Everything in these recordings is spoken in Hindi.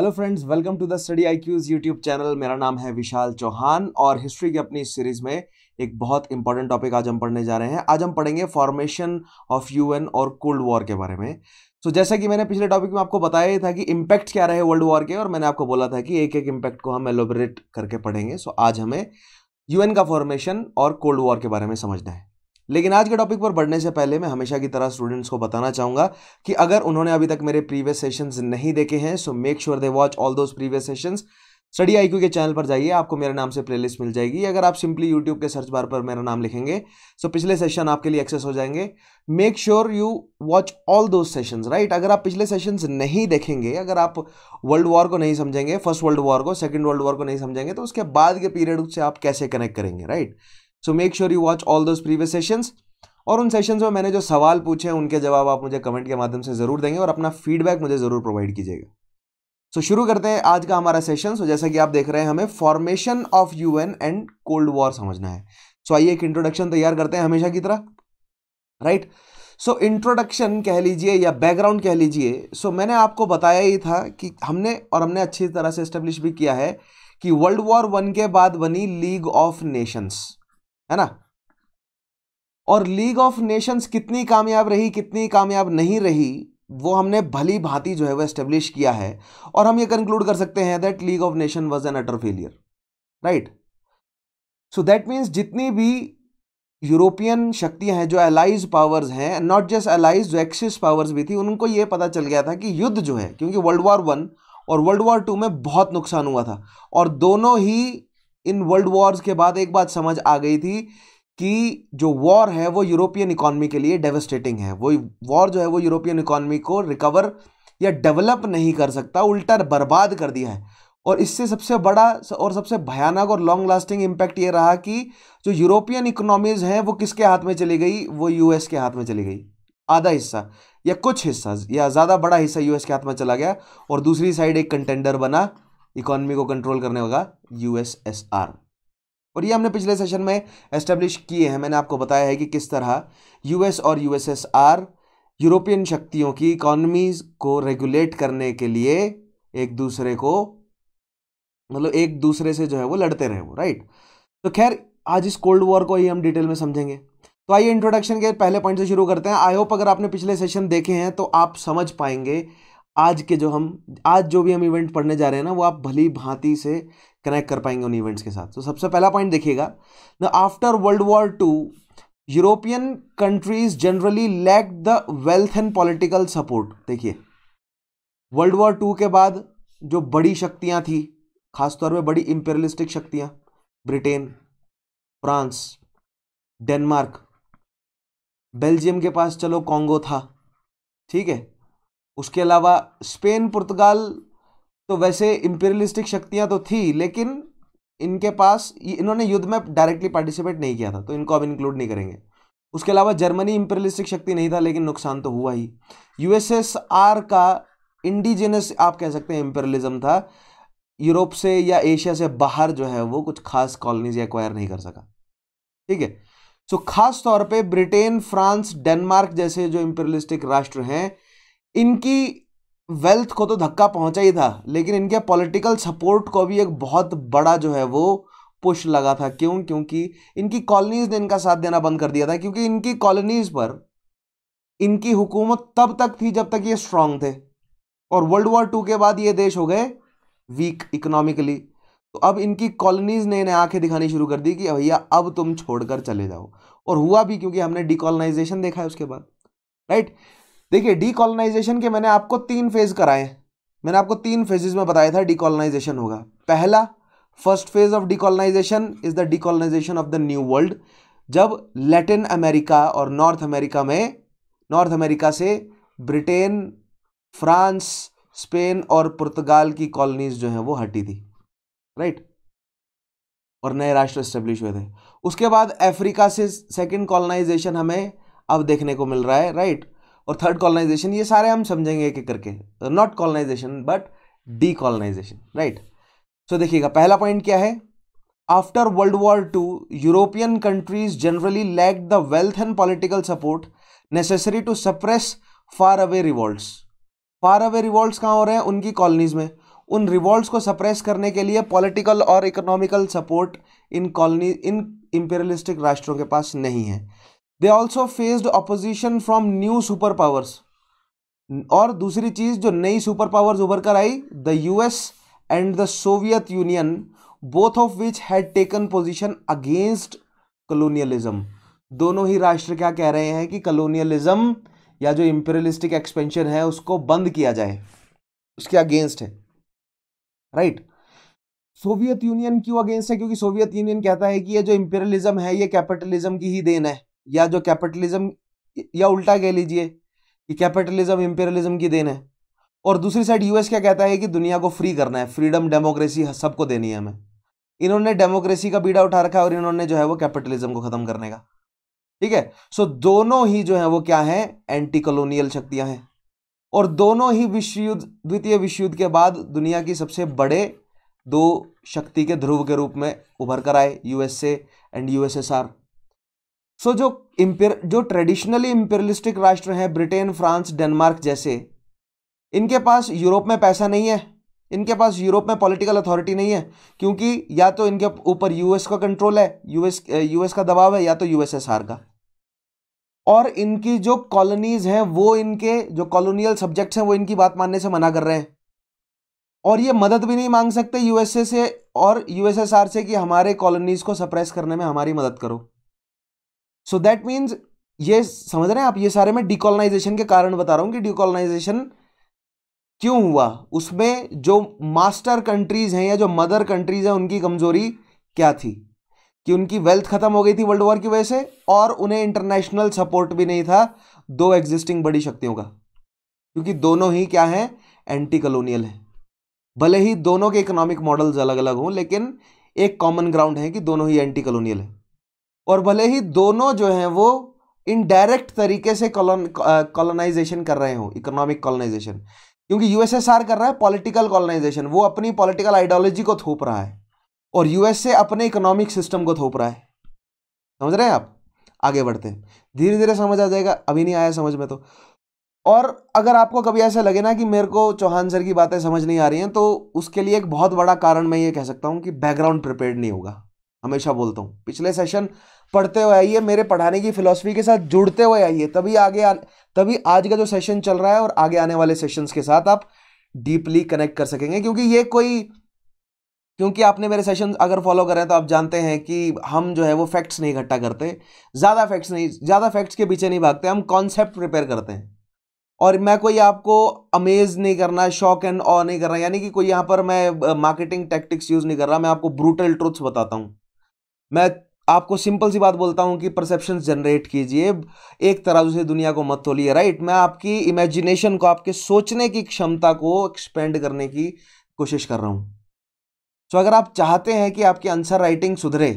Hello friends welcome to the study IQ's YouTube channel मेरा नाम है विशाल चौहान और हिस्ट्री की अपनी इस सीरीज में एक बहुत इंपॉर्टेंट टॉपिक आज हम पढ़ने जा रहे हैं आज हम पढ़ेंगे फॉर्मेशन ऑफ यूएन और कोल्ड वॉर के बारे में सो so, जैसा कि मैंने पिछले टॉपिक में आपको बताया था कि इम्पैक्ट क्या रहे वर्ल्ड वॉर के और मैंने आपको बोला था कि एक एक इम्पैक्ट को हम एलोबरेट करके पढ़ेंगे सो so, आज हमें यूएन का फॉर्मेशन और कोल्ड वॉर के बारे में समझना है लेकिन आज के टॉपिक पर बढ़ने से पहले मैं हमेशा की तरह स्टूडेंट्स को बताना चाहूँगा कि अगर उन्होंने अभी तक मेरे प्रीवियस सेशंस नहीं देखे हैं so make sure they watch all those previous sessions study IQ के चैनल पर जाइए आपको मेरे नाम से प्लेलिस्ट मिल जाएगी अगर आप सिंपली यूट्यूब के सर्च बार पर मेरा नाम लिखेंगे सो पिछले सेशन आपके लिए एक्सेस हो जाएंगे make sure you watch all those sessions right अगर आप पिछले सेशंस नहीं देखेंगे अगर आप वर्ल्ड वॉर को नहीं समझेंगे फर्स्ट वर्ल्ड वॉर को सेकेंड वर्ल्ड वॉर को नहीं समझेंगे तो उसके बाद के पीरियड से आप कैसे कनेक्ट करेंगे right right? So make sure you watch all those previous sessions और उन सेशंस में मैंने जो सवाल पूछे हैं उनके जवाब आप मुझे कमेंट के माध्यम से ज़रूर देंगे और अपना फीडबैक मुझे ज़रूर प्रोवाइड कीजिएगा सो so, शुरू करते हैं आज का हमारा सेशन सो जैसा कि आप देख रहे हैं हमें formation of UN and cold war समझना है सो so, आइए एक इंट्रोडक्शन तैयार करते हैं हमेशा की तरह राइट सो इंट्रोडक्शन कह लीजिए या बैकग्राउंड कह लीजिए सो so, मैंने आपको बताया ही था कि हमने और हमने अच्छी तरह से इस्टेब्लिश भी किया है कि वर्ल्ड वॉर वन के बाद बनी लीग ऑफ नेशंस है ना और लीग ऑफ नेशंस कितनी कामयाब रही कितनी कामयाब नहीं रही वो हमने भली भांति जो है वो एस्टेब्लिश किया है और हम ये कंक्लूड कर सकते हैं that league of nation was an utter failure right so that means जितनी भी यूरोपियन शक्तियां हैं जो एलाइज पावर्स हैं नॉट जस्ट अलाइज जो एक्सिस पावर्स भी थी उनको ये पता चल गया था कि युद्ध जो है क्योंकि वर्ल्ड वॉर वन और वर्ल्ड वॉर टू में बहुत नुकसान हुआ था और दोनों ही इन वर्ल्ड वॉर्स के बाद एक बात समझ आ गई थी कि जो वॉर है वो यूरोपियन इकोनॉमी के लिए डेवस्टेटिंग है वो वॉर जो है वो यूरोपियन इकोनॉमी को रिकवर या डेवलप नहीं कर सकता उल्टा बर्बाद कर दिया है और इससे सबसे बड़ा और सबसे भयानक और लॉन्ग लास्टिंग इम्पैक्ट ये रहा कि जो यूरोपियन इकोनॉमीज हैं वो किसके हाथ में चली गई वो यूएस के हाथ में चली गई आधा हिस्सा या कुछ हिस्सा या ज़्यादा बड़ा हिस्सा यूएस के हाथ में चला गया और दूसरी साइड एक कंटेंडर बना इकोनॉमी को कंट्रोल करने होगा यूएसएसआर और ये हमने पिछले सेशन में एस्टेब्लिश किए हैं मैंने आपको बताया है कि किस तरह यूएस और यूएसएसआर यूरोपियन शक्तियों की इकोनॉमीज को रेगुलेट करने के लिए एक दूसरे को मतलब एक दूसरे से जो है वो लड़ते रहे वो राइट तो खैर आज इस कोल्ड वॉर को ही हम डिटेल में समझेंगे तो आइए इंट्रोडक्शन के पहले पॉइंट से शुरू करते हैं आई होप अगर आपने पिछले सेशन देखे हैं तो आप समझ पाएंगे आज के जो हम आज जो भी हम इवेंट पढ़ने जा रहे हैं ना वो आप भली भांति से कनेक्ट कर पाएंगे उन इवेंट्स के साथ तो सबसे पहला पॉइंट देखिएगा the after world war two European countries generally lack the wealth and political support देखिए वर्ल्ड वॉर टू के बाद जो बड़ी शक्तियां थी खासतौर पर बड़ी इंपेरलिस्टिक शक्तियां ब्रिटेन फ्रांस डेनमार्क बेल्जियम के पास चलो कॉन्गो था ठीक है उसके अलावा स्पेन पुर्तगाल तो वैसे इम्पीरियलिस्टिक शक्तियाँ तो थी लेकिन इनके पास इन्होंने युद्ध में डायरेक्टली पार्टिसिपेट नहीं किया था तो इनको अब इंक्लूड नहीं करेंगे उसके अलावा जर्मनी इम्पीरियलिस्टिक शक्ति नहीं था लेकिन नुकसान तो हुआ ही यूएसएसआर का इंडिजिनस आप कह सकते हैं इम्पेरियलिज्म था यूरोप से या एशिया से बाहर जो है वो कुछ खास कॉलोनीज एक्वायर नहीं कर सका ठीक है सो खास तौर पे ब्रिटेन फ्रांस डेनमार्क जैसे जो इम्पेरियलिस्टिक राष्ट्र हैं इनकी वेल्थ को तो धक्का पहुंचा ही था लेकिन इनके पॉलिटिकल सपोर्ट को भी एक बहुत बड़ा जो है वो पुश लगा था क्यों क्योंकि इनकी कॉलोनीज ने इनका साथ देना बंद कर दिया था क्योंकि इनकी कॉलोनीज पर इनकी हुकूमत तब तक थी जब तक ये स्ट्रांग थे और वर्ल्ड वॉर टू के बाद ये देश हो गए वीक इकोनॉमिकली तो अब इनकी कॉलोनीज ने इन्हें आंखें दिखानी शुरू कर दी कि भैया अब तुम छोड़कर चले जाओ और हुआ भी क्योंकि हमने डिकॉलोनाइजेशन देखा है उसके बाद राइट देखिए डीकोलोनाइजेशन के मैंने आपको तीन फेज कराए मैंने आपको तीन फेजेज में बताया था डीकोलोनाइजेशन होगा पहला first phase of decolonization is the decolonization of the new world जब लैटिन अमेरिका और नॉर्थ अमेरिका में नॉर्थ अमेरिका से ब्रिटेन फ्रांस स्पेन और पुर्तगाल की कॉलोनीज जो है वो हटी थी राइट right? और नए राष्ट्र स्टेब्लिश हुए थे उसके बाद अफ्रीका से सेकंड कॉलोनाइजेशन हमें अब देखने को मिल रहा है राइट right? और थर्ड कॉलोनाइजेशन ये सारे हम समझेंगे एक एक करके not colonization but decolonization right so देखिएगा पहला पॉइंट क्या है after world war two European countries generally lack the wealth and political support necessary to suppress far away revolts far away revolts कहाँ हो रहे हैं उनकी कॉलोनीज में उन रिवॉल्ट्स को सप्रेस करने के लिए पॉलिटिकल और इकोनॉमिकल सपोर्ट इन कॉलोनी इन इंपेरियलिस्टिक राष्ट्रों के पास नहीं है they also faced opposition from new super powers और दूसरी चीज़ जो नई सुपर पावर्स उभर कर आई the US and the Soviet Union both of which had taken position against colonialism दोनों ही राष्ट्र क्या कह रहे हैं कि कलोनियलिज्म या जो इंपेरियलिस्टिक एक्सपेंशन है उसको बंद किया जाए उसके अगेंस्ट है राइट सोवियत यूनियन क्यों अगेंस्ट है क्योंकि सोवियत यूनियन कहता है कि ये जो इंपेरियलिज्म है ये कैपिटलिज्म की ही देन है या जो कैपिटलिज्म या उल्टा कह लीजिए कि कैपिटलिज्म इंपेरियलिज्म की देन है और दूसरी साइड यूएस क्या कहता है कि दुनिया को फ्री करना है फ्रीडम डेमोक्रेसी सबको देनी है हमें इन्होंने डेमोक्रेसी का बीड़ा उठा रखा है और इन्होंने जो है वो कैपिटलिज्म को खत्म करने का ठीक है सो दोनों ही जो है वो क्या है एंटी कॉलोनियल शक्तियां हैं और दोनों ही विश्व युद्ध द्वितीय विश्व युद्ध के बाद दुनिया की सबसे बड़े दो शक्ति के ध्रुव के रूप में उभर कर आए USA and USSR so so, जो इम्पेर जो ट्रेडिशनली इम्पेरियलिस्टिक राष्ट्र हैं ब्रिटेन फ्रांस डेनमार्क जैसे इनके पास यूरोप में पैसा नहीं है इनके पास यूरोप में पॉलिटिकल अथॉरिटी नहीं है क्योंकि या तो इनके ऊपर यूएस का कंट्रोल है यूएस यूएस का दबाव है या तो यूएसएसआर का और इनकी जो कॉलोनीज हैं वो इनके जो कॉलोनियल सब्जेक्ट्स हैं वो इनकी बात मानने से मना कर रहे हैं और ये मदद भी नहीं मांग सकते यूएसए से और यूएसएसआर से कि हमारे कॉलोनीज को सप्रेस करने में हमारी मदद करो सो दैट मीन्स ये समझ रहे हैं आप ये सारे मैं डिकोलनाइजेशन के कारण बता रहा हूँ कि डिकोलनाइजेशन क्यों हुआ उसमें जो मास्टर कंट्रीज हैं या जो मदर कंट्रीज हैं उनकी कमजोरी क्या थी कि उनकी वेल्थ खत्म हो गई थी वर्ल्ड वॉर की वजह से और उन्हें इंटरनेशनल सपोर्ट भी नहीं था दो एग्जिस्टिंग बड़ी शक्तियों का क्योंकि दोनों ही क्या हैं एंटी कलोनियल है भले ही दोनों के इकोनॉमिक मॉडल्स अलग अलग हों लेकिन एक कॉमन ग्राउंड है कि दोनों ही एंटी कलोनियल है और भले ही दोनों जो हैं वो इनडायरेक्ट तरीके से कॉलोन कॉलोनाइजेशन uh, कर रहे हो इकोनॉमिक कॉलोनाइजेशन क्योंकि यूएसएसआर कर रहा है पॉलिटिकल कॉलोनाइजेशन वो अपनी पॉलिटिकल आइडियोलॉजी को थोप रहा है और यूएसए अपने इकोनॉमिक सिस्टम को थोप रहा है समझ रहे हैं आप आगे बढ़ते हैं धीरे धीरे समझ आ जाएगा अभी नहीं आया समझ में तो और अगर आपको कभी ऐसा लगे ना कि मेरे को चौहान सर की बातें समझ नहीं आ रही हैं तो उसके लिए एक बहुत बड़ा कारण मैं ये कह सकता हूँ कि बैकग्राउंड प्रिपेयर नहीं होगा हमेशा बोलता हूँ पिछले सेशन पढ़ते हुए आइए मेरे पढ़ाने की फिलॉसफी के साथ जुड़ते हुए आइए तभी आगे आ, तभी आज का जो सेशन चल रहा है और आगे आने वाले सेशंस के साथ आप डीपली कनेक्ट कर सकेंगे क्योंकि ये कोई क्योंकि आपने मेरे सेशन अगर फॉलो करें तो आप जानते हैं कि हम जो है वो फैक्ट्स नहीं इकट्ठा करते ज़्यादा फैक्ट्स नहीं ज़्यादा फैक्ट्स के पीछे नहीं भागते हम कॉन्सेप्ट प्रिपेयर करते हैं और मैं कोई आपको अमेज नहीं करना शॉक एंड ऑ नहीं कर रहा यानी कि कोई यहाँ पर मैं मार्केटिंग टैक्टिक्स यूज़ नहीं कर रहा मैं आपको ब्रूटल ट्रूथ्स बताता हूँ मैं आपको सिंपल सी बात बोलता हूँ कि परसेप्शन जनरेट कीजिए एक तरह से दुनिया को मत तोलिए राइट मैं आपकी इमेजिनेशन को आपके सोचने की क्षमता को एक्सपेंड करने की कोशिश कर रहा हूँ सो so, अगर आप चाहते हैं कि आपकी आंसर राइटिंग सुधरे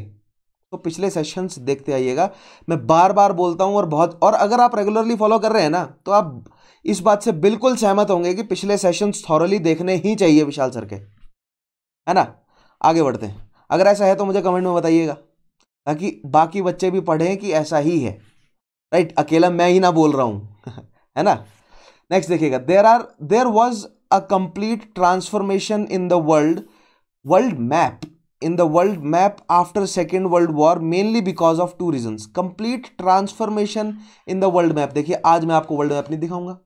तो पिछले सेशंस देखते आइएगा मैं बार बार बोलता हूँ और बहुत और अगर आप रेगुलरली फॉलो कर रहे हैं ना तो आप इस बात से बिल्कुल सहमत होंगे कि पिछले सेशंस थॉरली देखने ही चाहिए विशाल सर के है ना आगे बढ़ते हैं अगर ऐसा है तो मुझे कमेंट में बताइएगा ताकि बाकी बच्चे भी पढ़ें कि ऐसा ही है राइट right? अकेला मैं ही ना बोल रहा हूँ है ना नेक्स्ट देखिएगा there are there was a complete transformation in the world world map in the world map after second world war mainly because of two reasons complete transformation in the world map देखिए आज मैं आपको वर्ल्ड मैप नहीं दिखाऊंगा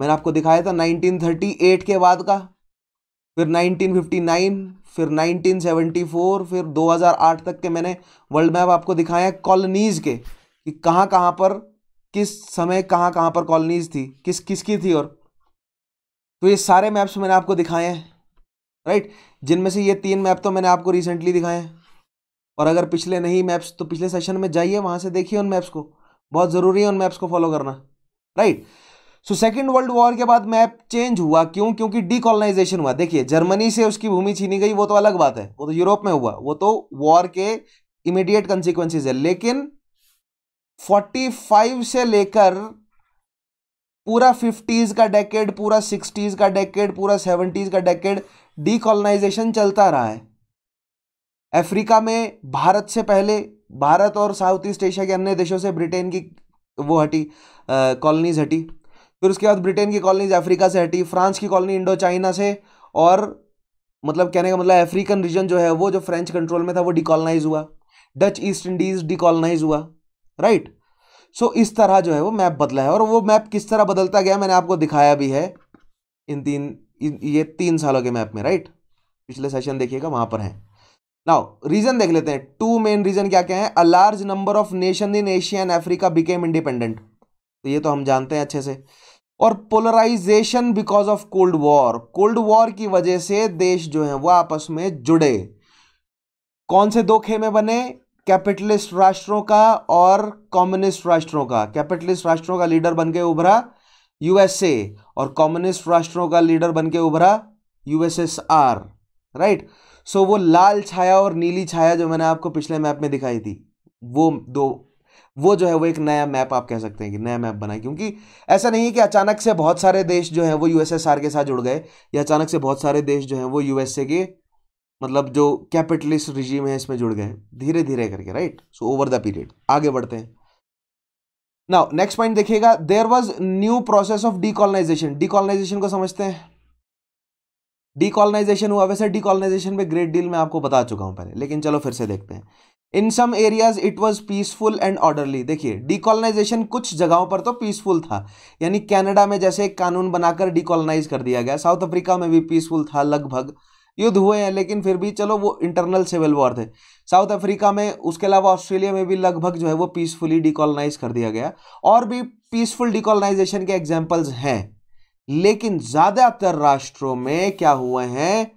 मैंने आपको दिखाया था 1938 के बाद का फिर 1959 फिर 1974 फिर 2008 तक के मैंने वर्ल्ड मैप आपको दिखाया है कॉलोनीज़ के कि कहाँ कहाँ पर किस समय कहाँ कहाँ पर कॉलोनीज़ थी किस किस की थी और तो ये सारे मैप्स मैंने आपको दिखाए हैं राइट जिनमें से ये तीन मैप तो मैंने आपको रिसेंटली दिखाए हैं और अगर पिछले नहीं मैप्स तो पिछले सेशन में जाइए वहाँ से देखिए उन मैप्स को बहुत ज़रूरी है उन मैप्स को फॉलो करना right so second world war के बाद मैप चेंज हुआ क्यों क्योंकि डीकोलोनाइजेशन हुआ देखिए जर्मनी से उसकी भूमि छीनी गई वो तो अलग बात है वो तो यूरोप में हुआ वो तो वॉर के इमीडिएट कंसिक्वेंसिस है लेकिन 45 से लेकर पूरा 50s का डेकेड पूरा 60s का डेकेड पूरा 70s का डेकेड डीकोलोनाइजेशन चलता रहा है अफ्रीका में भारत से पहले भारत और साउथ ईस्ट एशिया के अन्य देशों से ब्रिटेन की वो हटी कॉलोनीज हटी फिर उसके बाद ब्रिटेन की कॉलोनीज अफ्रीका से हटी फ्रांस की कॉलोनी इंडो चाइना से और मतलब कहने का मतलब अफ्रीकन रीजन जो है वो जो फ्रेंच कंट्रोल में था वो डिकॉलोनाइज हुआ डच ईस्ट इंडीज डिकॉलोनाइज हुआ राइट सो so, इस तरह जो है वो मैप बदला है और वो मैप किस तरह बदलता गया मैंने आपको दिखाया भी है इन तीन इन, ये तीन सालों के मैप में राइट पिछले सेशन देखिएगा वहां पर है नाउ रीजन देख लेते हैं टू मेन रीजन क्या क्या है a large number of nation in Asia and Africa became independent तो ये तो हम जानते हैं अच्छे से और polarization because of cold war cold war की वजह से देश जो है वो आपस में जुड़े कौन से दो खेमे बने कैपिटलिस्ट राष्ट्रों का और कम्युनिस्ट राष्ट्रों का कैपिटलिस्ट राष्ट्रों का लीडर बन के उभरा यूएसए और कम्युनिस्ट राष्ट्रों का लीडर बन के उभरा यूएसएसआर राइट सो वो लाल छाया और नीली छाया जो मैंने आपको पिछले मैप में दिखाई थी वो दो वो जो है वो एक नया मैप आप कह सकते हैं कि नया मैप बनाए क्योंकि ऐसा नहीं है कि अचानक से बहुत सारे देश जो हैं वो यूएसएसआर के साथ जुड़ गए या अचानक से बहुत सारे देश जो हैं वो यूएसए के मतलब जो कैपिटलिस्ट रिजीम है इसमें जुड़ गए धीरे धीरे करके right so over the period आगे बढ़ते हैं नाउ नेक्स्ट पॉइंट देखिएगा there was new process of decolonization decolonization को समझते हैं डीकोलोनाइजेशन हुआ वैसे डीकोलोनाइजेशन में ग्रेट डील मैं आपको बता चुका हूं पहले लेकिन चलो फिर से देखते हैं in some areas it was peaceful and orderly देखिए डिकॉलोनाइजेशन कुछ जगहों पर तो पीसफुल था यानी कैनेडा में जैसे एक कानून बनाकर डिकॉलोनाइज कर दिया गया साउथ अफ्रीका में भी पीसफुल था लगभग युद्ध हुए हैं लेकिन फिर भी चलो वो इंटरनल सिविल वॉर थे साउथ अफ्रीका में उसके अलावा ऑस्ट्रेलिया में भी लगभग जो है वो पीसफुली डिकॉलोनाइज कर दिया गया और भी पीसफुल डिकॉलोनाइजेशन के एग्जाम्पल्स हैं लेकिन ज़्यादातर राष्ट्रों में क्या हुए हैं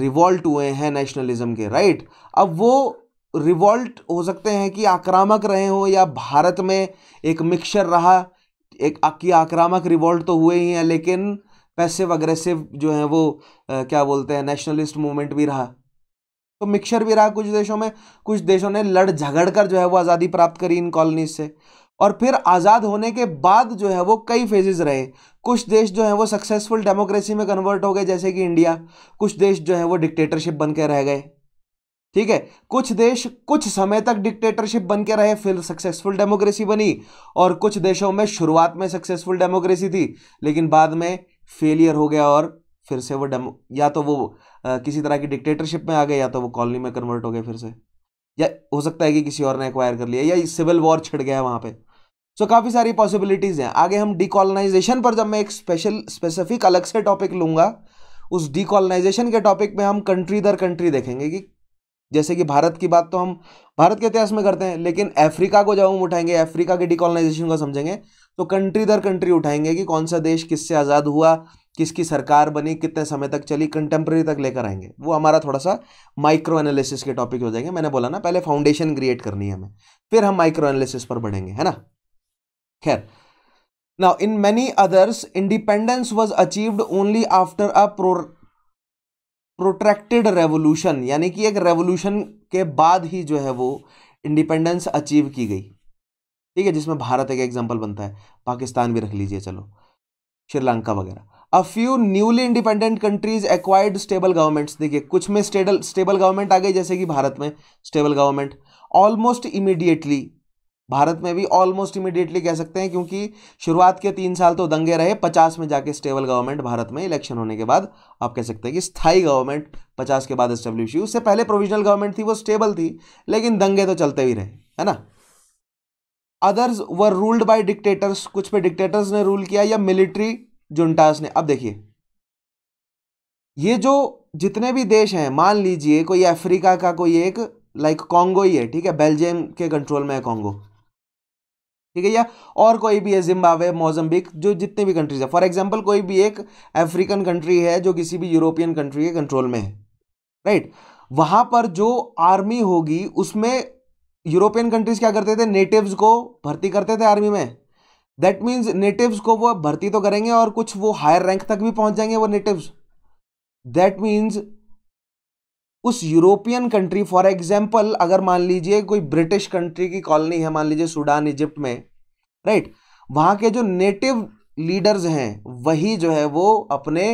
रिवॉल्ट हुए हैं नेशनलिज्म के राइट अब वो रिवॉल्ट हो सकते हैं कि आक्रामक रहे हों या भारत में एक मिक्सचर रहा एक कि आक्रामक रिवॉल्ट तो हुए ही हैं लेकिन पैसिव अग्रेसिव जो है वो आ, क्या बोलते हैं नेशनलिस्ट मूवमेंट भी रहा तो मिक्सचर भी रहा कुछ देशों में कुछ देशों ने लड़ झगड़ कर जो है वो आज़ादी प्राप्त करी इन कॉलोनीज से और फिर आज़ाद होने के बाद जो है वो कई फेजेस रहे कुछ देश जो है वो सक्सेसफुल डेमोक्रेसी में कन्वर्ट हो गए जैसे कि इंडिया कुछ देश जो है वो डिक्टेटरशिप बन के रह गए ठीक है कुछ देश कुछ समय तक डिक्टेटरशिप बन के रहे फिर सक्सेसफुल डेमोक्रेसी बनी और कुछ देशों में शुरुआत में सक्सेसफुल डेमोक्रेसी थी लेकिन बाद में फेलियर हो गया और फिर से वो डेमो या तो वो आ, किसी तरह की डिक्टेटरशिप में आ गए या तो वो कॉलोनी में कन्वर्ट हो गए फिर से या हो सकता है कि किसी और ने एक्वायर कर लिया या सिविल वॉर छिड़ गया वहाँ पे सो so, काफ़ी सारी पॉसिबिलिटीज़ हैं आगे हम डिकॉलोनाइजेशन पर जब मैं एक स्पेशल स्पेसिफिक अलग से टॉपिक लूँगा उस डिकॉलोनाइजेशन के टॉपिक में हम कंट्री दर कंट्री देखेंगे कि जैसे कि भारत की बात तो हम भारत के इतिहास में करते हैं लेकिन अफ्रीका को जब हम उठाएंगे अफ्रीका के डिकॉलोनाइजेशन को समझेंगे तो कंट्री दर कंट्री उठाएंगे कि कौन सा देश किससे आज़ाद हुआ किसकी सरकार बनी कितने समय तक चली कंटेम्प्रेरी तक लेकर आएंगे वो हमारा थोड़ा सा माइक्रो एनालिसिस के टॉपिक हो जाएंगे मैंने बोला ना पहले फाउंडेशन क्रिएट करनी है हमें फिर हम माइक्रो एनालिसिस पर बढ़ेंगे है ना खैर now in many others independence was achieved only after a protracted revolution यानी कि एक रेवोल्यूशन के बाद ही जो है वो इंडिपेंडेंस अचीव की गई ठीक है जिसमें भारत एक एग्जाम्पल बनता है पाकिस्तान भी रख लीजिए चलो श्रीलंका वगैरह a few newly independent countries acquired stable governments देखिए कुछ में स्टेबल स्टेबल गवर्नमेंट आ गई जैसे कि भारत में स्टेबल गवर्नमेंट ऑलमोस्ट इमीडिएटली भारत में भी ऑलमोस्ट इमीडिएटली कह सकते हैं क्योंकि शुरुआत के तीन साल तो दंगे रहे पचास में जाके स्टेबल गवर्नमेंट भारत में इलेक्शन होने के बाद आप कह सकते हैं कि स्थाई गवर्नमेंट पचास के बाद एस्टेब्लिश हुई उससे पहले प्रोविजनल गवर्नमेंट थी वो स्टेबल थी लेकिन दंगे तो चलते ही रहे है ना others were ruled by dictators कुछ पे डिक्टेटर्स ने रूल किया या मिलिट्री जुंटास ने अब देखिए ये जो जितने भी देश हैं मान लीजिए कोई अफ्रीका का कोई एक लाइक like कॉन्गो ही है ठीक है बेल्जियम के कंट्रोल में है कॉन्गो ठीक है या और कोई भी है जिम्बावे मोजम्बिक जो जितने भी कंट्रीज है फॉर एग्जाम्पल कोई भी एक अफ्रीकन कंट्री है जो किसी भी यूरोपियन कंट्री के कंट्रोल में है राइट वहां पर जो आर्मी होगी उसमें यूरोपियन कंट्रीज क्या करते थे नेटिव्स को भर्ती करते थे आर्मी में दैट मीन्स नेटिव्स को वो भर्ती तो करेंगे और कुछ वो हायर रैंक तक भी पहुंच जाएंगे वो नेटिव्स दैट मीन्स उस यूरोपियन कंट्री फॉर एग्जाम्पल अगर मान लीजिए कोई ब्रिटिश कंट्री की कॉलोनी है मान लीजिए सूडान इजिप्ट में राइट वहां के जो नेटिव लीडर्स हैं वही जो है वो अपने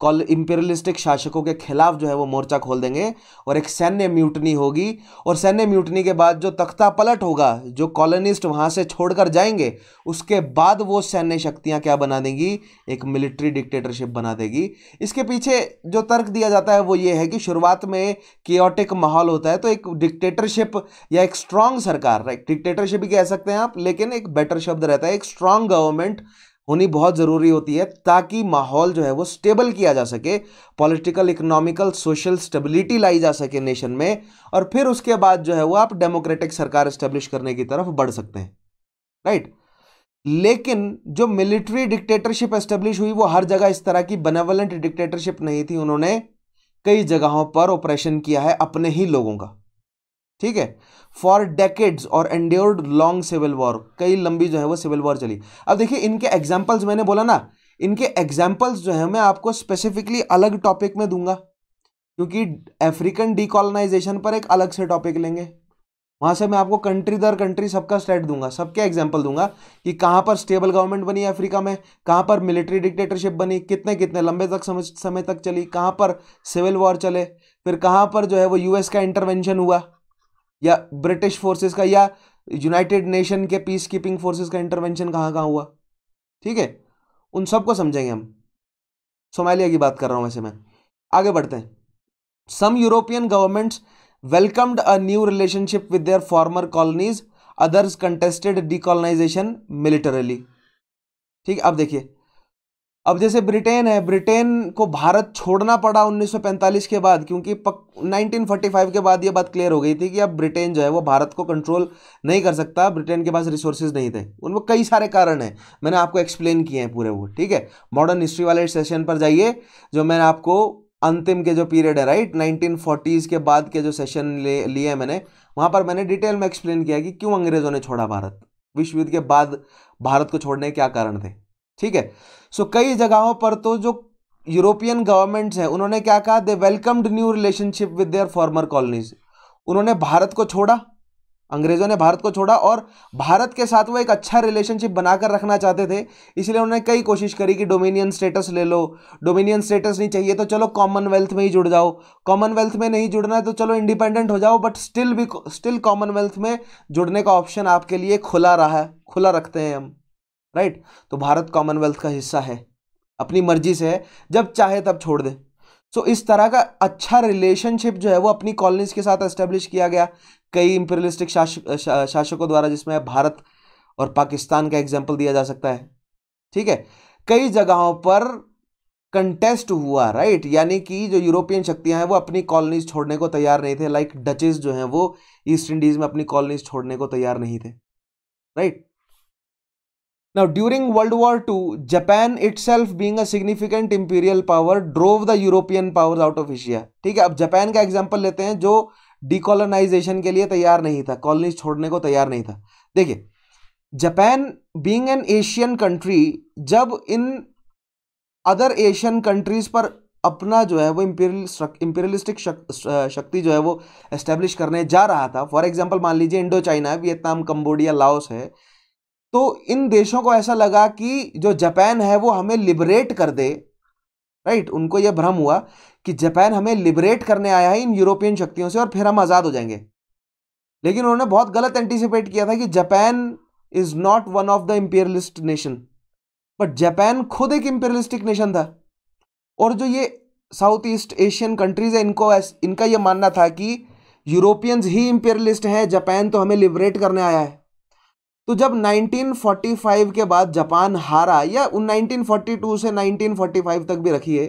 कॉल इम्पेरियलिस्टिक शासकों के खिलाफ जो है वो मोर्चा खोल देंगे और एक सैन्य म्यूटनी होगी और सैन्य म्यूटनी के बाद जो तख्ता पलट होगा जो कॉलोनिस्ट वहाँ से छोड़कर जाएंगे उसके बाद वो सैन्य शक्तियाँ क्या बना देंगी एक मिलिट्री डिक्टेटरशिप बना देगी इसके पीछे जो तर्क दिया जाता है वो ये है कि शुरुआत में कियोटिक माहौल होता है तो एक डिक्टेटरशिप या एक स्ट्रांग सरकार डिक्टेटरशिप भी कह सकते हैं आप लेकिन एक बेटर शब्द रहता है एक स्ट्रांग गवर्नमेंट होनी बहुत ज़रूरी होती है ताकि माहौल जो है वो स्टेबल किया जा सके पॉलिटिकल इकोनॉमिकल सोशल स्टेबिलिटी लाई जा सके नेशन में और फिर उसके बाद जो है वो आप डेमोक्रेटिक सरकार स्टेब्लिश करने की तरफ बढ़ सकते हैं राइट लेकिन जो मिलिट्री डिक्टेटरशिप एस्टेब्लिश हुई वो हर जगह इस तरह की बनेवलेंट डिक्टेटरशिप नहीं थी उन्होंने कई जगहों पर ऑपरेशन किया है अपने ही लोगों का ठीक है फॉर डेकेड्स और एंड्योर्ड लॉन्ग सिविल वॉर कई लंबी जो है वो सिविल वॉर चली अब देखिए इनके एग्जाम्पल्स मैंने बोला ना इनके एग्जाम्पल्स जो है मैं आपको स्पेसिफिकली अलग टॉपिक में दूंगा क्योंकि अफ्रीकन डिकॉलोनाइजेशन पर एक अलग से टॉपिक लेंगे वहां से मैं आपको कंट्री दर कंट्री सबका स्टेट दूंगा सबके एग्जाम्पल दूंगा कि कहाँ पर स्टेबल गवर्नमेंट बनी अफ्रीका में कहाँ पर मिलिट्री डिक्टेटरशिप बनी कितने कितने लंबे तक समय, समय तक चली कहाँ पर सिविल वॉर चले फिर कहाँ पर जो है वो यूएस का इंटरवेंशन हुआ या ब्रिटिश फोर्सेस का या यूनाइटेड नेशन के पीस कीपिंग फोर्सेज का इंटरवेंशन कहाँ कहाँ हुआ ठीक है उन सबको समझेंगे हम सोमालिया की बात कर रहा हूँ वैसे मैं आगे बढ़ते हैं some European governments welcomed a new relationship with their former colonies others contested decolonization militarily ठीक अब देखिए अब जैसे ब्रिटेन है ब्रिटेन को भारत छोड़ना पड़ा 1945 के बाद क्योंकि पक, 1945 के बाद ये बात क्लियर हो गई थी कि अब ब्रिटेन जो है वो भारत को कंट्रोल नहीं कर सकता ब्रिटेन के पास रिसोर्सेज नहीं थे उनमें कई सारे कारण हैं मैंने आपको एक्सप्लेन किए हैं पूरे वो ठीक है मॉडर्न हिस्ट्री वाले सेशन पर जाइए जो मैंने आपको अंतिम के जो पीरियड है राइट नाइनटीन के बाद के जो सेशन ले लिए मैंने वहाँ पर मैंने डिटेल में एक्सप्लेन किया कि क्यों अंग्रेज़ों ने छोड़ा भारत विश्व युद्ध के बाद भारत को छोड़ने के क्या कारण थे ठीक है सो कई जगहों पर तो जो यूरोपियन गवर्नमेंट्स हैं उन्होंने क्या कहा they welcomed new relationship with their former colonies उन्होंने भारत को छोड़ा अंग्रेज़ों ने भारत को छोड़ा और भारत के साथ वो एक अच्छा रिलेशनशिप बनाकर रखना चाहते थे इसलिए उन्होंने कई कोशिश करी कि डोमिनियन स्टेटस ले लो डोमिनियन स्टेटस नहीं चाहिए तो चलो कॉमनवेल्थ में ही जुड़ जाओ कॉमनवेल्थ में नहीं जुड़ना है तो चलो इंडिपेंडेंट हो जाओ बट स्टिल भी स्टिल कॉमनवेल्थ में जुड़ने का ऑप्शन आपके लिए खुला रहा है खुला रखते हैं हम राइट तो भारत कॉमनवेल्थ का हिस्सा है अपनी मर्जी से है जब चाहे तब छोड़ दे सो so, इस तरह का अच्छा रिलेशनशिप जो है वो अपनी कॉलोनीज के साथ एस्टेब्लिश किया गया कई इंपेरियलिस्टिक शासकों द्वारा जिसमें भारत और पाकिस्तान का एग्जाम्पल दिया जा सकता है ठीक है कई जगहों पर कंटेस्ट हुआ राइट यानी कि जो यूरोपियन शक्तियां हैं वो अपनी कॉलोनीज छोड़ने को तैयार नहीं थे लाइक like डचेस जो हैं वो ईस्ट इंडीज में अपनी कॉलोनीज छोड़ने को तैयार नहीं थे right Now, during World War II, Japan itself being a significant imperial power drove the European powers out of Asia. ठीक है अब जापान का एग्जाम्पल लेते हैं जो डिकोलोनाइजेशन के लिए तैयार नहीं था कॉलोनीज छोड़ने को तैयार नहीं था देखिए Japan being an Asian country जब इन अदर एशियन कंट्रीज पर अपना जो है वो इम्पीरियल इम्पीरियलिस्टिक शक्ति जो है वो एस्टेब्लिश करने जा रहा था फॉर एग्जाम्पल मान लीजिए Indo China Vietnam Cambodia Laos है तो इन देशों को ऐसा लगा कि जो जापान है वो हमें लिबरेट कर दे राइट उनको यह भ्रम हुआ कि जापान हमें लिबरेट करने आया है इन यूरोपियन शक्तियों से और फिर हम आज़ाद हो जाएंगे लेकिन उन्होंने बहुत गलत एंटिसिपेट किया था कि Japan is not one of the imperialist nation but Japan खुद एक इंपेरियलिस्टिक नेशन था और जो ये साउथ ईस्ट एशियन कंट्रीज़ है इनको इनका ये मानना था कि यूरोपियंस ही इंपेरियलिस्ट हैं जापान तो हमें लिबरेट करने आया है तो जब 1945 के बाद जापान हारा या 1942 से 1945 तक भी रखिए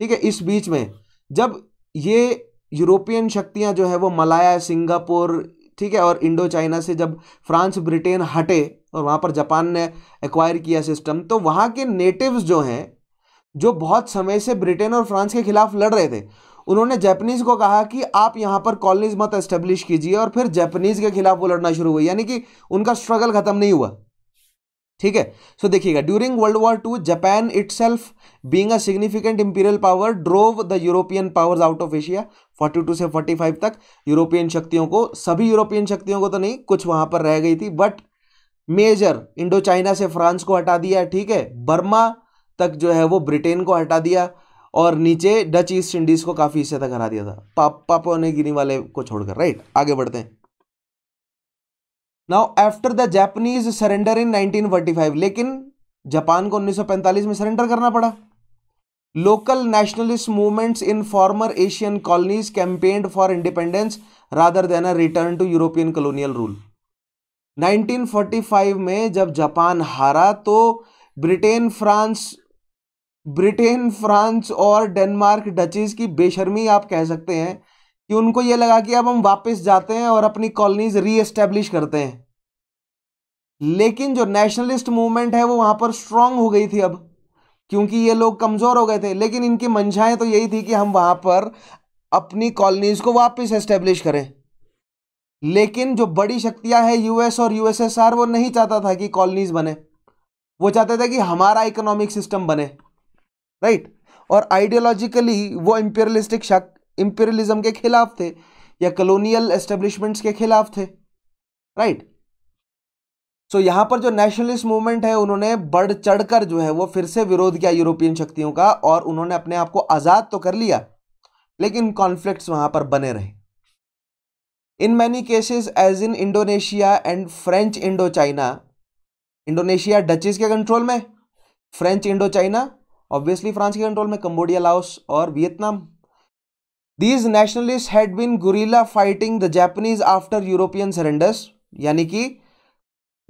ठीक है इस बीच में जब ये यूरोपियन शक्तियां जो है वो मलाया सिंगापुर ठीक है और इंडो चाइना से जब फ्रांस ब्रिटेन हटे और वहाँ पर जापान ने एक्वायर किया सिस्टम तो वहाँ के नेटिव्स जो हैं जो बहुत समय से ब्रिटेन और फ्रांस के खिलाफ लड़ रहे थे उन्होंने जैपनीज़ को कहा कि आप यहाँ पर कॉलोनीज मत एस्टेब्लिश कीजिए और फिर जैपनीज़ के खिलाफ वो लड़ना शुरू हुई यानी कि उनका स्ट्रगल खत्म नहीं हुआ ठीक है सो देखिएगा during world war two Japan itself being a significant imperial power drove the European powers out of Asia 42 से 45 तक यूरोपियन शक्तियों को सभी यूरोपियन शक्तियों को तो नहीं कुछ वहां पर रह गई थी बट मेजर इंडो चाइना से फ्रांस को हटा दिया ठीक है बर्मा तक जो है वो ब्रिटेन को हटा दिया और नीचे डच ईस्ट इंडीज़ को काफ़ी हिस्से तक हरा दिया था पाप पापा ने गिनी वाले को छोड़कर राइट आगे बढ़ते हैं now after the Japanese surrender in 1945 लेकिन जापान को 1945 में सरेंडर करना पड़ा local nationalist movements in former Asian colonies campaign for independence rather than a return to European colonial rule 1945 में जब जापान हारा तो ब्रिटेन फ्रांस ब्रिटेन फ्रांस और डेनमार्क डचेज की बेशर्मी आप कह सकते हैं कि उनको ये लगा कि अब हम वापस जाते हैं और अपनी कॉलोनीज रीएस्टेब्लिश करते हैं लेकिन जो नेशनलिस्ट मूवमेंट है वो वहाँ पर स्ट्रांग हो गई थी अब क्योंकि ये लोग कमज़ोर हो गए थे लेकिन इनकी मंशाएं तो यही थी कि हम वहाँ पर अपनी कॉलोनीज़ को वापस एस्टेब्लिश करें लेकिन जो बड़ी शक्तियां हैं यूएस और यूएसएसआर वो नहीं चाहता था कि कॉलोनीज़ बने वो चाहते थे कि हमारा इकोनॉमिक सिस्टम बने राइट और आइडियोलॉजिकली वो इम्पेरियलिस्टिक शक इम्पेरियलिज्म के खिलाफ थे या कॉलोनियल एस्टेब्लिशमेंट्स के खिलाफ थे राइट सो so, यहाँ पर जो नेशनलिस्ट मूवमेंट है उन्होंने बढ़ चढ़कर जो है वो फिर से विरोध किया यूरोपियन शक्तियों का और उन्होंने अपने आप को आज़ाद तो कर लिया लेकिन कॉन्फ्लिक्ट्स वहाँ पर बने रहे in many cases as in Indonesia and French Indo China Indonesia Dutches के कंट्रोल में French Indo China obviously France के कंट्रोल में कंबोडिया लाओस और Vietnam these nationalist had been guerrilla fighting the Japanese after European surrenders यानी कि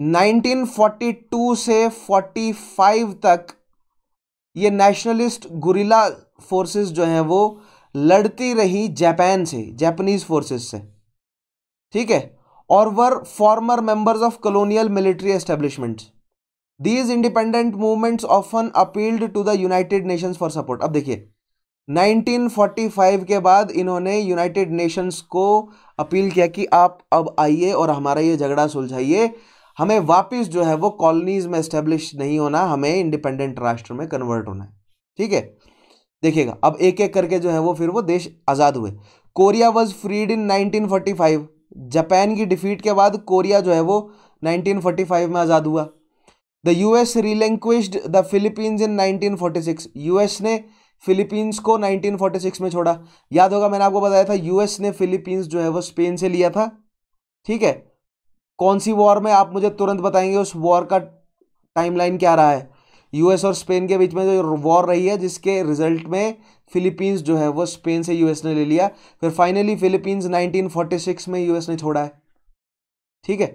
1942 से 45 तक ये नेशनलिस्ट गुरीला फोर्सेस जो हैं वो लड़ती रही जापान से जापानीज फोर्सेस से ठीक है और were former members of colonial military establishments these independent movements often appealed to the United Nations for support अब देखिए 1945 के बाद इन्होंने यूनाइटेड नेशंस को अपील किया कि आप अब आइए और हमारा ये झगड़ा सुलझाइए हमें वापस जो है वो कॉलोनीज में इस्टेब्लिश नहीं होना हमें इंडिपेंडेंट राष्ट्र में कन्वर्ट होना है ठीक है देखिएगा अब एक एक करके जो है वो फिर वो देश आज़ाद हुए Korea was freed in 1945 Japan की डिफीट के बाद कोरिया जो है वो 1945 में आज़ाद हुआ the S relinquished the Philippines in 1946 US ने फिलीपींस को 1946 में छोड़ा याद होगा मैंने आपको बताया था यूएस ने फिलीपींस जो है वो स्पेन से लिया था ठीक है कौन सी वॉर में आप मुझे तुरंत बताएंगे उस वॉर का टाइमलाइन क्या रहा है यूएस और स्पेन के बीच में जो वॉर रही है जिसके रिजल्ट में फिलीपींस जो है वो स्पेन से यूएस ने ले लिया फिर फाइनली फिलीपींस 1946 में यूएस ने छोड़ा है ठीक है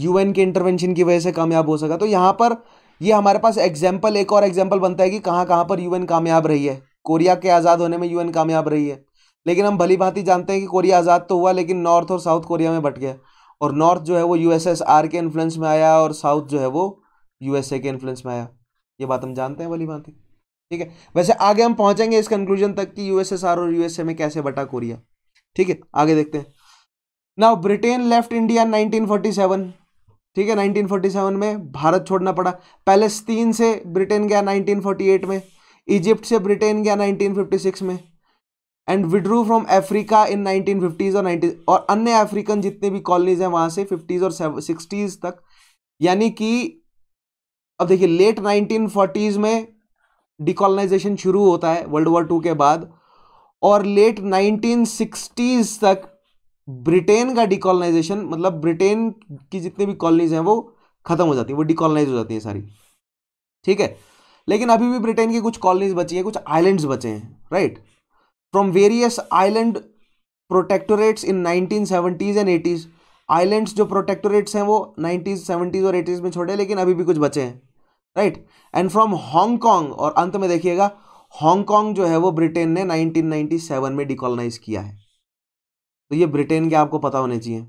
यूएन के इंटरवेंशन की वजह से कामयाब हो सका तो यहाँ पर ये हमारे पास एग्जाम्पल एक और एग्जाम्पल बनता है कि कहाँ कहाँ पर यूएन कामयाब रही है कोरिया के आज़ाद होने में यूएन कामयाब रही है लेकिन हम भली भांति जानते हैं कि कोरिया आज़ाद तो हुआ लेकिन नॉर्थ और साउथ कोरिया में बट गया और नॉर्थ जो है वो यूएसएसआर के इन्फ्लुएंस में आया और साउथ जो है वो यूएसए के इन्फ्लुएंस में आया ये बात हम जानते हैं भली भांति ठीक है वैसे आगे हम पहुंचेंगे इस कंक्लूजन तक कि यूएसएसआर और यूएसए में कैसे बटा कोरिया ठीक है आगे देखते हैं नाउ ब्रिटेन लेफ्ट इंडिया 1947 ठीक है 1947 में भारत छोड़ना पड़ा पैलेस्तीन से ब्रिटेन गया 1948 में इजिप्ट से ब्रिटेन गया 1956 में and withdrew from Africa in 1950s और 90 और अन्य अफ्रीकन जितने भी कॉलोनीज हैं वहाँ से 50s और 60s तक यानी कि अब देखिए लेट 1940s में डिकॉलोनाइजेशन शुरू होता है वर्ल्ड वॉर टू के बाद और लेट नाइनटीन तक ब्रिटेन का डिकॉलोनाइजेशन मतलब ब्रिटेन की जितनी भी कॉलोनीज हैं वो खत्म हो जाती है वो डिकॉलोनाइज हो जाती है सारी ठीक है लेकिन अभी भी ब्रिटेन की कुछ कॉलोनीज बची है कुछ आइलैंड्स बचे हैं right from various island protectorates in nineteen seventies and eighties islands जो प्रोटेक्टोरेट्स हैं वो नाइन्टीज़ सेवेंटीज़ और एटीज़ में छोड़े लेकिन अभी भी कुछ बचे हैं राइट एंड फ्रॉम हांगकॉन्ग और अंत में देखिएगा हांगकॉन्ग जो है वो ब्रिटेन ने 1997 में डिकॉलोनाइज किया है तो ये ब्रिटेन के आपको पता होने चाहिए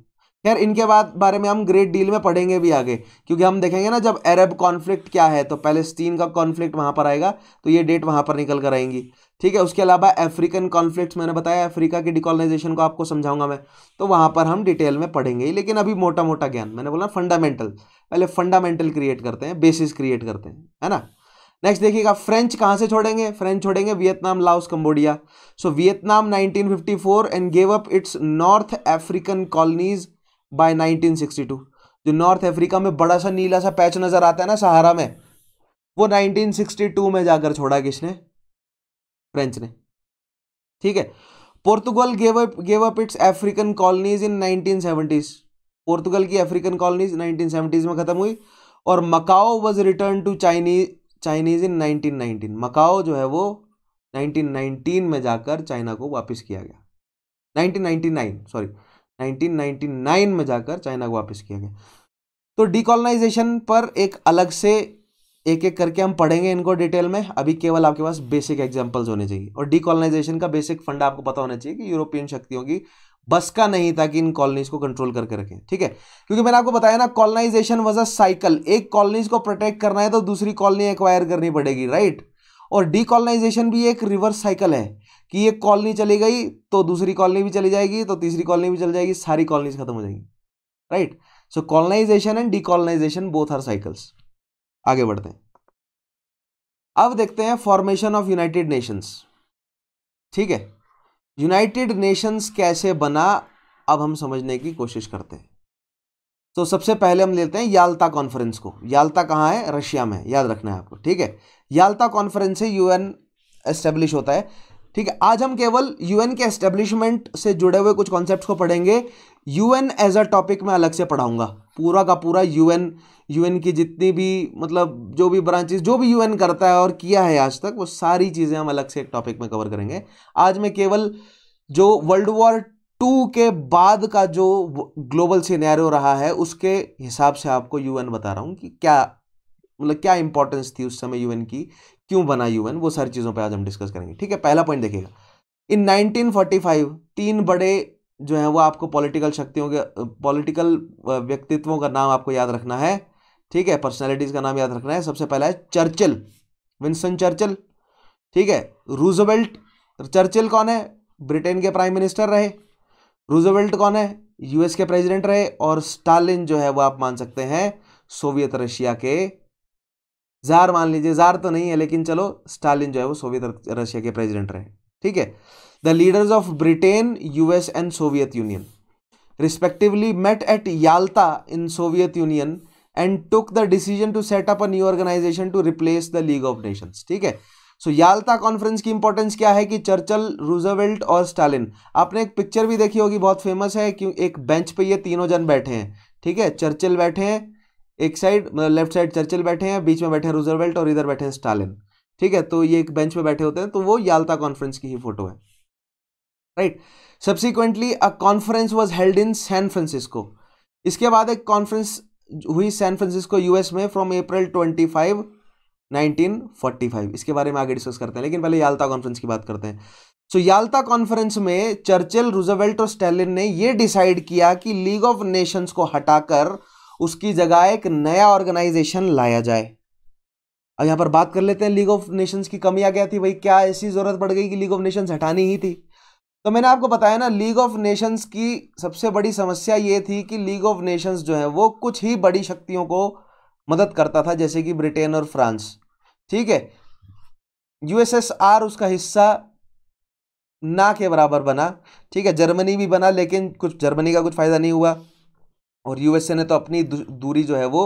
खैर इनके बाद बारे में हम ग्रेट डील में पढ़ेंगे भी आगे क्योंकि हम देखेंगे ना जब अरब कॉन्फ्लिक्ट क्या है तो पैलेस्टीन का कॉन्फ्लिक्ट वहाँ पर आएगा तो ये डेट वहाँ पर निकल कर आएंगी ठीक है उसके अलावा अफ्रीकन कॉन्फ्लिक्ट मैंने बताया अफ्रीका की डिकॉलनाइजेशन को आपको समझाऊंगा मैं तो वहाँ पर हम डिटेल में पढ़ेंगे लेकिन अभी मोटा मोटा ज्ञान मैंने बोला फंडामेंटल पहले फंडामेंटल क्रिएट करते हैं बेसिस क्रिएट करते हैं है ना नेक्स्ट देखिएगा फ्रेंच कहाँ से छोड़ेंगे फ्रेंच छोड़ेंगे Vietnam Laos Cambodia so Vietnam 1954 and gave up its North African colonies by 1962 जो नॉर्थ अफ्रीका में बड़ा सा नीला सा पैच नज़र आता है ना सहारा में वो 1962 में जाकर छोड़ा किसने फ्रेंच ने ठीक है Portugal gave up gave up its African colonies in nineteen Portugal की अफ्रीकन कॉलोनीज नाइनटीन में ख़त्म हुई और Macao was return to Chinese Chinese in 1919 Macao जो है वो 1919 में जाकर चाइना को वापस किया गया 1999 सॉरी 1999 में जाकर चाइना को वापस किया गया तो डिकॉलोनाइजेशन पर एक अलग से एक एक करके हम पढ़ेंगे इनको डिटेल में अभी केवल आपके पास बेसिक एग्जांपल्स होने चाहिए और डिकॉलोनाइजेशन का बेसिक फंडा आपको पता होना चाहिए कि यूरोपियन शक्तियों की बस का नहीं था कि इन कॉलोनीज को कंट्रोल करके रखें ठीक है क्योंकि मैंने आपको बताया ना कॉलोनाइजेशन वॉज अ साइकिल एक कॉलोनीज को प्रोटेक्ट करना है तो दूसरी कॉलोनी एक्वायर करनी पड़ेगी राइट और डीकॉलोनाइजेशन भी एक रिवर्स साइकिल है कि एक कॉलोनी चली गई तो दूसरी कॉलोनी भी चली जाएगी तो तीसरी कॉलोनी भी चली जाएगी सारी कॉलोनीज खत्म हो जाएगी right so colonization and decolonization both are cycles आगे बढ़ते हैं अब देखते हैं फॉर्मेशन ऑफ यूनाइटेड नेशंस ठीक है यूनाइटेड नेशंस कैसे बना अब हम समझने की कोशिश करते हैं तो सबसे पहले हम लेते हैं याल्ता कॉन्फ्रेंस को याल्ता कहाँ है रशिया में याद रखना है आपको ठीक है याल्ता कॉन्फ्रेंस से यूएन एस्टेब्लिश होता है ठीक है आज हम केवल यूएन के एस्टेब्लिशमेंट से जुड़े हुए कुछ कॉन्सेप्ट को पढ़ेंगे यूएन एज अ टॉपिक मैं अलग से पढ़ाऊंगा पूरा का पूरा यूएन यूएन की जितनी भी मतलब जो भी ब्रांचेज जो भी यूएन करता है और किया है आज तक वो सारी चीज़ें हम अलग से एक टॉपिक में कवर करेंगे आज मैं केवल जो वर्ल्ड वॉर टू के बाद का जो ग्लोबल सिनेरियो रहा है उसके हिसाब से आपको यूएन बता रहा हूँ कि क्या मतलब क्या इंपॉर्टेंस थी उस समय यूएन की क्यों बना यूएन वो सारी चीज़ों पर आज हम डिस्कस करेंगे ठीक है पहला पॉइंट देखिएगा इन 1945 तीन बड़े जो है वो आपको पॉलिटिकल शक्तियों के पॉलिटिकल व्यक्तित्वों का नाम आपको याद रखना है ठीक है पर्सनैलिटीज़ का नाम याद रखना है सबसे पहला है चर्चिल विंसन चर्चिल ठीक है रूजवेल्ट चर्चिल कौन है ब्रिटेन के प्राइम मिनिस्टर रहे रूजवेल्ट कौन है यूएस के प्रेसिडेंट रहे और स्टालिन जो है वो आप मान सकते हैं सोवियत रशिया के जार मान लीजिए जार तो नहीं है लेकिन चलो स्टालिन जो है वो सोवियत रशिया के प्रेसिडेंट रहे ठीक है the leaders of Britain US and Soviet Union respectively met at Yalta in Soviet Union and took the decision to set up a new organization to replace the League of ठीक है सो so, याल्ता कॉन्फ्रेंस की इंपॉर्टेंस क्या है कि चर्चल रूजावेल्ट और स्टालिन आपने एक पिक्चर भी देखी होगी बहुत फेमस है कि एक बेंच पे ये तीनों जन बैठे हैं ठीक है चर्चिल बैठे हैं एक साइड लेफ्ट साइड चर्चिल बैठे हैं बीच में बैठे हैं रूजावेल्ट और इधर बैठे हैं स्टालिन ठीक है तो ये एक बेंच पे बैठे होते हैं तो वो याल्ता कॉन्फ्रेंस की ही फोटो है right subsequently a conference was held in San Francisco इसके बाद एक कॉन्फ्रेंस हुई सैन फ्रांसिस्को यूएस में फ्रॉम अप्रैल 25 1945 इसके बारे में आगे डिस्कस करते हैं लेकिन पहले याल्ता कॉन्फ्रेंस की बात करते हैं सो so, याल्ता कॉन्फ्रेंस में चर्चिल रूजवेल्ट और स्टेलिन ने यह डिसाइड किया कि लीग ऑफ नेशंस को हटाकर उसकी जगह एक नया ऑर्गेनाइजेशन लाया जाए अब यहां पर बात कर लेते हैं लीग ऑफ नेशंस की कमियां क्या थी भाई क्या ऐसी जरूरत पड़ गई कि लीग ऑफ नेशंस हटानी ही थी तो मैंने आपको बताया ना लीग ऑफ नेशंस की सबसे बड़ी समस्या ये थी कि लीग ऑफ नेशंस जो है वो कुछ ही बड़ी शक्तियों को मदद करता था जैसे कि ब्रिटेन और फ्रांस ठीक है यूएसएसआर उसका हिस्सा ना के बराबर बना ठीक है जर्मनी भी बना लेकिन कुछ जर्मनी का कुछ फ़ायदा नहीं हुआ और यूएसए ने तो अपनी दूरी जो है वो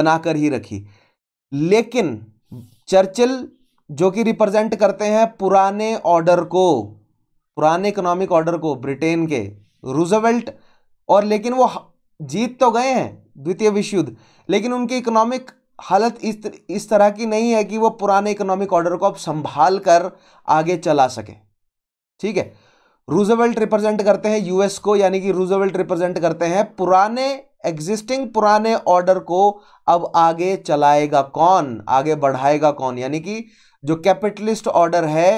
बनाकर ही रखी लेकिन चर्चिल जो कि रिप्रेजेंट करते हैं पुराने ऑर्डर को पुराने इकोनॉमिक ऑर्डर को ब्रिटेन के रूजवेल्ट और लेकिन वो जीत तो गए हैं द्वितीय विश्व युद्ध लेकिन उनकी इकोनॉमिक हालत इस इस तरह की नहीं है कि वो पुराने इकोनॉमिक ऑर्डर को अब संभाल कर आगे चला सके ठीक है रूजवेल्ट रिप्रेजेंट करते हैं यूएस को यानी कि रूजवेल्ट रिप्रेजेंट करते हैं पुराने एग्जिस्टिंग पुराने ऑर्डर को अब आगे चलाएगा कौन आगे बढ़ाएगा कौन यानी कि जो कैपिटलिस्ट ऑर्डर है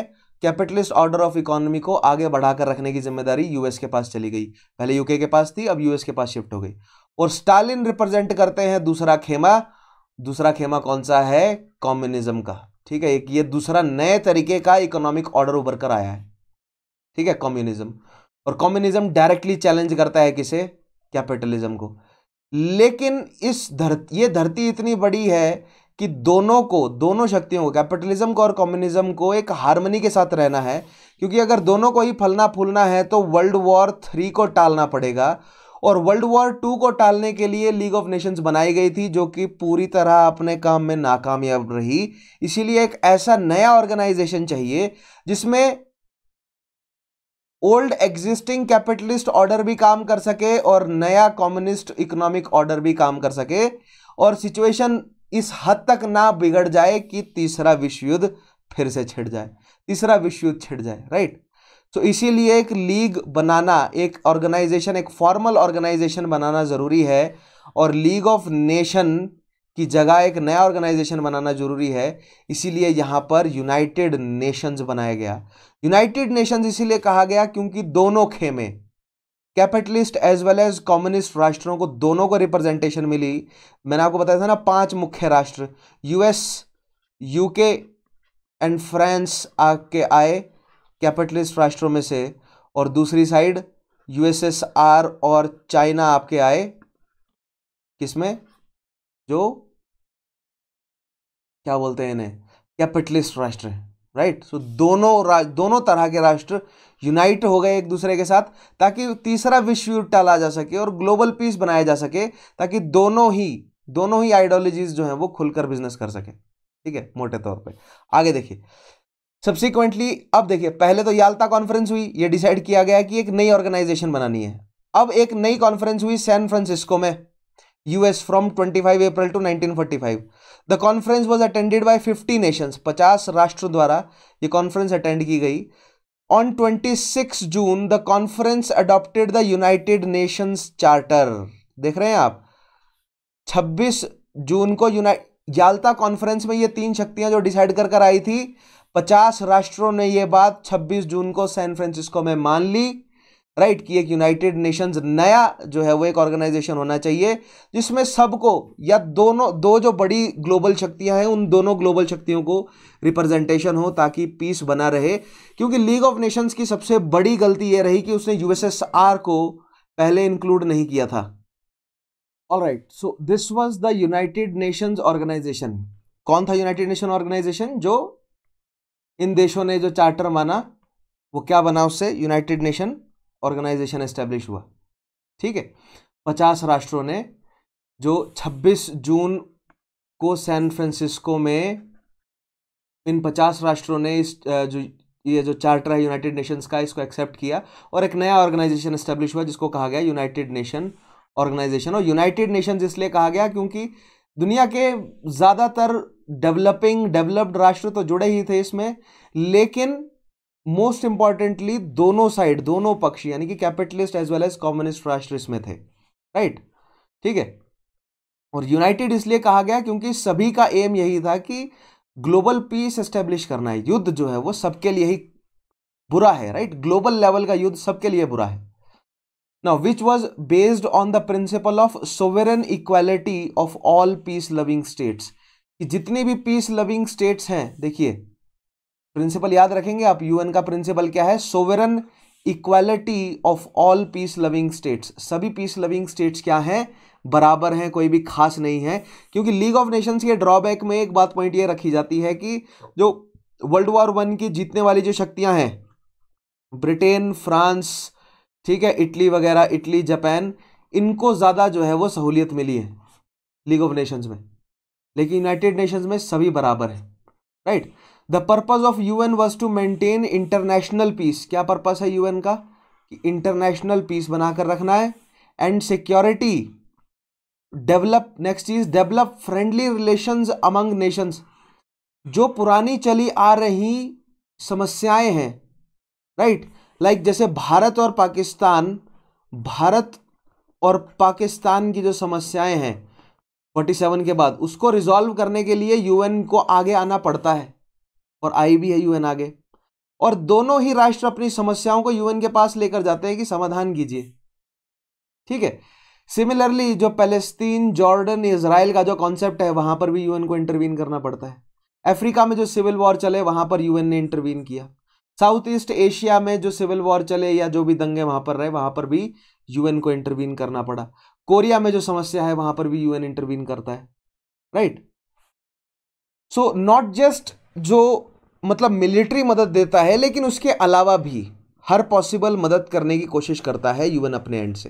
कैपिटलिस्ट ऑर्डर ऑफ इकोनॉमी को आगे बढ़ाकर रखने की जिम्मेदारी यूएस के पास चली गई पहले यूके के पास थी अब यूएस के पास शिफ्ट हो गई और स्टालिन रिप्रेजेंट करते हैं दूसरा खेमा दूसरा खेमा कौन सा है कॉम्युनिज्म का ठीक है एक ये दूसरा नए तरीके का इकोनॉमिक ऑर्डर उभर कर आया है ठीक है कॉम्युनिज्म और कॉम्युनिज्म डायरेक्टली चैलेंज करता है किसे कैपिटलिज्म को लेकिन इस धरती ये धरती इतनी बड़ी है कि दोनों को दोनों शक्तियों को कैपिटलिज्म को और कम्युनिज्म को एक हारमनी के साथ रहना है क्योंकि अगर दोनों को ही फलना फूलना है तो वर्ल्ड वॉर थ्री को टालना पड़ेगा और वर्ल्ड वॉर टू को टालने के लिए लीग ऑफ नेशंस बनाई गई थी जो कि पूरी तरह अपने काम में नाकामयाब रही इसीलिए एक ऐसा नया ऑर्गेनाइजेशन चाहिए जिसमें ओल्ड एग्जिस्टिंग कैपिटलिस्ट ऑर्डर भी काम कर सके और नया कम्युनिस्ट इकोनॉमिक ऑर्डर भी काम कर सके और सिचुएशन इस हद तक ना बिगड़ जाए कि तीसरा विश्व युद्ध फिर से छिड़ जाए तीसरा विश्व युद्ध छिड़ जाए राइट तो इसीलिए एक लीग बनाना एक ऑर्गेनाइजेशन एक फॉर्मल ऑर्गेनाइजेशन बनाना ज़रूरी है और लीग ऑफ नेशन की जगह एक नया ऑर्गेनाइजेशन बनाना जरूरी है इसीलिए यहाँ पर यूनाइटेड नेशंस बनाया गया यूनाइटेड नेशंस इसीलिए कहा गया क्योंकि दोनों खेमे capitalist as well as communist राष्ट्रों को दोनों को रिप्रेजेंटेशन मिली मैंने आपको बताया था ना पांच मुख्य राष्ट्र यूएस यूके एंड फ्रांस आके आए कैपिटलिस्ट राष्ट्रों में से और दूसरी साइड यूएसएसआर और चाइना आपके आए किसमें जो क्या बोलते हैं इन्हें कैपिटलिस्ट राष्ट्र राइट सो दोनों दोनों तरह के राष्ट्र यूनाइट हो गए एक दूसरे के साथ ताकि तीसरा विश्व युद्ध टाला जा सके और ग्लोबल पीस बनाया जा सके ताकि दोनों ही दोनों ही आइडियोलॉजीज जो हैं वो खुलकर बिजनेस कर सके ठीक है मोटे तौर पे आगे देखिए सब्सिक्वेंटली अब देखिए पहले तो यालता कॉन्फ्रेंस हुई ये डिसाइड किया गया कि एक नई ऑर्गेनाइजेशन बनानी है अब एक नई कॉन्फ्रेंस हुई सैन फ्रांसिस्को में US from 25 April to 1945 the conference was attended by fifty nations पचास राष्ट्र द्वारा ये कॉन्फ्रेंस अटेंड की गई on twenty six June the conference adopted the United Nations charter देख रहे हैं आप छब्बीस जून को यूनाइट जालता कॉन्फ्रेंस में ये तीन शक्तियां जो डिसाइड कर कर आई थी पचास राष्ट्रों ने यह बात छब्बीस जून को सैन फ्रांसिस्को में मान ली राइट right, कि एक यूनाइटेड नेशंस नया जो है वो एक ऑर्गेनाइजेशन होना चाहिए जिसमें सबको या दोनों दो जो बड़ी ग्लोबल शक्तियां हैं उन दोनों ग्लोबल शक्तियों को रिप्रेजेंटेशन हो ताकि पीस बना रहे क्योंकि लीग ऑफ नेशंस की सबसे बड़ी गलती ये रही कि उसने यूएसएसआर को पहले इंक्लूड नहीं किया था all right so this was the United Nation organisation कौन था यूनाइटेड नेशन ऑर्गेनाइजेशन जो इन देशों ने जो चार्टर माना वो क्या बना उससे यूनाइटेड नेशन ऑर्गेनाइजेशन एस्टेब्लिश हुआ ठीक है पचास राष्ट्रों ने जो छब्बीस जून को सैन फ्रांसिस्को में इन पचास राष्ट्रों ने इस जो ये जो चार्टर है यूनाइटेड नेशंस का इसको एक्सेप्ट किया और एक नया ऑर्गेनाइजेशन एस्टेब्लिश हुआ जिसको कहा गया यूनाइटेड नेशन ऑर्गेनाइजेशन और यूनाइटेड नेशन इसलिए कहा गया क्योंकि दुनिया के ज़्यादातर डेवलपिंग डेवलप्ड राष्ट्र तो जुड़े ही थे इसमें लेकिन मोस्ट इंपॉर्टेंटली दोनों साइड दोनों पक्ष यानी कि capitalist as well as communist राष्ट्र इसमें थे राइट ठीक है और यूनाइटेड इसलिए कहा गया क्योंकि सभी का एम यही था कि ग्लोबल पीस एस्टेब्लिश करना है युद्ध जो है वो सबके लिए ही बुरा है राइट ग्लोबल लेवल का युद्ध सबके लिए बुरा है now which was based on the principle of sovereign equality of all peace loving states कि भी पीस लविंग स्टेट्स हैं देखिए प्रिंसिपल याद रखेंगे आप यूएन का प्रिंसिपल क्या है sovereign equality of all peace loving states सभी पीस लविंग स्टेट्स क्या हैं बराबर हैं कोई भी खास नहीं है क्योंकि लीग ऑफ नेशंस के ड्रॉबैक में एक बात पॉइंट ये रखी जाती है कि जो वर्ल्ड वॉर वन की जीतने वाली जो शक्तियां हैं ब्रिटेन फ्रांस ठीक है इटली वगैरह इटली जापान इनको ज़्यादा जो है वो सहूलियत मिली है लीग ऑफ नेशंस में लेकिन यूनाइटेड नेशंस में सभी बराबर है right the purpose of U N was to maintain international peace क्या पर्पज है यूएन का कि इंटरनेशनल पीस बनाकर रखना है एंड सिक्योरिटी डेवलप नेक्स्ट चीज develop friendly relations among nations जो पुरानी चली आ रही समस्याएं हैं राइट लाइक जैसे भारत और पाकिस्तान भारत और पाकिस्तान की जो समस्याएं हैं फोर्टी सेवन के बाद उसको रिजॉल्व करने के लिए यूएन को आगे आना पड़ता है और आई भी है यूएन आगे और दोनों ही राष्ट्र अपनी समस्याओं को यूएन के पास लेकर जाते हैं कि समाधान कीजिए ठीक है सिमिलरली जो पैलेस्तीन जॉर्डन इसराइल का जो कॉन्सेप्ट है वहां पर भी यूएन को इंटरवीन करना पड़ता है अफ्रीका में जो सिविल वॉर चले वहां पर यूएन ने इंटरवीन किया साउथ ईस्ट एशिया में जो सिविल वॉर चले या जो भी दंगे वहां पर रहे वहां पर भी यूएन को इंटरवीन करना पड़ा कोरिया में जो समस्या है वहां पर भी यूएन इंटरवीन करता है राइट सो नॉट जस्ट जो मतलब मिलिट्री मदद देता है लेकिन उसके अलावा भी हर पॉसिबल मदद करने की कोशिश करता है यूएन अपने एंड से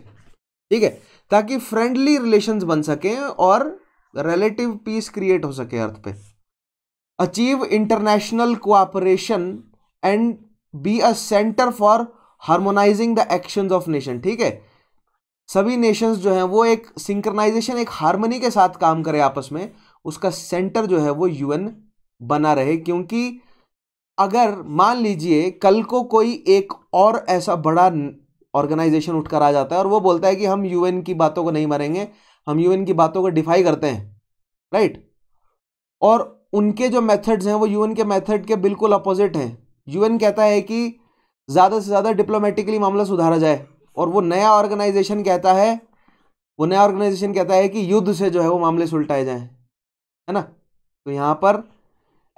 ठीक है ताकि फ्रेंडली रिलेशंस बन सकें और रिलेटिव पीस क्रिएट हो सके अर्थ पे achieve international cooperation and be a centre for harmonising the actions of nation ठीक है सभी नेशंस जो हैं वो एक सिंक्रनाइजेशन एक हार्मनी के साथ काम करें आपस में उसका सेंटर जो है वो यूएन बना रहे क्योंकि अगर मान लीजिए कल को कोई एक और ऐसा बड़ा ऑर्गेनाइजेशन उठकर आ जाता है और वो बोलता है कि हम यूएन की बातों को नहीं मरेंगे हम यूएन की बातों को डिफाई करते हैं राइट और उनके जो मेथड्स हैं वो यूएन के मेथड के बिल्कुल अपोजिट हैं यूएन कहता है कि ज़्यादा से ज़्यादा डिप्लोमेटिकली मामला सुधारा जाए और वो नया ऑर्गेनाइजेशन कहता है वो नया ऑर्गेनाइजेशन कहता है कि युद्ध से जो है वो मामले सुलटाए जाएँ है ना तो यहाँ पर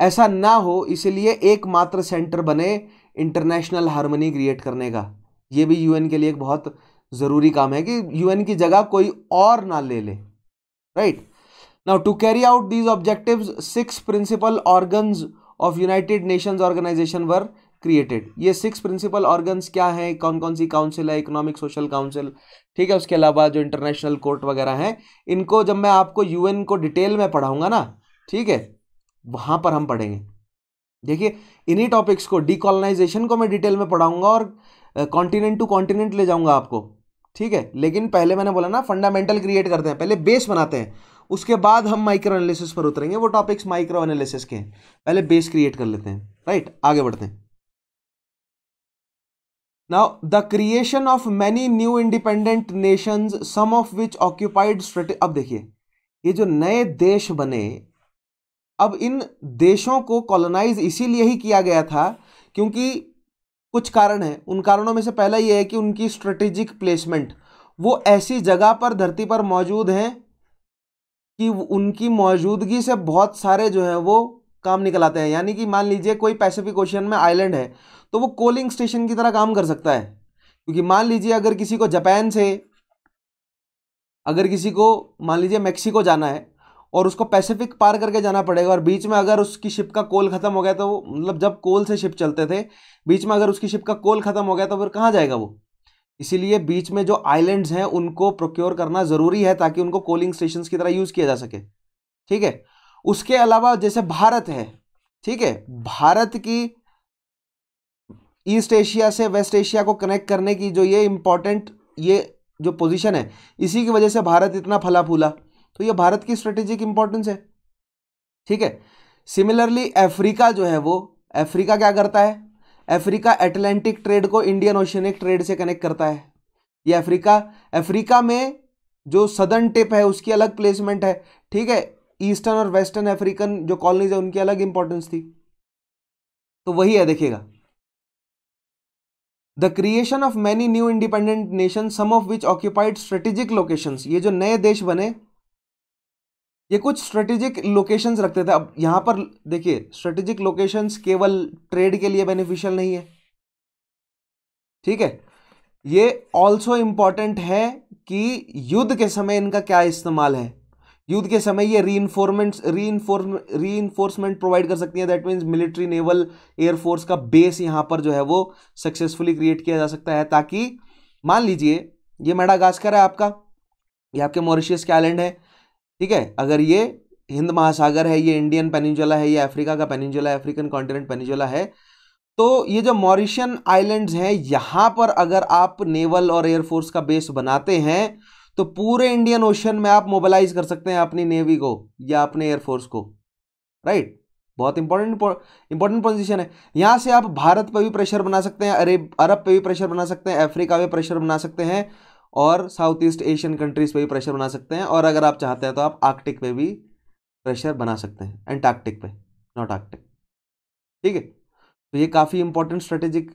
ऐसा ना हो इसलिए एकमात्र सेंटर बने इंटरनेशनल हारमोनी क्रिएट करने का ये भी यूएन के लिए एक बहुत ज़रूरी काम है कि यूएन की जगह कोई और ना ले ले right now to carry out these objectives six principal organs of United Nations organisation were created ये सिक्स प्रिंसिपल ऑर्गन्स क्या हैं कौन कौन सी काउंसिल है इकोनॉमिक सोशल काउंसिल ठीक है उसके अलावा जो इंटरनेशनल कोर्ट वगैरह हैं इनको जब मैं आपको यूएन को डिटेल में पढ़ाऊंगा ना ठीक है वहां पर हम पढ़ेंगे देखिए इन्हीं टॉपिक्स को डिकॉलोनाइजेशन को मैं डिटेल में पढ़ाऊंगा और कॉन्टिनेंट टू कॉन्टिनेंट ले जाऊंगा आपको ठीक है लेकिन पहले मैंने बोला ना फंडामेंटल क्रिएट करते हैं पहले बेस बनाते हैं उसके बाद हम माइक्रो एनालिसिस पर उतरेंगे वो टॉपिक्स माइक्रो एनालिसिस के हैं पहले बेस क्रिएट कर लेते हैं राइट आगे बढ़ते हैं the creation of of new independent nations some of which occupied occupied अब देखिए ये जो नए देश बने अब इन देशों को कॉलोनाइज इसीलिए ही किया गया था क्योंकि कुछ कारण है उन कारणों में से पहला ये है कि उनकी स्ट्रेटेजिक प्लेसमेंट वो ऐसी जगह पर धरती पर मौजूद हैं कि उनकी मौजूदगी से बहुत सारे जो हैं वो काम निकल आते हैं यानी कि मान लीजिए कोई पैसिफिक ओशियन में आइलैंड है तो वो कोलिंग स्टेशन की तरह काम कर सकता है क्योंकि मान लीजिए अगर किसी को जापान से अगर किसी को मान लीजिए मैक्सिको जाना है और उसको पैसिफिक पार करके जाना पड़ेगा और बीच में अगर उसकी शिप का कोल खत्म हो गया तो वो मतलब जब कोल से शिप चलते थे बीच में अगर उसकी शिप का कोल खत्म हो गया तो फिर कहाँ जाएगा वो इसीलिए बीच में जो आइलैंड्स हैं उनको प्रोक्योर करना ज़रूरी है ताकि उनको कोलिंग स्टेशन की तरह यूज़ किया जा सके ठीक है उसके अलावा जैसे भारत है ठीक है भारत की ईस्ट एशिया से वेस्ट एशिया को कनेक्ट करने की जो ये इंपॉर्टेंट ये जो पोजीशन है इसी की वजह से भारत इतना फला फूला तो ये भारत की स्ट्रेटेजिक इंपॉर्टेंस है ठीक है सिमिलरली अफ्रीका जो है वो अफ्रीका क्या करता है अफ्रीका एटलांटिक ट्रेड को इंडियन ओशनिक ट्रेड से कनेक्ट करता है ये अफ्रीका अफ्रीका में जो सदर्न टिप है उसकी अलग प्लेसमेंट है ठीक है ईस्टर्न और वेस्टर्न अफ्रीकन जो कॉलोनीज है उनकी अलग इंपॉर्टेंस थी तो वही है देखिएगा the creation of many new independent nation some of which occupied strategic locations ये जो नए देश बने ये कुछ स्ट्रेटेजिक लोकेशंस रखते थे अब यहां पर देखिए स्ट्रेटेजिक लोकेशंस केवल ट्रेड के लिए बेनिफिशियल नहीं है ठीक है ये ऑल्सो इंपॉर्टेंट है कि युद्ध के समय इनका क्या इस्तेमाल है युद्ध के समय ये री इन्फोर्मेंट री इन्फोर्समेंट प्रोवाइड कर सकती है that means military naval air force का बेस यहाँ पर जो है वो सक्सेसफुली क्रिएट किया जा सकता है ताकि मान लीजिए ये मेडागास्कर है आपका ये आपके मॉरिशियस के आइलैंड है ठीक है अगर ये हिंद महासागर है ये इंडियन पेनिजोला है ये अफ्रीका का पेनिजोला है अफ्रीकन कॉन्टिनेंट पेनिजोला है तो ये जो मॉरिशियन आइलैंड्स हैं यहाँ पर अगर आप नेवल और एयरफोर्स का बेस बनाते हैं तो पूरे इंडियन ओशन में आप मोबालाइज कर सकते हैं अपनी नेवी को या अपने एयरफोर्स को राइट बहुत इंपॉर्टेंट इंपॉर्टेंट पोजीशन है यहाँ से आप भारत पर भी प्रेशर बना सकते हैं अरब पर भी प्रेशर बना सकते हैं अफ्रीका पर प्रेशर बना सकते हैं और साउथ ईस्ट एशियन कंट्रीज़ पे भी प्रेशर बना सकते हैं और अगर आप चाहते हैं तो आप आर्कटिक पे भी प्रेशर बना सकते हैं एंटार्कटिक पे नॉट आर्कटिक ठीक है तो ये काफ़ी इंपॉर्टेंट स्ट्रेटेजिक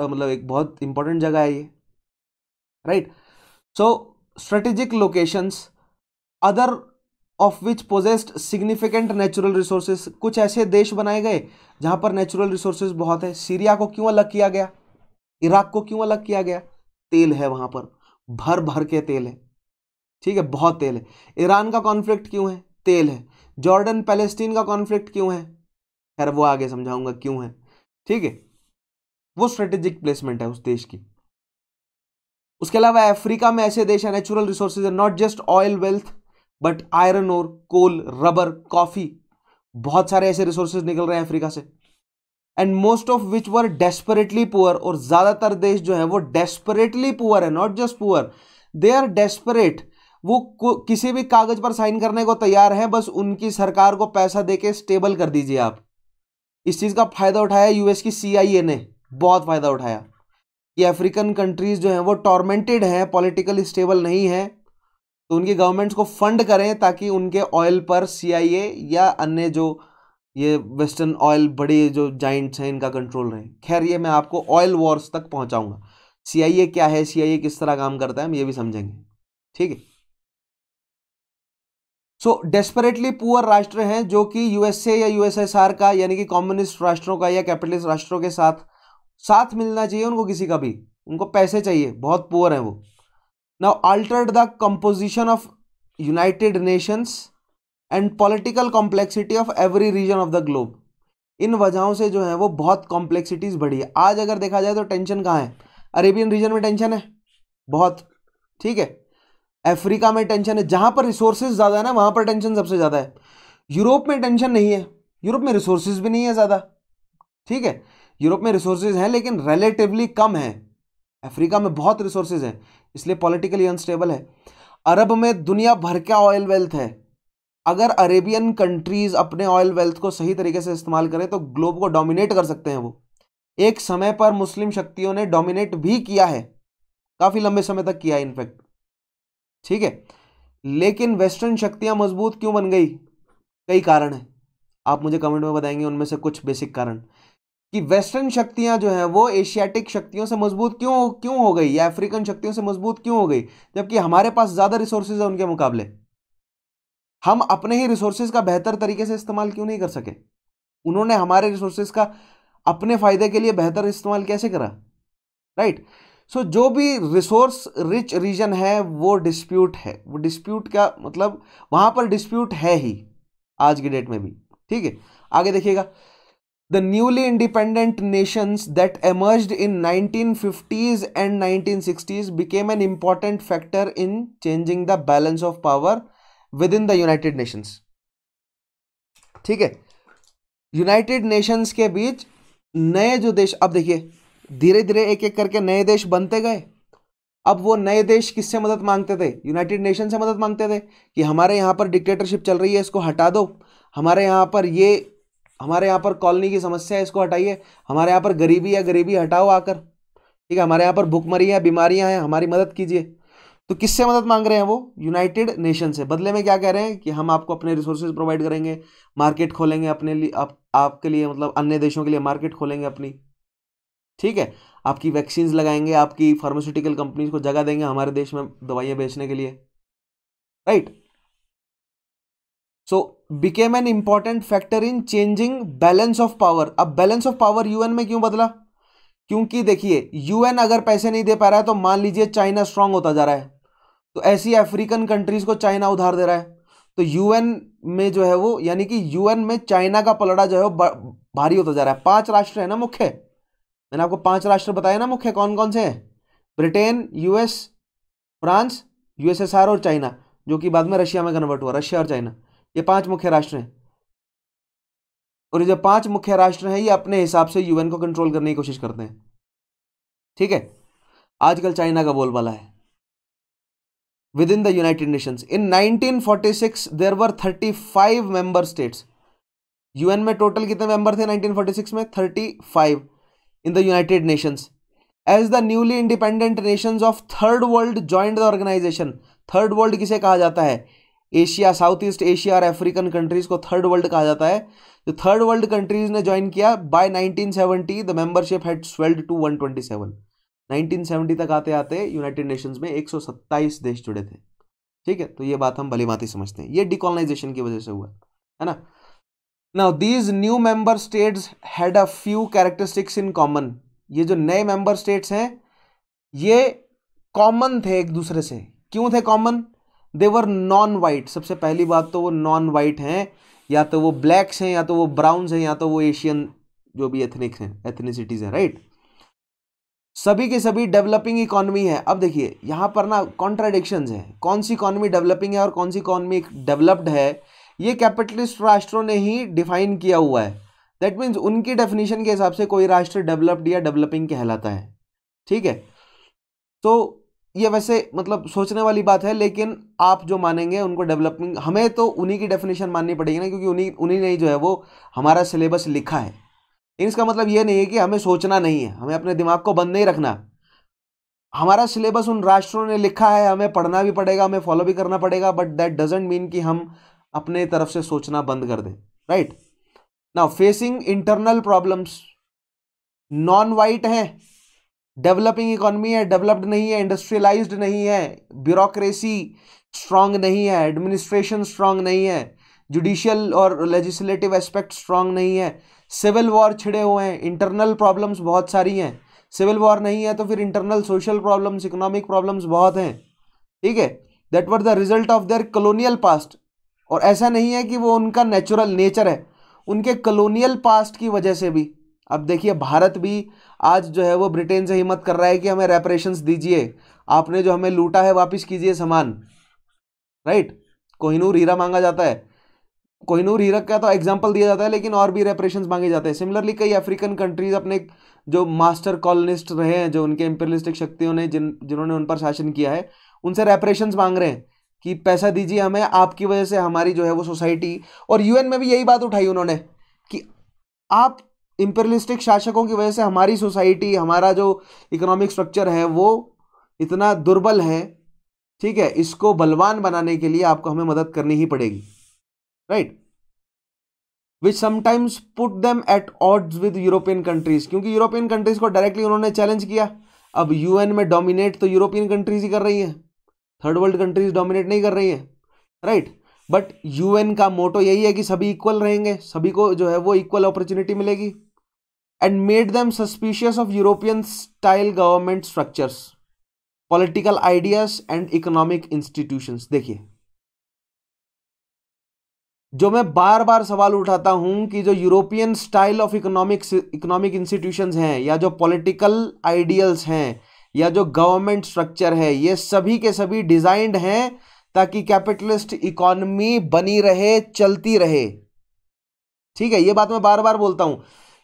मतलब एक बहुत इंपॉर्टेंट जगह है ये right so strategic locations other of which possessed significant natural resources कुछ ऐसे देश बनाए गए जहां पर नेचुरल रिसोर्सेज बहुत है सीरिया को क्यों अलग किया गया इराक को क्यों अलग किया गया तेल है वहां पर भर भर के तेल है ठीक है बहुत तेल है ईरान का कॉन्फ्लिक्ट क्यों है तेल है जॉर्डन पैलेस्टीन का कॉन्फ्लिक्ट क्यों है खैर वो आगे समझाऊंगा क्यों है ठीक है वो स्ट्रेटेजिक प्लेसमेंट है उस देश की उसके अलावा अफ्रीका में ऐसे देश है नेचुरल रिसोर्सेज है not just oil wealth but iron और कोल रबर कॉफी बहुत सारे ऐसे रिसोर्सेज निकल रहे हैं अफ्रीका से and most of which were desperately poor और ज़्यादातर देश जो है वो डेस्परेटली पुअर है not just poor they are desperate वो किसी भी कागज़ पर साइन करने को तैयार हैं बस उनकी सरकार को पैसा दे के स्टेबल कर दीजिए आप इस चीज़ का फ़ायदा उठाया यूएस की सीआईए ने बहुत फ़ायदा उठाया कि अफ्रीकन कंट्रीज़ जो हैं वो टॉर्मेंटेड हैं पोलिटिकली स्टेबल नहीं है तो उनकी गवर्नमेंट्स को फंड करें ताकि उनके ऑयल पर सीआईए या अन्य जो ये वेस्टर्न ऑयल बड़े जो जाइंट्स हैं इनका कंट्रोल रहे खैर ये मैं आपको ऑयल वॉर्स तक पहुंचाऊंगा सीआईए क्या है सीआईए किस तरह काम करता है हम ये भी समझेंगे ठीक है सो डेस्परेटली पुअर राष्ट्र हैं जो कि यूएसए या यूएसएसआर का यानी कि कम्युनिस्ट राष्ट्रों का या कैपिटलिस्ट राष्ट्रों के साथ साथ मिलना चाहिए उनको किसी का भी उनको पैसे चाहिए बहुत पुअर है वो now altered the composition of United Nations and political complexity of every region of the globe इन वजहों से जो है वो बहुत कॉम्प्लेक्सिटीज़ बढ़ी है आज अगर देखा जाए तो टेंशन कहाँ है अरेबियन रीजन में टेंशन है बहुत ठीक है अफ्रीका में टेंशन है जहाँ पर रिसोर्सेज ज़्यादा है ना वहाँ पर टेंशन सबसे ज़्यादा है यूरोप में टेंशन नहीं है यूरोप में रिसोर्सेज भी नहीं है ज़्यादा ठीक है यूरोप में रिसोर्सेज हैं लेकिन रिलेटिवली कम है अफ्रीका में बहुत रिसोर्सेज हैं इसलिए पॉलिटिकली अनस्टेबल है अरब में दुनिया भर का ऑयल वेल्थ है अगर अरेबियन कंट्रीज अपने ऑयल वेल्थ को सही तरीके से इस्तेमाल करें तो ग्लोब को डोमिनेट कर सकते हैं वो एक समय पर मुस्लिम शक्तियों ने डोमिनेट भी किया है काफ़ी लंबे समय तक किया है इनफैक्ट ठीक है लेकिन वेस्टर्न शक्तियां मजबूत क्यों बन गई कई कारण है आप मुझे कमेंट में बताएंगे उनमें से कुछ बेसिक कारण कि वेस्टर्न शक्तियां जो है वो एशियाटिक शक्तियों से मजबूत क्यों क्यों हो गई या अफ्रीकन शक्तियों से मजबूत क्यों हो गई जबकि हमारे पास ज़्यादा रिसोर्सेज है उनके मुकाबले हम अपने ही रिसोर्सेज का बेहतर तरीके से इस्तेमाल क्यों नहीं कर सके उन्होंने हमारे रिसोर्सेज का अपने फायदे के लिए बेहतर इस्तेमाल कैसे करा राइट right? सो so, जो भी रिसोर्स रिच रीजन है वो डिस्प्यूट है वो डिस्प्यूट का मतलब वहां पर डिस्प्यूट है ही आज की डेट में भी ठीक है आगे देखिएगा the newly independent nations that emerge in nineteen fifties and nineteen sixties became an important factor in changing the balance of power within the United Nations ठीक है यूनाइटेड नेशंस के बीच नए जो देश अब देखिए धीरे धीरे एक एक करके नए देश बनते गए अब वो नए देश किससे मदद मांगते थे यूनाइटेड नेशन से मदद मांगते थे कि हमारे यहाँ पर डिक्टेटरशिप चल रही है इसको हटा दो हमारे यहाँ पर ये हमारे यहाँ पर कॉलोनी की समस्या है इसको हटाइए हमारे यहाँ पर गरीबी या गरीबी हटाओ आकर ठीक है हमारे यहाँ पर भुखमरी है बीमारियाँ हैं हमारी मदद कीजिए तो किससे मदद मांग रहे हैं वो यूनाइटेड नेशन से बदले में क्या कह रहे हैं कि हम आपको अपने रिसोर्सेज प्रोवाइड करेंगे मार्केट खोलेंगे अपने लिए आप, आपके लिए मतलब अन्य देशों के लिए मार्केट खोलेंगे अपनी ठीक है आपकी वैक्सीन्स लगाएंगे आपकी फार्मास्यूटिकल कंपनीज को जगह देंगे हमारे देश में दवाइयां बेचने के लिए right so became an important factor in changing balance of power अब बैलेंस ऑफ पावर यूएन में क्यों बदला क्योंकि देखिए यूएन अगर पैसे नहीं दे पा रहा है तो मान लीजिए चाइना स्ट्रांग होता जा रहा है तो ऐसी अफ्रीकन कंट्रीज़ को चाइना उधार दे रहा है तो यूएन में जो है वो यानी कि यूएन में चाइना का पलड़ा जो है वो भारी होता जा रहा है पांच राष्ट्र है ना मुख्य मैंने आपको पांच राष्ट्र बताया ना मुख्य कौन कौन से हैं ब्रिटेन यूएस फ्रांस यूएसएसआर और चाइना जो कि बाद में रशिया में कन्वर्ट हुआ रशिया और चाइना ये पांच मुख्य राष्ट्र हैं और ये जो पांच मुख्य राष्ट्र हैं ये अपने हिसाब से यूएन को कंट्रोल करने की कोशिश करते हैं ठीक है आजकल चाइना का बोलबाला है within the United Nation in 1946 there were 35 member states. UN में टोटल कितने मेंबर थे 1946 में 35 in the United Nations as the newly independent nation of third world joined the organisation third world किसे कहा जाता है एशिया साउथ ईस्ट एशिया और अफ्रीकन कंट्रीज को थर्ड वर्ल्ड कहा जाता है जो थर्ड वर्ल्ड कंट्रीज ने ज्वाइन किया by 1970 the membership had swelled to 127 1970 तक आते आते यूनाइटेड नेशंस में 127 देश जुड़े थे ठीक है तो ये बात हम भली माती समझते हैं ये डिकॉलोनाइजेशन की वजह से हुआ है ना now these new member states had a few characteristics in common ये जो नए मेंबर स्टेट्स हैं ये कॉमन थे एक दूसरे से क्यों थे कॉमन देवर नॉन वाइट सबसे पहली बात तो वो नॉन वाइट हैं या तो वो ब्लैक्स हैं या तो वो ब्राउन्स हैं या तो वो एशियन जो भी एथनिक्स हैं एथनिसिटीज़ हैं राइट सभी के सभी डेवलपिंग इकोनॉमी है अब देखिए यहाँ पर ना कॉन्ट्राडिक्शन है कौन सी इकोनॉमी डेवलपिंग है और कौन सी इकोनॉमी डेवलप्ड है ये कैपिटलिस्ट राष्ट्रों ने ही डिफाइन किया हुआ है दैट मीन्स उनकी डेफिनेशन के हिसाब से कोई राष्ट्र डेवलप्ड या डेवलपिंग कहलाता है ठीक है तो ये वैसे मतलब सोचने वाली बात है लेकिन आप जो मानेंगे उनको डेवलपिंग हमें तो उन्हीं की डेफिनेशन माननी पड़ेगी ना क्योंकि उन्हीं उन्हीं ने जो है वो हमारा सिलेबस लिखा है इसका मतलब ये नहीं है कि हमें सोचना नहीं है हमें अपने दिमाग को बंद नहीं रखना हमारा सिलेबस उन राष्ट्रों ने लिखा है हमें पढ़ना भी पड़ेगा हमें फॉलो भी करना पड़ेगा बट दैट डजेंट मीन कि हम अपने तरफ से सोचना बंद कर दें right now facing internal problems non white है डेवलपिंग इकोनमी है डेवलप्ड नहीं है इंडस्ट्रियलाइज्ड नहीं है ब्यूरोक्रेसी स्ट्रांग नहीं है एडमिनिस्ट्रेशन स्ट्रांग नहीं है जुडिशियल और लेजिस्लेटिव एस्पेक्ट स्ट्रांग नहीं है सिविल वॉर छिड़े हुए हैं इंटरनल प्रॉब्लम्स बहुत सारी हैं सिविल वॉर नहीं है तो फिर internal social problems economic problems बहुत हैं ठीक है that were the result of their colonial past और ऐसा नहीं है कि वो उनका नेचुरल नेचर है उनके कलोनियल पास्ट की वजह से भी अब देखिए भारत भी आज जो है वो ब्रिटेन से हिम्मत कर रहा है कि हमें रेपरेशंस दीजिए आपने जो हमें लूटा है वापस कीजिए सामान राइट कोहिनूर हीरा मांगा जाता है कोहिनूर हीरक का तो एग्जाम्पल दिया जाता है लेकिन और भी रेपरेशन मांगे जाते हैं सिमिलरली कई अफ्रीकन कंट्रीज अपने जो मास्टर कॉलोनिस्ट रहे हैं जो उनके इम्पेरियलिस्टिक शक्तियों ने जिन जिन्होंने उन पर शासन किया है उनसे रेपरेशन मांग रहे हैं कि पैसा दीजिए हमें आपकी वजह से हमारी जो है वो सोसाइटी और यूएन में भी यही बात उठाई उन्होंने कि आप इम्पेरियलिस्टिक शासकों की वजह से हमारी सोसाइटी हमारा जो इकोनॉमिक स्ट्रक्चर है वो इतना दुर्बल है ठीक है इसको बलवान बनाने के लिए आपको हमें मदद करनी ही पड़ेगी right which sometimes put them at odds with European countries क्योंकि यूरोपियन कंट्रीज को डायरेक्टली उन्होंने चैलेंज किया अब यूएन में डोमिनेट तो यूरोपियन कंट्रीज ही कर रही हैं थर्ड वर्ल्ड कंट्रीज डोमिनेट नहीं कर रही हैं राइट बट यूएन का मोटो यही है कि सभी इक्वल रहेंगे सभी को जो है वो इक्वल अपॉर्चुनिटी मिलेगी and made them suspicious of European style government structures political ideas and economic institutions देखिए जो मैं बार बार सवाल उठाता हूं कि जो European style of economics economic institutions हैं या जो पॉलिटिकल आइडियल्स हैं या जो गवर्नमेंट स्ट्रक्चर है ये सभी के सभी डिजाइंड हैं ताकि कैपिटलिस्ट इकोनॉमी बनी रहे चलती रहे ठीक है ये बात मैं बार बार बोलता हूं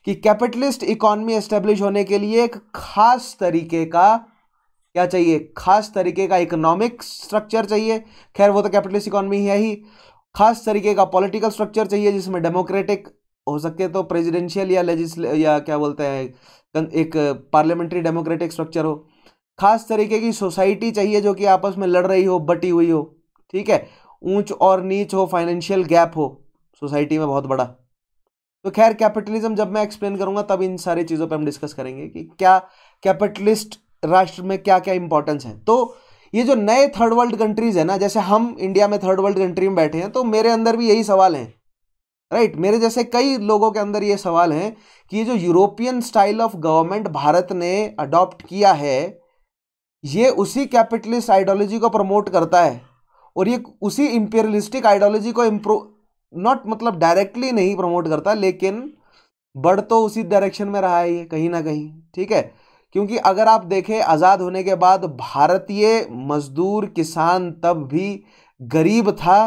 कि कैपिटलिस्ट इकोनॉमी एस्टेब्लिश होने के लिए एक खास तरीके का क्या चाहिए खास तरीके का इकोनॉमिक स्ट्रक्चर चाहिए खैर वो तो कैपिटलिस्ट इकोनॉमी है ही खास तरीके का पॉलिटिकल स्ट्रक्चर चाहिए जिसमें डेमोक्रेटिक हो सके तो प्रेसिडेंशियल या लेजिस्ले या क्या बोलते हैं एक पार्लियामेंट्री डेमोक्रेटिक स्ट्रक्चर हो खास तरीके की सोसाइटी चाहिए जो कि आपस में लड़ रही हो बटी हुई हो ठीक है ऊंच और नीच हो फाइनेंशियल गैप हो सोसाइटी में बहुत बड़ा तो खैर कैपिटलिज्म जब मैं एक्सप्लेन करूंगा तब इन सारी चीज़ों पर हम डिस्कस करेंगे कि क्या कैपिटलिस्ट राष्ट्र में क्या क्या इंपॉर्टेंस है तो ये जो नए थर्ड वर्ल्ड कंट्रीज़ है ना जैसे हम इंडिया में थर्ड वर्ल्ड कंट्री में बैठे हैं तो मेरे अंदर भी यही सवाल है राइट right? मेरे जैसे कई लोगों के अंदर ये सवाल है कि ये जो European style of government Bharat ने अडॉप्ट किया है ये उसी कैपिटलिस्ट आइडियोलॉजी को प्रमोट करता है और ये उसी इम्पेरियलिस्टिक आइडियोलॉजी को इम्प्रो नॉट मतलब डायरेक्टली नहीं प्रमोट करता लेकिन बढ़ तो उसी डायरेक्शन में रहा है ये कहीं ना कहीं ठीक है क्योंकि अगर आप देखें आज़ाद होने के बाद भारतीय मजदूर किसान तब भी गरीब था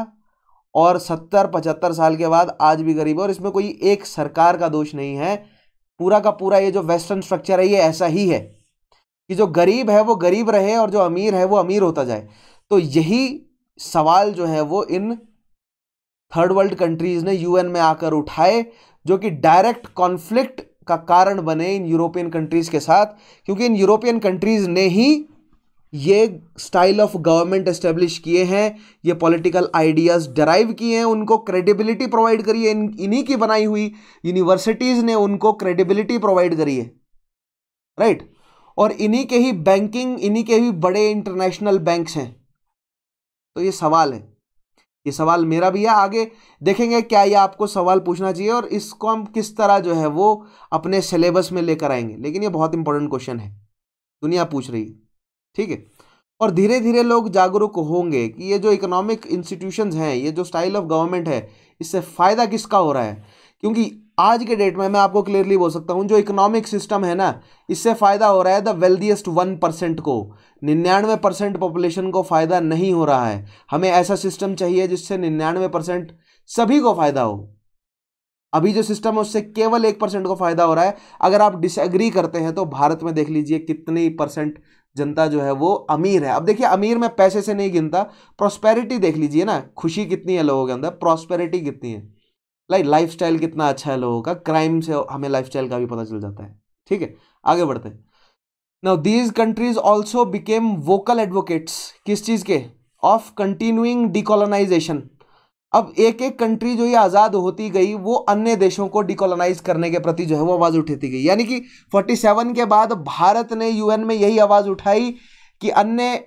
और सत्तर पचहत्तर साल के बाद आज भी गरीब है और इसमें कोई एक सरकार का दोष नहीं है पूरा का पूरा ये जो वेस्टर्न स्ट्रक्चर है ये ऐसा ही है कि जो गरीब है वो गरीब रहे और जो अमीर है वो अमीर होता जाए तो यही सवाल जो है वो इन थर्ड वर्ल्ड कंट्रीज़ ने यूएन में आकर उठाए जो कि डायरेक्ट कॉन्फ्लिक्ट का कारण बने इन यूरोपियन कंट्रीज़ के साथ क्योंकि इन यूरोपियन कंट्रीज़ ने ही ये स्टाइल ऑफ गवर्नमेंट एस्टेब्लिश किए हैं ये पॉलिटिकल आइडियाज़ डराइव किए हैं उनको क्रेडिबिलिटी प्रोवाइड करी है इन्हीं की बनाई हुई यूनिवर्सिटीज़ ने उनको क्रेडिबिलिटी प्रोवाइड करी है राइट right? और इन्हीं के ही बैंकिंग इन्हीं के ही बड़े इंटरनेशनल बैंक्स हैं तो ये सवाल है ये सवाल मेरा भी है आगे देखेंगे क्या ये आपको सवाल पूछना चाहिए और इसको हम किस तरह जो है वो अपने सिलेबस में लेकर आएंगे लेकिन ये बहुत इंपॉर्टेंट क्वेश्चन है दुनिया पूछ रही है ठीक है और धीरे धीरे लोग जागरूक होंगे कि ये जो इकोनॉमिक इंस्टीट्यूशंस हैं ये जो स्टाइल ऑफ गवर्नमेंट है इससे फ़ायदा किसका हो रहा है क्योंकि आज के डेट में मैं आपको क्लियरली बोल सकता हूँ जो इकोनॉमिक सिस्टम है ना इससे फ़ायदा हो रहा है द वेल्दीएस्ट वन परसेंट को निन्यानवे परसेंट पॉपुलेशन को फ़ायदा नहीं हो रहा है हमें ऐसा सिस्टम चाहिए जिससे निन्यानवे परसेंट सभी को फ़ायदा हो अभी जो सिस्टम है उससे केवल एक परसेंट को फ़ायदा हो रहा है अगर आप डिसएग्री करते हैं तो भारत में देख लीजिए कितनी परसेंट जनता जो है वो अमीर है अब देखिए अमीर मैं पैसे से नहीं गिनता प्रॉस्पेरिटी देख लीजिए ना खुशी कितनी है लोगों के अंदर प्रॉस्पेरिटी कितनी है लाइक लाइफ स्टाइल कितना अच्छा है लोगों का क्राइम से हमें लाइफ स्टाइल का भी पता चल जाता है ठीक है आगे बढ़ते हैं now these countries also became vocal advocates किस चीज़ के ऑफ कंटिन्यूइंग डिकोलोनाइजेशन अब एक एक कंट्री जो ये आज़ाद होती गई वो अन्य देशों को डिकोलोनाइज करने के प्रति जो है वो आवाज़ उठाती गई यानी कि 47 के बाद भारत ने यूएन में यही आवाज़ उठाई कि अन्य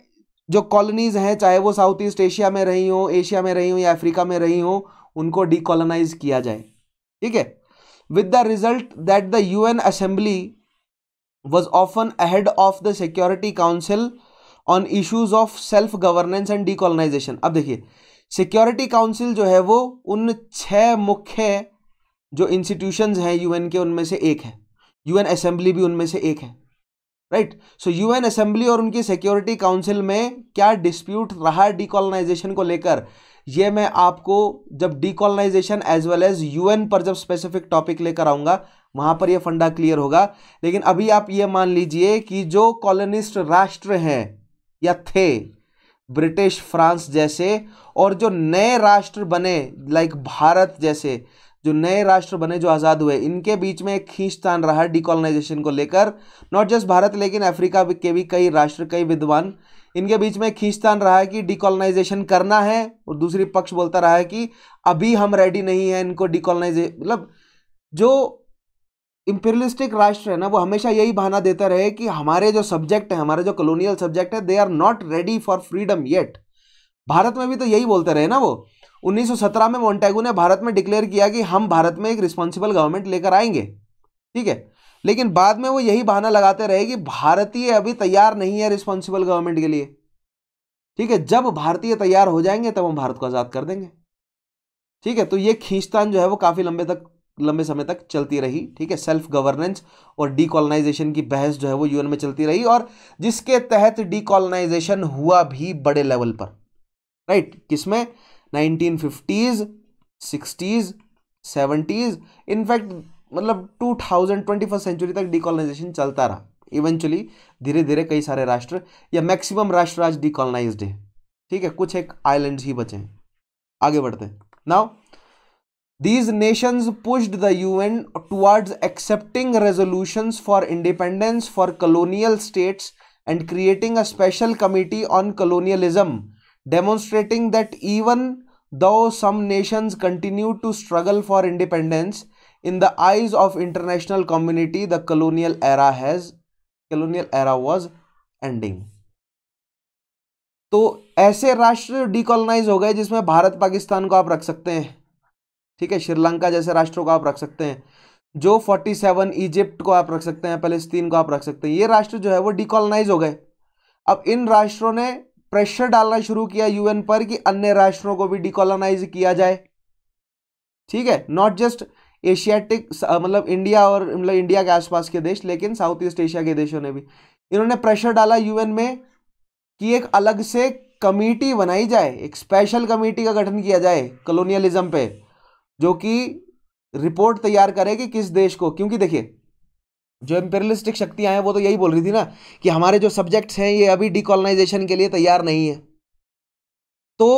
जो कॉलोनीज़ हैं चाहे वो साउथ ईस्ट एशिया में रही हो एशिया में रही हो या अफ्रीका में रही हों उनको डिकोलोनाइज किया जाए ठीक है with the result that the UN assembly was often ahead of the security council on issues of self governance and decolonisation अब देखिए सिक्योरिटी काउंसिल जो है वो उन छह मुख्य जो इंस्टीट्यूशंस हैं यूएन के उनमें से एक है यूएन असेंबली भी उनमें से एक है राइट सो यूएन असेंबली और उनकी सिक्योरिटी काउंसिल में क्या डिस्प्यूट रहा डिकोलोनाइजेशन को लेकर ये मैं आपको जब decolonisation as well as UN पर जब स्पेसिफिक टॉपिक लेकर आऊंगा वहां पर ये फंडा क्लियर होगा लेकिन अभी आप ये मान लीजिए कि जो कॉलोनिस्ट राष्ट्र हैं या थे ब्रिटिश फ्रांस जैसे और जो नए राष्ट्र बने लाइक भारत जैसे जो नए राष्ट्र बने जो आज़ाद हुए इनके बीच में एक खींचतान रहा डिकोलोनाइजेशन को लेकर नॉट जस्ट भारत लेकिन अफ्रीका के भी कई राष्ट्र कई विद्वान इनके बीच में खींचतान रहा है कि डिकॉलोनाइजेशन करना है और दूसरी पक्ष बोलता रहा है कि अभी हम रेडी नहीं है इनको डिकॉलोनाइजे मतलब जो इंपेरियलिस्टिक राष्ट्र है ना वो हमेशा यही बहाना देता रहे कि हमारे जो सब्जेक्ट है हमारे जो कॉलोनियल सब्जेक्ट है they are not ready for freedom yet Bharat में भी तो यही बोलते रहे ना वो 1917 में मोन्टेगू ने भारत में डिक्लेयर किया कि हम भारत में एक रिस्पॉन्सिबल गवर्नमेंट लेकर आएंगे ठीक है लेकिन बाद में वो यही बहाना लगाते रहे कि भारतीय अभी तैयार नहीं है रिस्पॉन्सिबल गवर्नमेंट के लिए ठीक है जब भारतीय तैयार हो जाएंगे तब हम भारत को आज़ाद कर देंगे ठीक है तो ये खींचतान जो है वो काफ़ी लंबे तक लंबे समय तक चलती रही ठीक है सेल्फ गवर्नेंस और डीकोलोनाइजेशन की बहस जो है वो यूएन में चलती रही और जिसके तहत डीकोलोनाइजेशन हुआ भी बड़े लेवल पर राइट किसमें nineteen fifties sixties seventies in fact मतलब two thousand twenty first century तक डिकॉलोनाइजेशन चलता रहा इवेंचुअली धीरे धीरे कई सारे राष्ट्र या मैक्सिमम राष्ट्र आज डिकॉलोनाइज है ठीक है कुछ एक आइलैंड्स ही बचे हैं आगे बढ़ते हैं now these nation pushed the U N towards accepting resolution for independence for colonial states and creating a special committee on colonialism demonstrating that even though some nations continue to struggle for independence in the eyes of international community the colonial era has colonial era was ending तो ऐसे राष्ट्र डिकोलोनाइज हो गए जिसमें भारत पाकिस्तान को आप रख सकते हैं ठीक है श्रीलंका जैसे राष्ट्रों को आप रख सकते हैं जो 47 इजिप्ट को आप रख सकते हैं फलस्तीन को आप रख सकते हैं ये राष्ट्र जो है वो डिकोलोनाइज हो गए अब इन राष्ट्रों ने प्रेशर डालना शुरू किया यूएन पर कि अन्य राष्ट्रों को भी डिकोलोनाइज किया जाए ठीक है नॉट जस्ट एशियाटिक मतलब इंडिया और मतलब इंडिया के आसपास के देश लेकिन साउथ ईस्ट एशिया के देशों ने भी इन्होंने प्रेशर डाला यूएन में कि एक अलग से कमेटी बनाई जाए एक स्पेशल कमेटी का गठन किया जाए कॉलोनियलिज्म पे जो कि रिपोर्ट तैयार करे कि किस देश को क्योंकि देखिए जो एम्पेरियलिस्टिक शक्तियां हैं वो तो यही बोल रही थी ना कि हमारे जो सब्जेक्ट्स हैं ये अभी डिकॉलोनाइजेशन के लिए तैयार नहीं है तो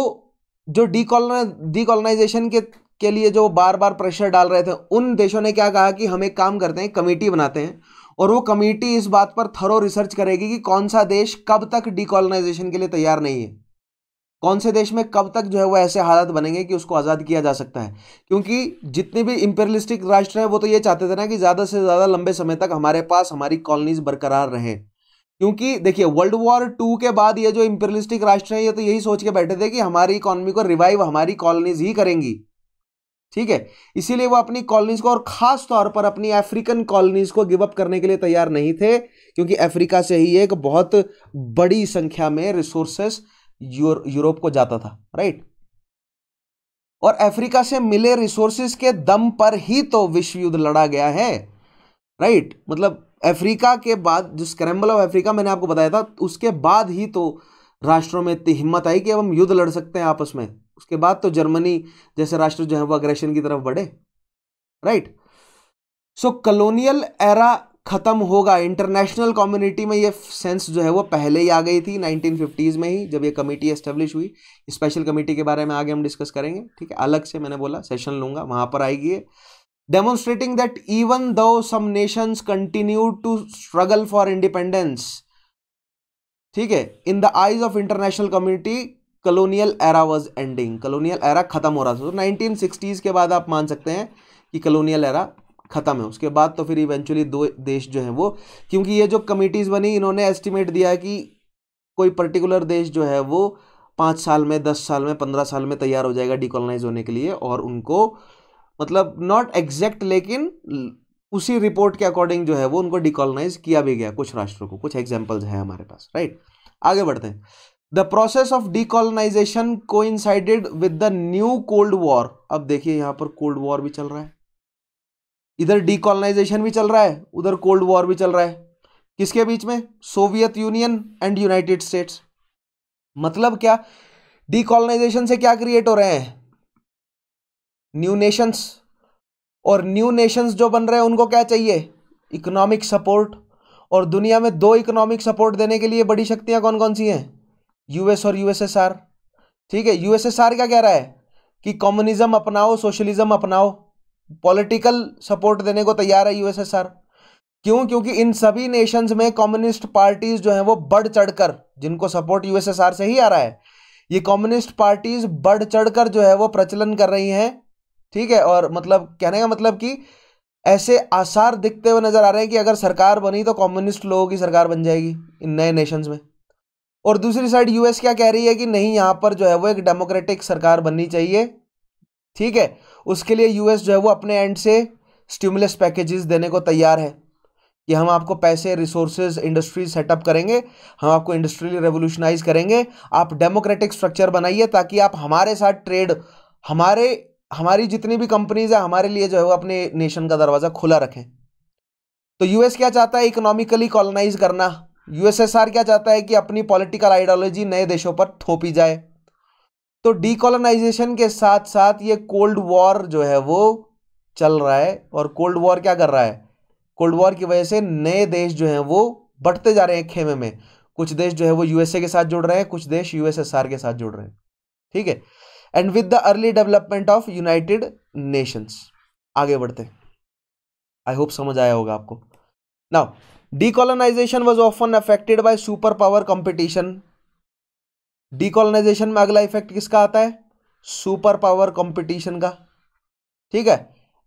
जो डिकॉलोना डिकॉलोनाइजेशन के के लिए जो बार बार प्रेशर डाल रहे थे उन देशों ने क्या कहा कि हम एक काम करते हैं कमेटी बनाते हैं और वो कमेटी इस बात पर थरो रिसर्च करेगी कि कौन सा देश कब तक डिकॉलोनाइजेशन के लिए तैयार नहीं है कौन से देश में कब तक जो है वो ऐसे हालात बनेंगे कि उसको आज़ाद किया जा सकता है क्योंकि जितने भी इंपेरियलिस्टिक राष्ट्र हैं वो तो ये चाहते थे ना कि ज़्यादा से ज़्यादा लंबे समय तक हमारे पास हमारी कॉलोनीज बरकरार रहें क्योंकि देखिए वर्ल्ड वॉर टू के बाद ये जो इंपेरियलिस्टिक राष्ट्र हैं ये तो यही सोच के बैठे थे कि हमारी इकॉनमी को रिवाइव हमारी कॉलोनीज ही करेंगी ठीक है इसीलिए वो अपनी कॉलोनीज को और खास तौर पर अपनी अफ्रीकन कॉलोनीज को गिव अप करने के लिए तैयार नहीं थे क्योंकि अफ्रीका से ही एक बहुत बड़ी संख्या में रिसोर्सेस यूर, यूरोप को जाता था राइट और अफ्रीका से मिले रिसोर्सेस के दम पर ही तो विश्व युद्ध लड़ा गया है राइट मतलब अफ्रीका के बाद जो स्क्रैम्बल ऑफ अफ्रीका मैंने आपको बताया था उसके बाद ही तो राष्ट्रों में इतनी हिम्मत आई कि अब हम युद्ध लड़ सकते हैं आपस में उसके बाद तो जर्मनी जैसे राष्ट्र जो है वो अग्रेशन की तरफ बढ़े राइट सो कलोनियल एरा खत्म होगा इंटरनेशनल कम्युनिटी में ये सेंस जो है वो पहले ही आ गई थी 1950s में ही जब ये कमेटी एस्टेब्लिश हुई स्पेशल कमेटी के बारे में आगे हम डिस्कस करेंगे ठीक है अलग से मैंने बोला सेशन लूंगा वहां पर आएगी demonstrating that even though some nations continue to struggle for independence ठीक है in the eyes of international community colonial era was ending colonial era ख़त्म हो रहा था तो नाइनटीन सिक्सटीज़ के बाद आप मान सकते हैं कि कलोनियल एरा ख़त्म है उसके बाद तो फिर इवेंचुअली दो देश जो हैं वो क्योंकि ये जो कमिटीज़ बनी इन्होंने एस्टिमेट दिया कि कोई पर्टिकुलर देश जो है वो पाँच साल में दस साल में पंद्रह साल में तैयार हो जाएगा डिकोलनाइज होने के लिए और उनको मतलब नॉट एग्जैक्ट लेकिन उसी रिपोर्ट के अकॉर्डिंग जो है वो उनको डिकोलोनाइज किया भी गया कुछ राष्ट्रों को कुछ एग्जाम्पल्स हैं हमारे पास राइट आगे बढ़ते हैं the process of decolonisation coincided with the new cold war अब देखिए यहां पर कोल्ड वॉर भी चल रहा है इधर डीकोलोनाइजेशन भी चल रहा है उधर कोल्ड वॉर भी चल रहा है किसके बीच में Soviet Union and United States मतलब क्या डीकोलोनाइजेशन से क्या क्रिएट हो रहे हैं न्यू नेशंस और न्यू नेशंस जो बन रहे हैं उनको क्या चाहिए इकोनॉमिक सपोर्ट और दुनिया में दो इकोनॉमिक सपोर्ट देने के लिए बड़ी शक्तियां कौन कौन सी हैं यूएस और यूएसएसआर ठीक है यूएसएसआर क्या कह रहा है कि कम्युनिज्म अपनाओ सोशलिज्म अपनाओ पॉलिटिकल सपोर्ट देने को तैयार है यूएसएसआर क्यों क्योंकि इन सभी नेशंस में कम्युनिस्ट पार्टीज जो हैं वो बढ़ चढ़कर जिनको सपोर्ट यूएसएसआर से ही आ रहा है ये कम्युनिस्ट पार्टीज बढ़ चढ़कर जो है वो प्रचलन कर रही हैं ठीक है और मतलब कहने का मतलब कि ऐसे आसार दिखते हुए नजर आ रहे हैं कि अगर सरकार बनी तो कम्युनिस्ट लोगों की सरकार बन जाएगी इन नए नेशंस में और दूसरी साइड यूएस क्या कह रही है कि नहीं यहां पर जो है वो एक डेमोक्रेटिक सरकार बननी चाहिए ठीक है उसके लिए यूएस जो है वो अपने एंड से स्टिमुलस पैकेजेस देने को तैयार है कि हम आपको पैसे रिसोर्सेज इंडस्ट्री सेटअप करेंगे हम आपको इंडस्ट्रियल रेवोल्यूशनाइज करेंगे आप डेमोक्रेटिक स्ट्रक्चर बनाइए ताकि आप हमारे साथ ट्रेड हमारे हमारी जितनी भी कंपनीज है हमारे लिए जो है वो अपने नेशन का दरवाज़ा खुला रखें तो यूएस क्या चाहता है इकोनॉमिकली कॉलोनाइज करना यूएसएसआर क्या चाहता है कि अपनी पॉलिटिकल आइडियोलॉजी नए देशों पर थोपी जाए तो डीकोलोनाइजेशन के साथ साथ ये कोल्ड वॉर जो है वो चल रहा है और कोल्ड वॉर क्या कर रहा है कोल्ड वॉर की वजह से नए देश जो हैं वो बढ़ते जा रहे हैं खेमे में कुछ देश जो है वो यूएसए के साथ जुड़ रहे हैं कुछ देश यूएसएसआर के साथ जुड़ रहे हैं ठीक है and with the early development of United Nations आगे बढ़ते आई होप समझ आया होगा आपको now decolonisation was often affected by super power competition decolonisation में अगला इफेक्ट किसका आता है सुपर पावर कॉम्पिटिशन का ठीक है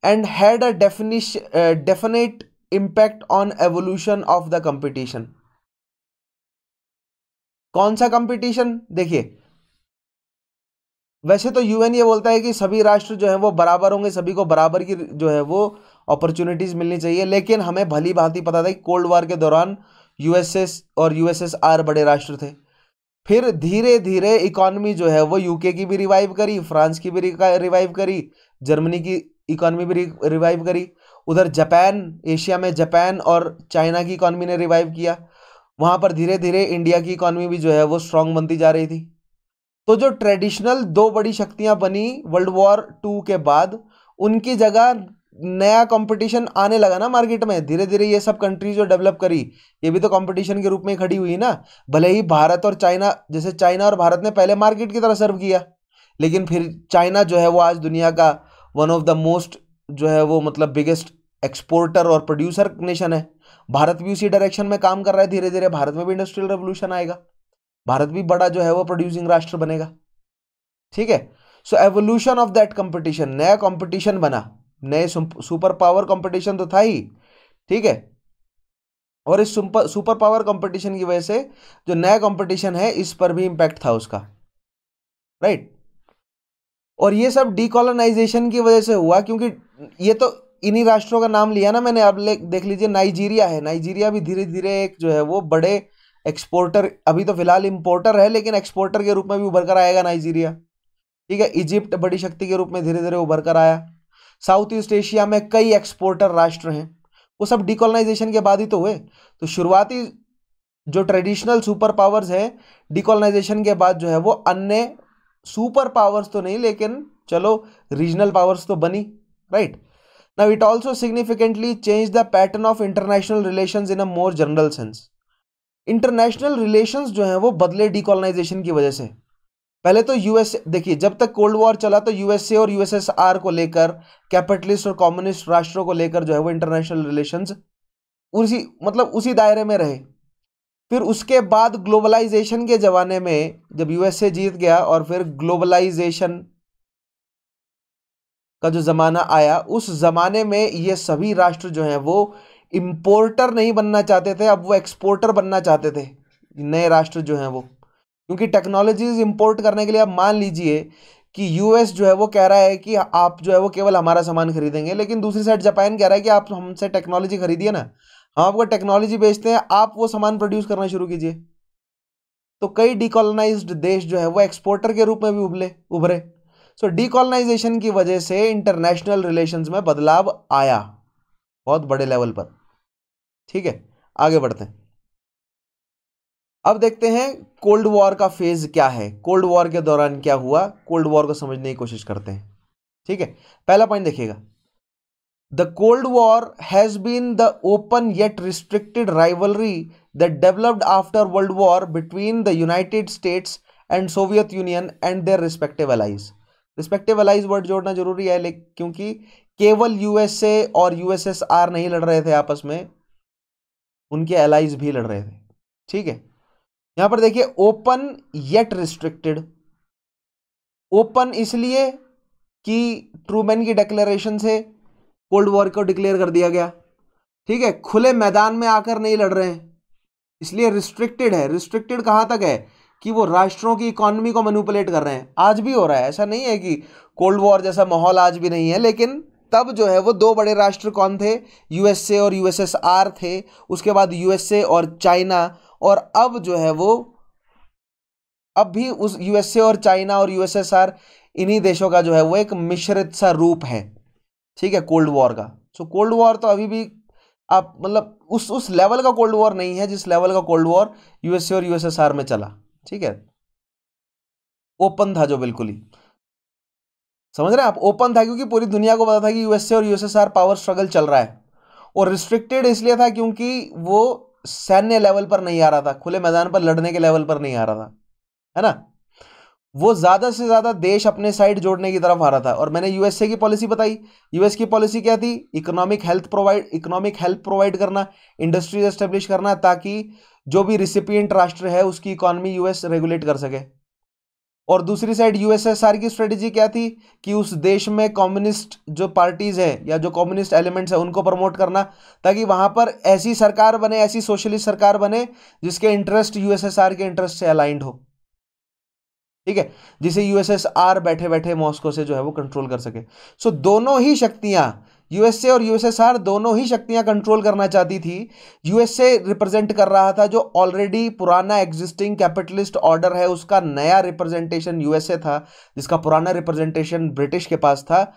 and had a definite definite impact on evolution of the competition कौन सा कंपटीशन देखिए वैसे तो यूएन ये बोलता है कि सभी राष्ट्र जो है वो बराबर होंगे सभी को बराबर की जो है वो अपॉर्चुनिटीज़ मिलनी चाहिए लेकिन हमें भली भांति पता था कि कोल्ड वार के दौरान यूएसएस और यूएसएसआर बड़े राष्ट्र थे फिर धीरे धीरे इकॉनमी जो है वो यूके की भी रिवाइव करी फ्रांस की भी रिवाइव करी जर्मनी की इकॉनमी भी रिवाइव करी उधर जापान एशिया में जापान और चाइना की इकॉनमी ने रिवाइव किया वहाँ पर धीरे धीरे इंडिया की इकॉनमी भी जो है वो स्ट्रांग बनती जा रही थी तो जो ट्रेडिशनल दो बड़ी शक्तियाँ बनी वर्ल्ड वॉर टू के बाद उनकी जगह नया कंपटीशन आने लगा ना मार्केट में धीरे धीरे ये सब कंट्रीज जो डेवलप करी ये भी तो कंपटीशन के रूप में खड़ी हुई ना भले ही भारत और चाइना जैसे चाइना और भारत ने पहले मार्केट की तरह सर्व किया लेकिन फिर चाइना जो है वो आज दुनिया का वन ऑफ द मोस्ट जो है वो मतलब बिगेस्ट एक्सपोर्टर और प्रोड्यूसर नेशन है भारत भी उसी डायरेक्शन में काम कर रहा है धीरे धीरे भारत में भी इंडस्ट्रियल रेवोल्यूशन आएगा भारत भी बड़ा जो है वो प्रोड्यूसिंग राष्ट्र बनेगा ठीक है so evolution of that competition नया कंपटीशन बना नए सुपर पावर कंपटीशन तो था ही ठीक है और इस सुपर पावर कंपटीशन की वजह से जो नया कंपटीशन है इस पर भी इंपैक्ट था उसका राइट और ये सब डिकॉलोनाइजेशन की वजह से हुआ क्योंकि ये तो इन्हीं राष्ट्रों का नाम लिया ना मैंने अब देख लीजिए नाइजीरिया है नाइजीरिया भी धीरे धीरे एक जो है वो बड़े एक्सपोर्टर अभी तो फिलहाल इम्पोर्टर है लेकिन एक्सपोर्टर के रूप में भी उभर कर आएगा नाइजीरिया ठीक है इजिप्ट बड़ी शक्ति के रूप में धीरे धीरे उभर कर आया साउथ ईस्ट एशिया में कई एक्सपोर्टर राष्ट्र हैं वो सब डिकोलनाइजेशन के बाद ही तो हुए तो शुरुआती जो ट्रेडिशनल सुपर पावर्स हैं डिकोलनाइजेशन के बाद जो है वो अन्य सुपर पावर्स तो नहीं लेकिन चलो रीजनल पावर्स तो बनी right now it also significantly change the pattern of international relation in a more general sense international relation जो हैं वो बदले डिकोलनाइजेशन की वजह से पहले तो यूएस देखिए जब तक कोल्ड वॉर चला तो यूएसए और यूएसएसआर को लेकर कैपिटलिस्ट और कम्युनिस्ट राष्ट्रों को लेकर जो है वो इंटरनेशनल रिलेशंस उसी मतलब उसी दायरे में रहे फिर उसके बाद ग्लोबलाइजेशन के ज़माने में जब यूएसए जीत गया और फिर ग्लोबलाइजेशन का जो ज़माना आया उस ज़माने में ये सभी राष्ट्र जो हैं वो इम्पोर्टर नहीं बनना चाहते थे अब वो एक्सपोर्टर बनना चाहते थे नए राष्ट्र जो हैं वो क्योंकि टेक्नोलॉजीज इंपोर्ट करने के लिए आप मान लीजिए कि यूएस जो है वो कह रहा है कि आप जो है वो केवल हमारा सामान खरीदेंगे लेकिन दूसरी साइड जापान कह रहा है कि आप हमसे टेक्नोलॉजी खरीदिए ना हम आपको टेक्नोलॉजी बेचते हैं आप वो सामान प्रोड्यूस करना शुरू कीजिए तो कई डिकॉलोनाइज देश जो है वो एक्सपोर्टर के रूप में भी उबले उभरे सो डिकॉलोनाइजेशन की वजह से इंटरनेशनल रिलेशन में बदलाव आया बहुत बड़े लेवल पर ठीक है आगे बढ़ते हैं अब देखते हैं कोल्ड वॉर का फेज क्या है कोल्ड वॉर के दौरान क्या हुआ कोल्ड वॉर को समझने की कोशिश करते हैं ठीक है पहला पॉइंट देखिएगा the cold war has been the open yet restricted rivalry the developed after world war between the United States and Soviet Union and their respective allies respective allies word जोड़ना जरूरी है लेकिन क्योंकि केवल यूएसए और यूएसएसआर नहीं लड़ रहे थे आपस में उनके एलाइज भी लड़ रहे थे ठीक है यहां पर देखिए ओपन येट रिस्ट्रिक्टेड ओपन इसलिए कि ट्रूमैन की डिक्लेरेशन से कोल्ड वॉर को डिक्लेयर कर दिया गया ठीक है खुले मैदान में आकर नहीं लड़ रहे हैं इसलिए रिस्ट्रिक्टेड है रिस्ट्रिक्टेड कहां तक है कि वो राष्ट्रों की इकोनॉमी को मैनुपुलेट कर रहे हैं आज भी हो रहा है ऐसा नहीं है कि कोल्ड वॉर जैसा माहौल आज भी नहीं है लेकिन तब जो है वो दो बड़े राष्ट्र कौन थे यूएसए और यूएसएसआर थे उसके बाद यूएसए और चाइना और अब जो है वो अब भी उस यूएसए और चाइना और यूएसएसआर इन्हीं देशों का जो है वो एक मिश्रित सा रूप है ठीक है कोल्ड वॉर का सो कोल्ड वॉर तो अभी भी आप मतलब उस उस लेवल का कोल्ड वॉर नहीं है जिस लेवल का कोल्ड वॉर यूएसए और यूएसएसआर में चला ठीक है ओपन था जो बिल्कुल ही समझ रहे हैं आप ओपन था क्योंकि पूरी दुनिया को पता था कि यूएसए और यूएसएसआर पावर स्ट्रगल चल रहा है और रिस्ट्रिक्टेड इसलिए था क्योंकि वो सैन्य लेवल पर नहीं आ रहा था खुले मैदान पर लड़ने के लेवल पर नहीं आ रहा था है ना वो ज़्यादा से ज़्यादा देश अपने साइड जोड़ने की तरफ आ रहा था और मैंने यूएसए की पॉलिसी बताई यूएस की पॉलिसी क्या थी economic health provide economic help provide करना इंडस्ट्रीज एस्टेब्लिश करना ताकि जो भी रिसिपियंट राष्ट्र है उसकी इकोनॉमी यूएस रेगुलेट कर सके और दूसरी साइड यूएसएसआर की स्ट्रेटेजी क्या थी कि उस देश में कम्युनिस्ट जो पार्टीज है या जो कम्युनिस्ट एलिमेंट्स है उनको प्रमोट करना ताकि वहां पर ऐसी सरकार बने ऐसी सोशलिस्ट सरकार बने जिसके इंटरेस्ट यूएसएसआर के इंटरेस्ट से अलाइंड हो ठीक है जिसे यूएसएसआर बैठे बैठे मॉस्को से जो है वो कंट्रोल कर सके सो दोनों ही शक्तियां यूएसए और यूएसएसआर दोनों ही शक्तियां कंट्रोल करना चाहती थी यूएसए रिप्रेजेंट कर रहा था जो ऑलरेडी पुराना एग्जिस्टिंग कैपिटलिस्ट ऑर्डर है उसका नया रिप्रेजेंटेशन यूएसए था जिसका पुराना रिप्रेजेंटेशन ब्रिटिश के पास था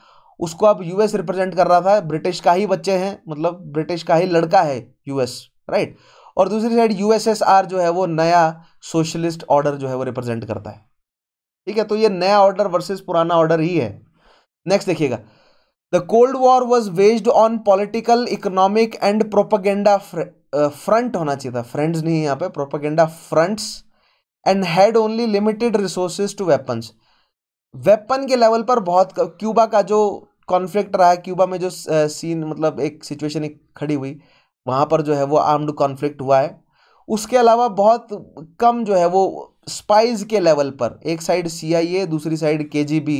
उसको अब यूएस रिप्रेजेंट कर रहा था ब्रिटिश का ही बच्चे हैं मतलब ब्रिटिश का ही लड़का है यूएस राइट और दूसरी साइड यूएसएसआर जो है वो नया सोशलिस्ट ऑर्डर जो है वो रिप्रेजेंट करता है ठीक है तो ये नया ऑर्डर वर्सेस पुराना ऑर्डर ही है नेक्स्ट देखिएगा The Cold War was waged on political, economic and propaganda fr- uh, front होना चाहिए था फ्रेंड्स नहीं यहाँ पे propaganda fronts and had only limited resources to weapons weapon के लेवल पर बहुत क्यूबा का जो कॉन्फ्लिक्ट रहा है क्यूबा में जो सीन uh, मतलब एक सिचुएशन एक खड़ी हुई वहाँ पर जो है वो आर्म्ड कॉन्फ्लिक्ट हुआ है उसके अलावा बहुत कम जो है वो स्पाइज के लेवल पर एक साइड ए दूसरी साइड बी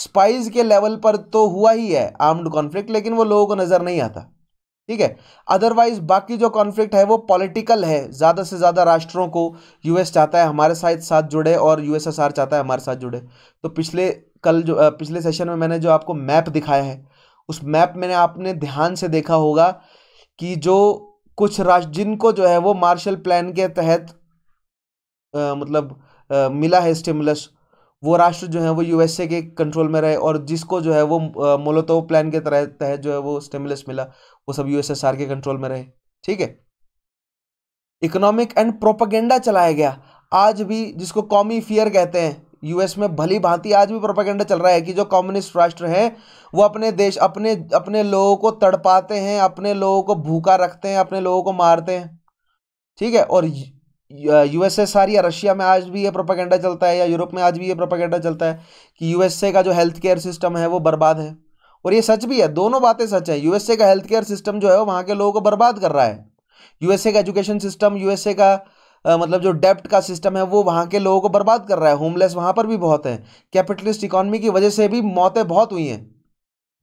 स्पाइस के लेवल पर तो हुआ ही है आर्म्ड कॉन्फ्लिक्ट लेकिन वो लोगों को नज़र नहीं आता ठीक है अदरवाइज बाकी जो कॉन्फ्लिक्ट है वो पॉलिटिकल है ज़्यादा से ज़्यादा राष्ट्रों को यूएस चाहता है हमारे साथ साथ जुड़े और यूएसएसआर चाहता है हमारे साथ जुड़े तो पिछले कल जो पिछले सेशन में मैंने जो आपको मैप दिखाया है उस मैप में आपने ध्यान से देखा होगा कि जो कुछ राष्ट्र जिनको जो है वो मार्शल प्लान के तहत आ, मतलब आ, मिला है स्टिमुलस वो राष्ट्र जो है वो यूएसए के कंट्रोल में रहे और जिसको जो है वो मोलोतो प्लान के तहत जो है वो स्टेमुलस मिला वो सब यूएसएसआर के कंट्रोल में रहे ठीक है इकोनॉमिक एंड प्रोपागेंडा चलाया गया आज भी जिसको कॉमी फियर कहते हैं यूएस में भली भांति आज भी प्रोपागेंडा चल रहा है कि जो कम्युनिस्ट राष्ट्र हैं वो अपने देश अपने अपने लोगों को तड़पाते हैं अपने लोगों को भूखा रखते हैं अपने लोगों को मारते हैं ठीक है और यूएसएसआर या रशिया में आज भी ये प्रोपागेंडा चलता है या यूरोप में आज भी ये प्रोपागेंडा चलता है कि यूएसए का जो हेल्थ केयर सिस्टम है वो बर्बाद है और ये सच भी है दोनों बातें सच है यूएसए का हेल्थ केयर सिस्टम जो है वो वहाँ के लोगों को बर्बाद कर रहा है यूएसए का एजुकेशन सिस्टम यूएसए का आ, मतलब जो डेप्ट का सिस्टम है वो वहाँ के लोगों को बर्बाद कर रहा है होमलेस वहाँ पर भी बहुत है कैपिटलिस्ट इकॉनमी की वजह से भी मौतें बहुत हुई हैं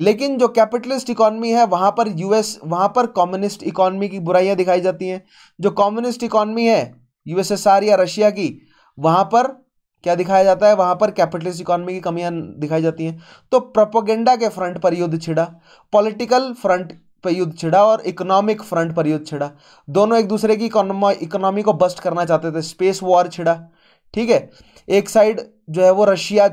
लेकिन जो कैपिटलिस्ट इकॉनमी है वहाँ पर यूएस वहाँ पर कम्युनिस्ट इकॉनमी की बुराइयाँ दिखाई जाती हैं जो कम्युनिस्ट इकॉनमी है यूएसएसआर या रशिया की वहां पर क्या दिखाया जाता है वहां पर कैपिटलिस्ट इकोनॉमी की कमियां दिखाई जाती हैं तो प्रोपोगेंडा के फ्रंट पर युद्ध छिड़ा पॉलिटिकल फ्रंट पर युद्ध छिड़ा और इकोनॉमिक फ्रंट पर युद्ध छिड़ा दोनों एक दूसरे की इकोनॉमी को बस्ट करना चाहते थे स्पेस वॉर छिड़ा ठीक है एक साइड जो है वो रशिया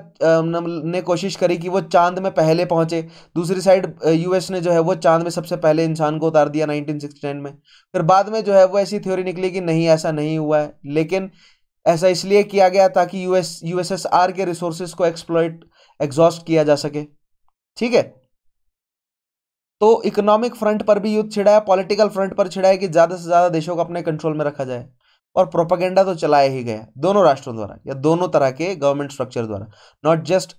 ने कोशिश करी कि वो चांद में पहले पहुंचे दूसरी साइड यूएस ने जो है वो चांद में सबसे पहले इंसान को उतार दिया 1969 में फिर बाद में जो है वो ऐसी थ्योरी निकली कि नहीं ऐसा नहीं हुआ है लेकिन ऐसा इसलिए किया गया ताकि यूएस यूएसएसआर के रिसोर्सेज को एक्सप्लॉयट एग्जॉस्ट किया जा सके ठीक है तो इकोनॉमिक फ्रंट पर भी युद्ध छिड़ा है पॉलिटिकल फ्रंट पर छिड़ा है कि ज़्यादा से ज़्यादा देशों को अपने कंट्रोल में रखा जाए और प्रोपागेंडा तो चलाया ही गया दोनों राष्ट्रों द्वारा या दोनों तरह के गवर्नमेंट स्ट्रक्चर द्वारा not just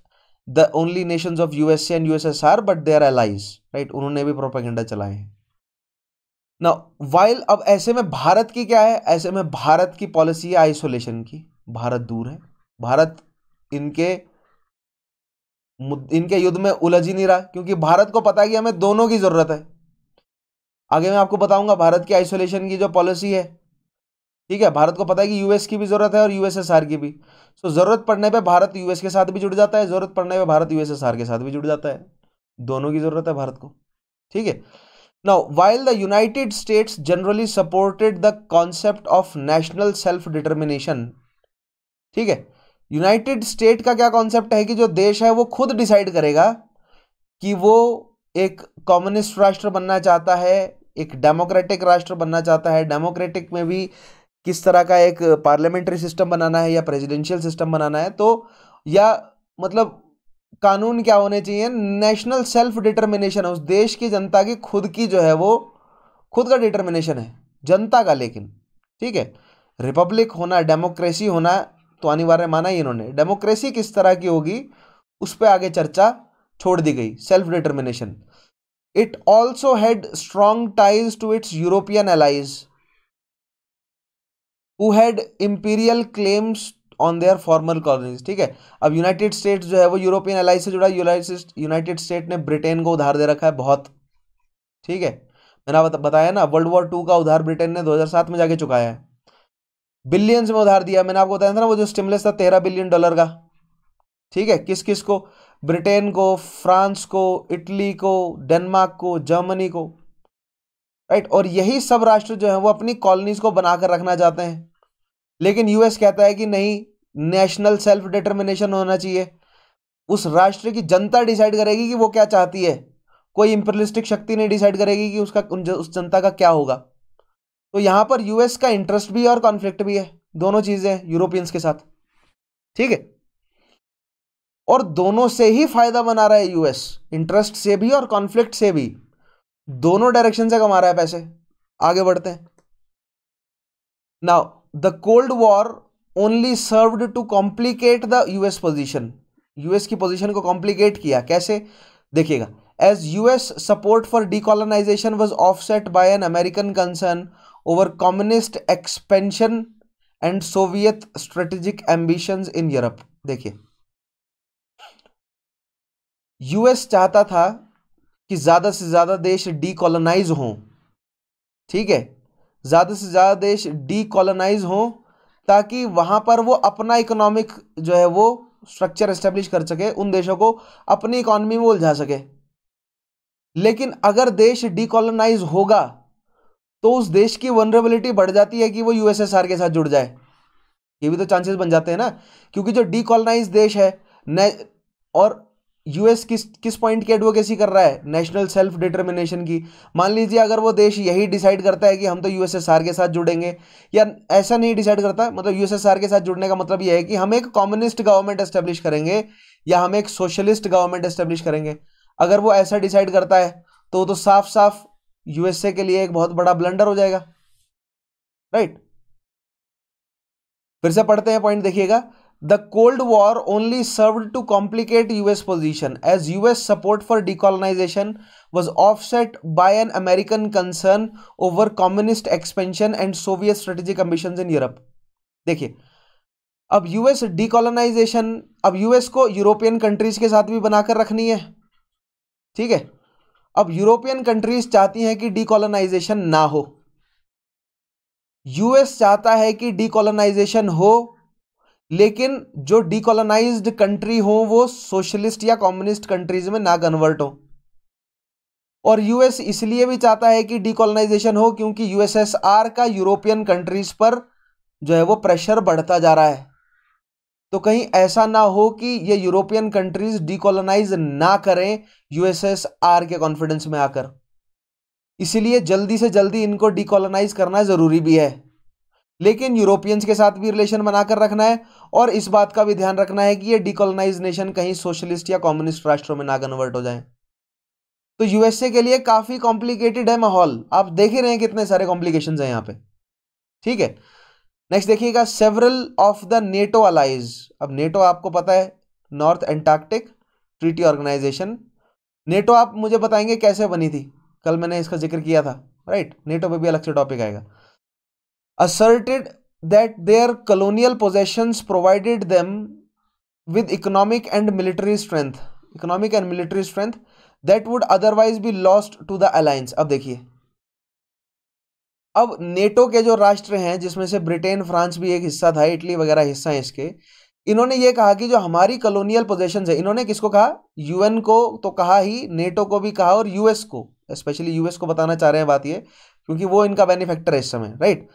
the only nation of USA and USSR but they are allies right उन्होंने भी प्रोपागेंडा चलाए हैं ना वाइल अब ऐसे में भारत की क्या है ऐसे में भारत की पॉलिसी है आइसोलेशन की भारत दूर है भारत इनके इनके युद्ध में उलझ ही नहीं रहा क्योंकि भारत को पता है कि हमें दोनों की ज़रूरत है आगे मैं आपको बताऊंगा भारत की आइसोलेशन की जो पॉलिसी है ठीक है भारत को पता है कि यूएस की भी जरूरत है और यूएसएसआर की भी सो जरूरत पड़ने पे भारत यूएस के साथ भी जुड़ जाता है जरूरत पड़ने पे भारत यूएसएसआर के साथ भी जुड़ जाता है दोनों की जरूरत है भारत को ठीक है now while the United States generally supported the concept of national self determination ठीक है यूनाइटेड स्टेट का क्या कॉन्सेप्ट है कि जो देश है वो खुद डिसाइड करेगा कि वो एक कम्युनिस्ट राष्ट्र बनना चाहता है एक डेमोक्रेटिक राष्ट्र बनना चाहता है डेमोक्रेटिक में भी किस तरह का एक पार्लियामेंट्री सिस्टम बनाना है या प्रेसिडेंशियल सिस्टम बनाना है तो या मतलब कानून क्या होने चाहिए नेशनल सेल्फ डिटर्मिनेशन उस देश की जनता की खुद की जो है वो खुद का डिटर्मिनेशन है जनता का लेकिन ठीक है रिपब्लिक होना डेमोक्रेसी होना तो अनिवार्य माना ही इन्होंने डेमोक्रेसी किस तरह की होगी उस पर आगे चर्चा छोड़ दी गई self determination it also had strong ties to its European allies who had imperial claims on their former colonies ठीक है अब यूनाइटेड स्टेट जो है वो यूरोपियन एलाइज से जुड़ा यूनाइटेड स्टेट ने ब्रिटेन को उधार दे रखा है बहुत ठीक है मैंने बता, बताया ना वर्ल्ड वॉर टू का उधार ब्रिटेन ने 2007 में जाके चुकाया है बिलियंस में उधार दिया मैंने आपको बताया था ना वो जो स्टिमलेस था तेरह बिलियन डॉलर का ठीक है किस किस को ब्रिटेन को फ्रांस को इटली को डेनमार्क को जर्मनी को राइट और यही सब राष्ट्र जो है वो अपनी कॉलोनीज को बनाकर रखना चाहते हैं लेकिन यूएस कहता है कि नहीं नेशनल सेल्फ डिटर्मिनेशन होना चाहिए उस राष्ट्र की जनता डिसाइड करेगी कि वो क्या चाहती है कोई इंपरलिस्टिक शक्ति नहीं डिसाइड करेगी कि उसका उस जनता का क्या होगा तो यहां पर यूएस का इंटरेस्ट भी है और कॉन्फ्लिक्ट भी है दोनों चीज़ें यूरोपियंस के साथ ठीक है और दोनों से ही फायदा बना रहा है यूएस इंटरेस्ट से भी और कॉन्फ्लिक्ट से भी दोनों डायरेक्शन से कमा रहा है पैसे आगे बढ़ते हैं now the cold war only served to complicate the US position US की पोजीशन को कॉम्प्लीकेट किया कैसे देखिएगा as US support for decolonization was offset by an American concern over communist expansion and Soviet strategic ambition in Europe देखिए यूएस चाहता था कि ज़्यादा से ज़्यादा देश डीकोलोनाइज हों ठीक है ज़्यादा से ज़्यादा देश डीकोलोनाइज हों ताकि वहां पर वो अपना इकोनॉमिक जो है वो स्ट्रक्चर एस्टेब्लिश कर सके उन देशों को अपनी इकोनॉमी में उलझा सके लेकिन अगर देश डीकोलोनाइज होगा तो उस देश की वनरेबिलिटी बढ़ जाती है कि वो यूएसएसआर के साथ जुड़ जाए ये भी तो चांसेस बन जाते हैं ना क्योंकि जो डीकोलोनाइज देश है और यूएस किस किस पॉइंट की एडवोकेसी कर रहा है नेशनल सेल्फ डिटर्मिनेशन की मान लीजिए अगर वो देश यही डिसाइड करता है कि हम तो यूएसएसआर के साथ जुड़ेंगे या ऐसा नहीं डिसाइड करता मतलब यूएसएसआर के साथ जुड़ने का मतलब ये है कि हम एक कम्युनिस्ट गवर्नमेंट एस्टेब्लिश करेंगे या हम एक सोशलिस्ट गवर्नमेंट एस्टेब्लिश करेंगे अगर वो ऐसा डिसाइड करता है तो वो तो साफ साफ यूएसए के लिए एक बहुत बड़ा ब्लंडर हो जाएगा राइट right? फिर से पढ़ते हैं पॉइंट देखिएगा The Cold War only served to complicate US position as US support for decolonization was offset by an American concern over communist expansion and Soviet strategic ambitions in Europe. देखिए अब यूएस डिकॉलोनाइजेशन अब यूएस को यूरोपियन कंट्रीज के साथ भी बनाकर रखनी है ठीक है अब यूरोपियन कंट्रीज चाहती हैं कि डिकॉलोनाइजेशन ना हो यूएस चाहता है कि डिकॉलोनाइजेशन हो लेकिन जो डिकोलोनाइज कंट्री हो वो सोशलिस्ट या कम्युनिस्ट कंट्रीज में ना कन्वर्ट हो और यूएस इसलिए भी चाहता है कि डिकोलोनाइजेशन हो क्योंकि यूएसएसआर का यूरोपियन कंट्रीज पर जो है वो प्रेशर बढ़ता जा रहा है तो कहीं ऐसा ना हो कि ये यूरोपियन कंट्रीज डीकोलोनाइज ना करें यूएसएसआर के कॉन्फिडेंस में आकर इसीलिए जल्दी से जल्दी इनको डिकोलोनाइज करना ज़रूरी भी है लेकिन यूरोपियंस के साथ भी रिलेशन बनाकर रखना है और इस बात का भी ध्यान रखना है कि ये डिकोलोनाइज नेशन कहीं सोशलिस्ट या कम्युनिस्ट राष्ट्रों में ना कन्वर्ट हो जाए तो यूएसए के लिए काफ़ी कॉम्प्लिकेटेड है माहौल आप देख ही रहे हैं कितने सारे कॉम्प्लिकेशन हैं यहाँ पे ठीक है नेक्स्ट देखिएगा several of the NATO allies अब नेटो आपको पता है North Antarctic treaty organization NATO आप मुझे बताएंगे कैसे बनी थी कल मैंने इसका जिक्र किया था राइट नेटो पे भी अलग से टॉपिक आएगा asserted that their colonial possessions provided them with economic and military strength economic and military strength that would otherwise be lost to the alliance ab dekhiye अब नेटो के जो राष्ट्र हैं जिसमें से ब्रिटेन फ्रांस भी एक हिस्सा था इटली वगैरह हिस्सा हैं इसके इन्होंने ये कहा कि जो हमारी कॉलोनियल पोजेशन है इन्होंने किसको कहा यूएन को तो कहा ही नेटो को भी कहा और यूएस को स्पेशली यूएस को बताना चाह रहे हैं बात ये क्योंकि वो इनका बेनिफेक्टर है इस समय राइट right?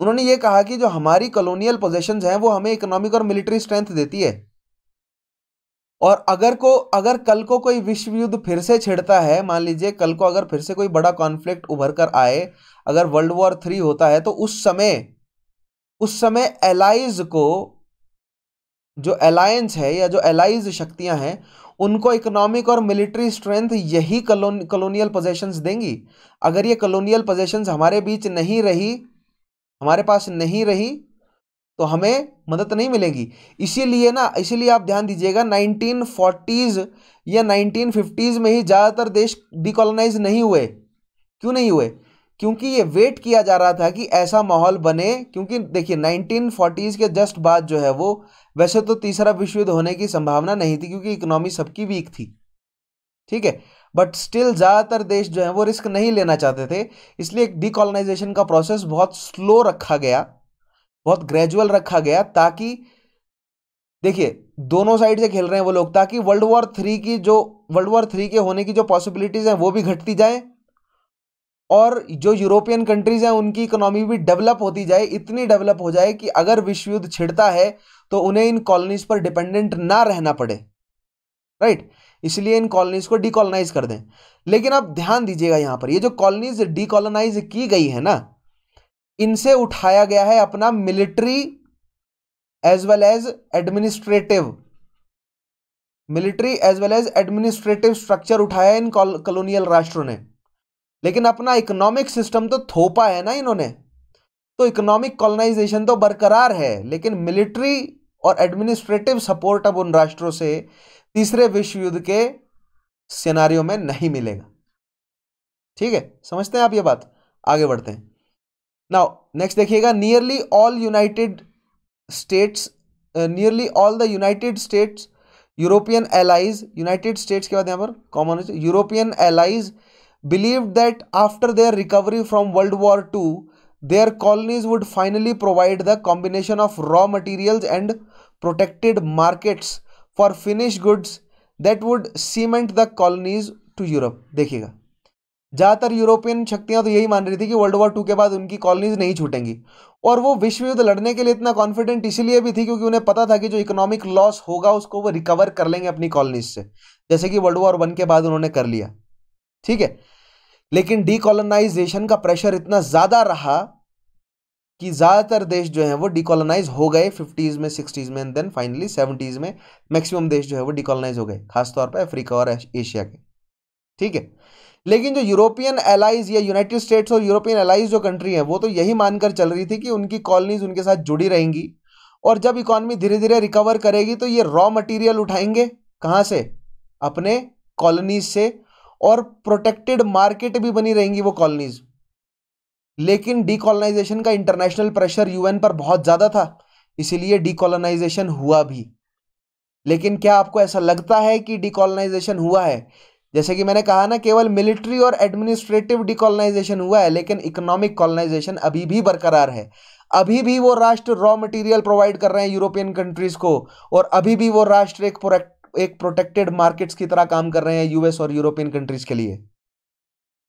उन्होंने ये कहा कि जो हमारी कॉलोनियल पोजेशन हैं वो हमें इकोनॉमिक और मिलिट्री स्ट्रेंथ देती है और अगर को अगर कल को कोई विश्व युद्ध फिर से छिड़ता है मान लीजिए कल को अगर फिर से कोई बड़ा कॉन्फ्लिक्ट उभर कर आए अगर वर्ल्ड वॉर थ्री होता है तो उस समय उस समय एलाइज को जो अलायंस है या जो एलाइज शक्तियां हैं उनको इकोनॉमिक और मिलिट्री स्ट्रेंथ यही कलोनियल पोजेशंस देंगी अगर ये कलोनियल पोजेशंस हमारे बीच नहीं रही हमारे पास नहीं रही तो हमें मदद नहीं मिलेगी इसीलिए ना इसीलिए आप ध्यान दीजिएगा 1940s या 1950s में ही ज़्यादातर देश डिकोलोनाइज नहीं हुए क्यों नहीं हुए क्योंकि ये वेट किया जा रहा था कि ऐसा माहौल बने क्योंकि देखिए 1940s के जस्ट बाद जो है वो वैसे तो तीसरा विश्व युद्ध होने की संभावना नहीं थी क्योंकि इकोनॉमी सबकी वीक थी ठीक है बट स्टिल ज़्यादातर देश जो है वो रिस्क नहीं लेना चाहते थे इसलिए डिकॉलोनाइजेशन का प्रोसेस बहुत स्लो रखा गया बहुत ग्रेजुअल रखा गया ताकि देखिए दोनों साइड से खेल रहे हैं वो लोग ताकि वर्ल्ड वॉर थ्री की जो वर्ल्ड वॉर थ्री के होने की जो पॉसिबिलिटीज़ हैं वो भी घटती जाए और जो यूरोपियन कंट्रीज़ हैं उनकी इकोनॉमी भी डेवलप होती जाए इतनी डेवलप हो जाए कि अगर विश्व युद्ध छिड़ता है तो उन्हें इन कॉलोनीज पर डिपेंडेंट ना रहना पड़े राइट right? इसलिए इन कॉलोनीज़ को डिकॉलोनाइज कर दें लेकिन आप ध्यान दीजिएगा यहाँ पर ये जो कॉलोनीज डिकॉलोनाइज की गई है ना इनसे उठाया गया है अपना military as well as administrative military as well as administrative structure उठाया इन कॉलोनियल राष्ट्रों ने लेकिन अपना इकोनॉमिक सिस्टम तो थोपा है ना इन्होंने तो इकोनॉमिक कॉलोनाइजेशन तो बरकरार है लेकिन मिलिट्री और एडमिनिस्ट्रेटिव सपोर्ट अब उन राष्ट्रों से तीसरे विश्व युद्ध के सिनारियों में नहीं मिलेगा ठीक है समझते हैं आप ये बात आगे बढ़ते हैं नाउ नेक्स्ट देखिएगा nearly all United States nearly all the United States European allies United States के बाद यहां पर common European allies believe that after their recovery from world war two their colonies would finally provide the combination of raw material and protected markets for finish goods that would cement the colonies to Europe देखिएगा ज़्यादातर यूरोपियन शक्तियाँ तो यही मान रही थी कि वर्ल्ड वॉर टू के बाद उनकी कॉलोनीज नहीं छूटेंगी और वो विश्व युद्ध लड़ने के लिए इतना कॉन्फिडेंट इसीलिए भी थी क्योंकि उन्हें पता था कि जो इकोनॉमिक लॉस होगा उसको वो रिकवर कर लेंगे अपनी कॉलोनीज से जैसे कि वर्ल्ड वॉर वन के बाद उन्होंने कर लिया ठीक है लेकिन डीकॉलोनाइजेशन का प्रेशर इतना ज़्यादा रहा कि ज़्यादातर देश जो है वो डिकोलोनाइज हो गए फिफ्टीज़ में सिक्सटीज़ में एंड देन फाइनली सेवेंटीज़ में मैक्सिमम देश जो है वो डिकोलोनाइज हो गए खासतौर पर अफ्रीका और एशिया के ठीक है लेकिन जो यूरोपियन एलाइज या यूनाइटेड स्टेट्स और यूरोपियन एलाइज जो कंट्री हैं वो तो यही मानकर चल रही थी कि उनकी कॉलोनीज उनके साथ जुड़ी रहेंगी और जब इकोनॉमी धीरे धीरे रिकवर करेगी तो ये रॉ मटेरियल उठाएंगे कहाँ से अपने कॉलोनीज से और प्रोटेक्टेड मार्केट भी बनी रहेंगी वो कॉलोनीज लेकिन डिकॉलोनाइजेशन का इंटरनेशनल प्रेशर यूएन पर बहुत ज़्यादा था इसीलिए डिकॉलोनाइजेशन हुआ भी लेकिन क्या आपको ऐसा लगता है कि डिकॉलोनाइजेशन हुआ है जैसे कि मैंने कहा ना केवल मिलिट्री और एडमिनिस्ट्रेटिव डिकॉलोनाइजेशन हुआ है लेकिन इकोनॉमिक कॉलोनाइजेशन अभी भी बरकरार है अभी भी वो राष्ट्र रॉ मटेरियल प्रोवाइड कर रहे हैं यूरोपियन कंट्रीज को और अभी भी वो राष्ट्र एक प्रोटेक्टेड मार्केट्स की तरह काम कर रहे हैं यूएस और यूरोपियन कंट्रीज के लिए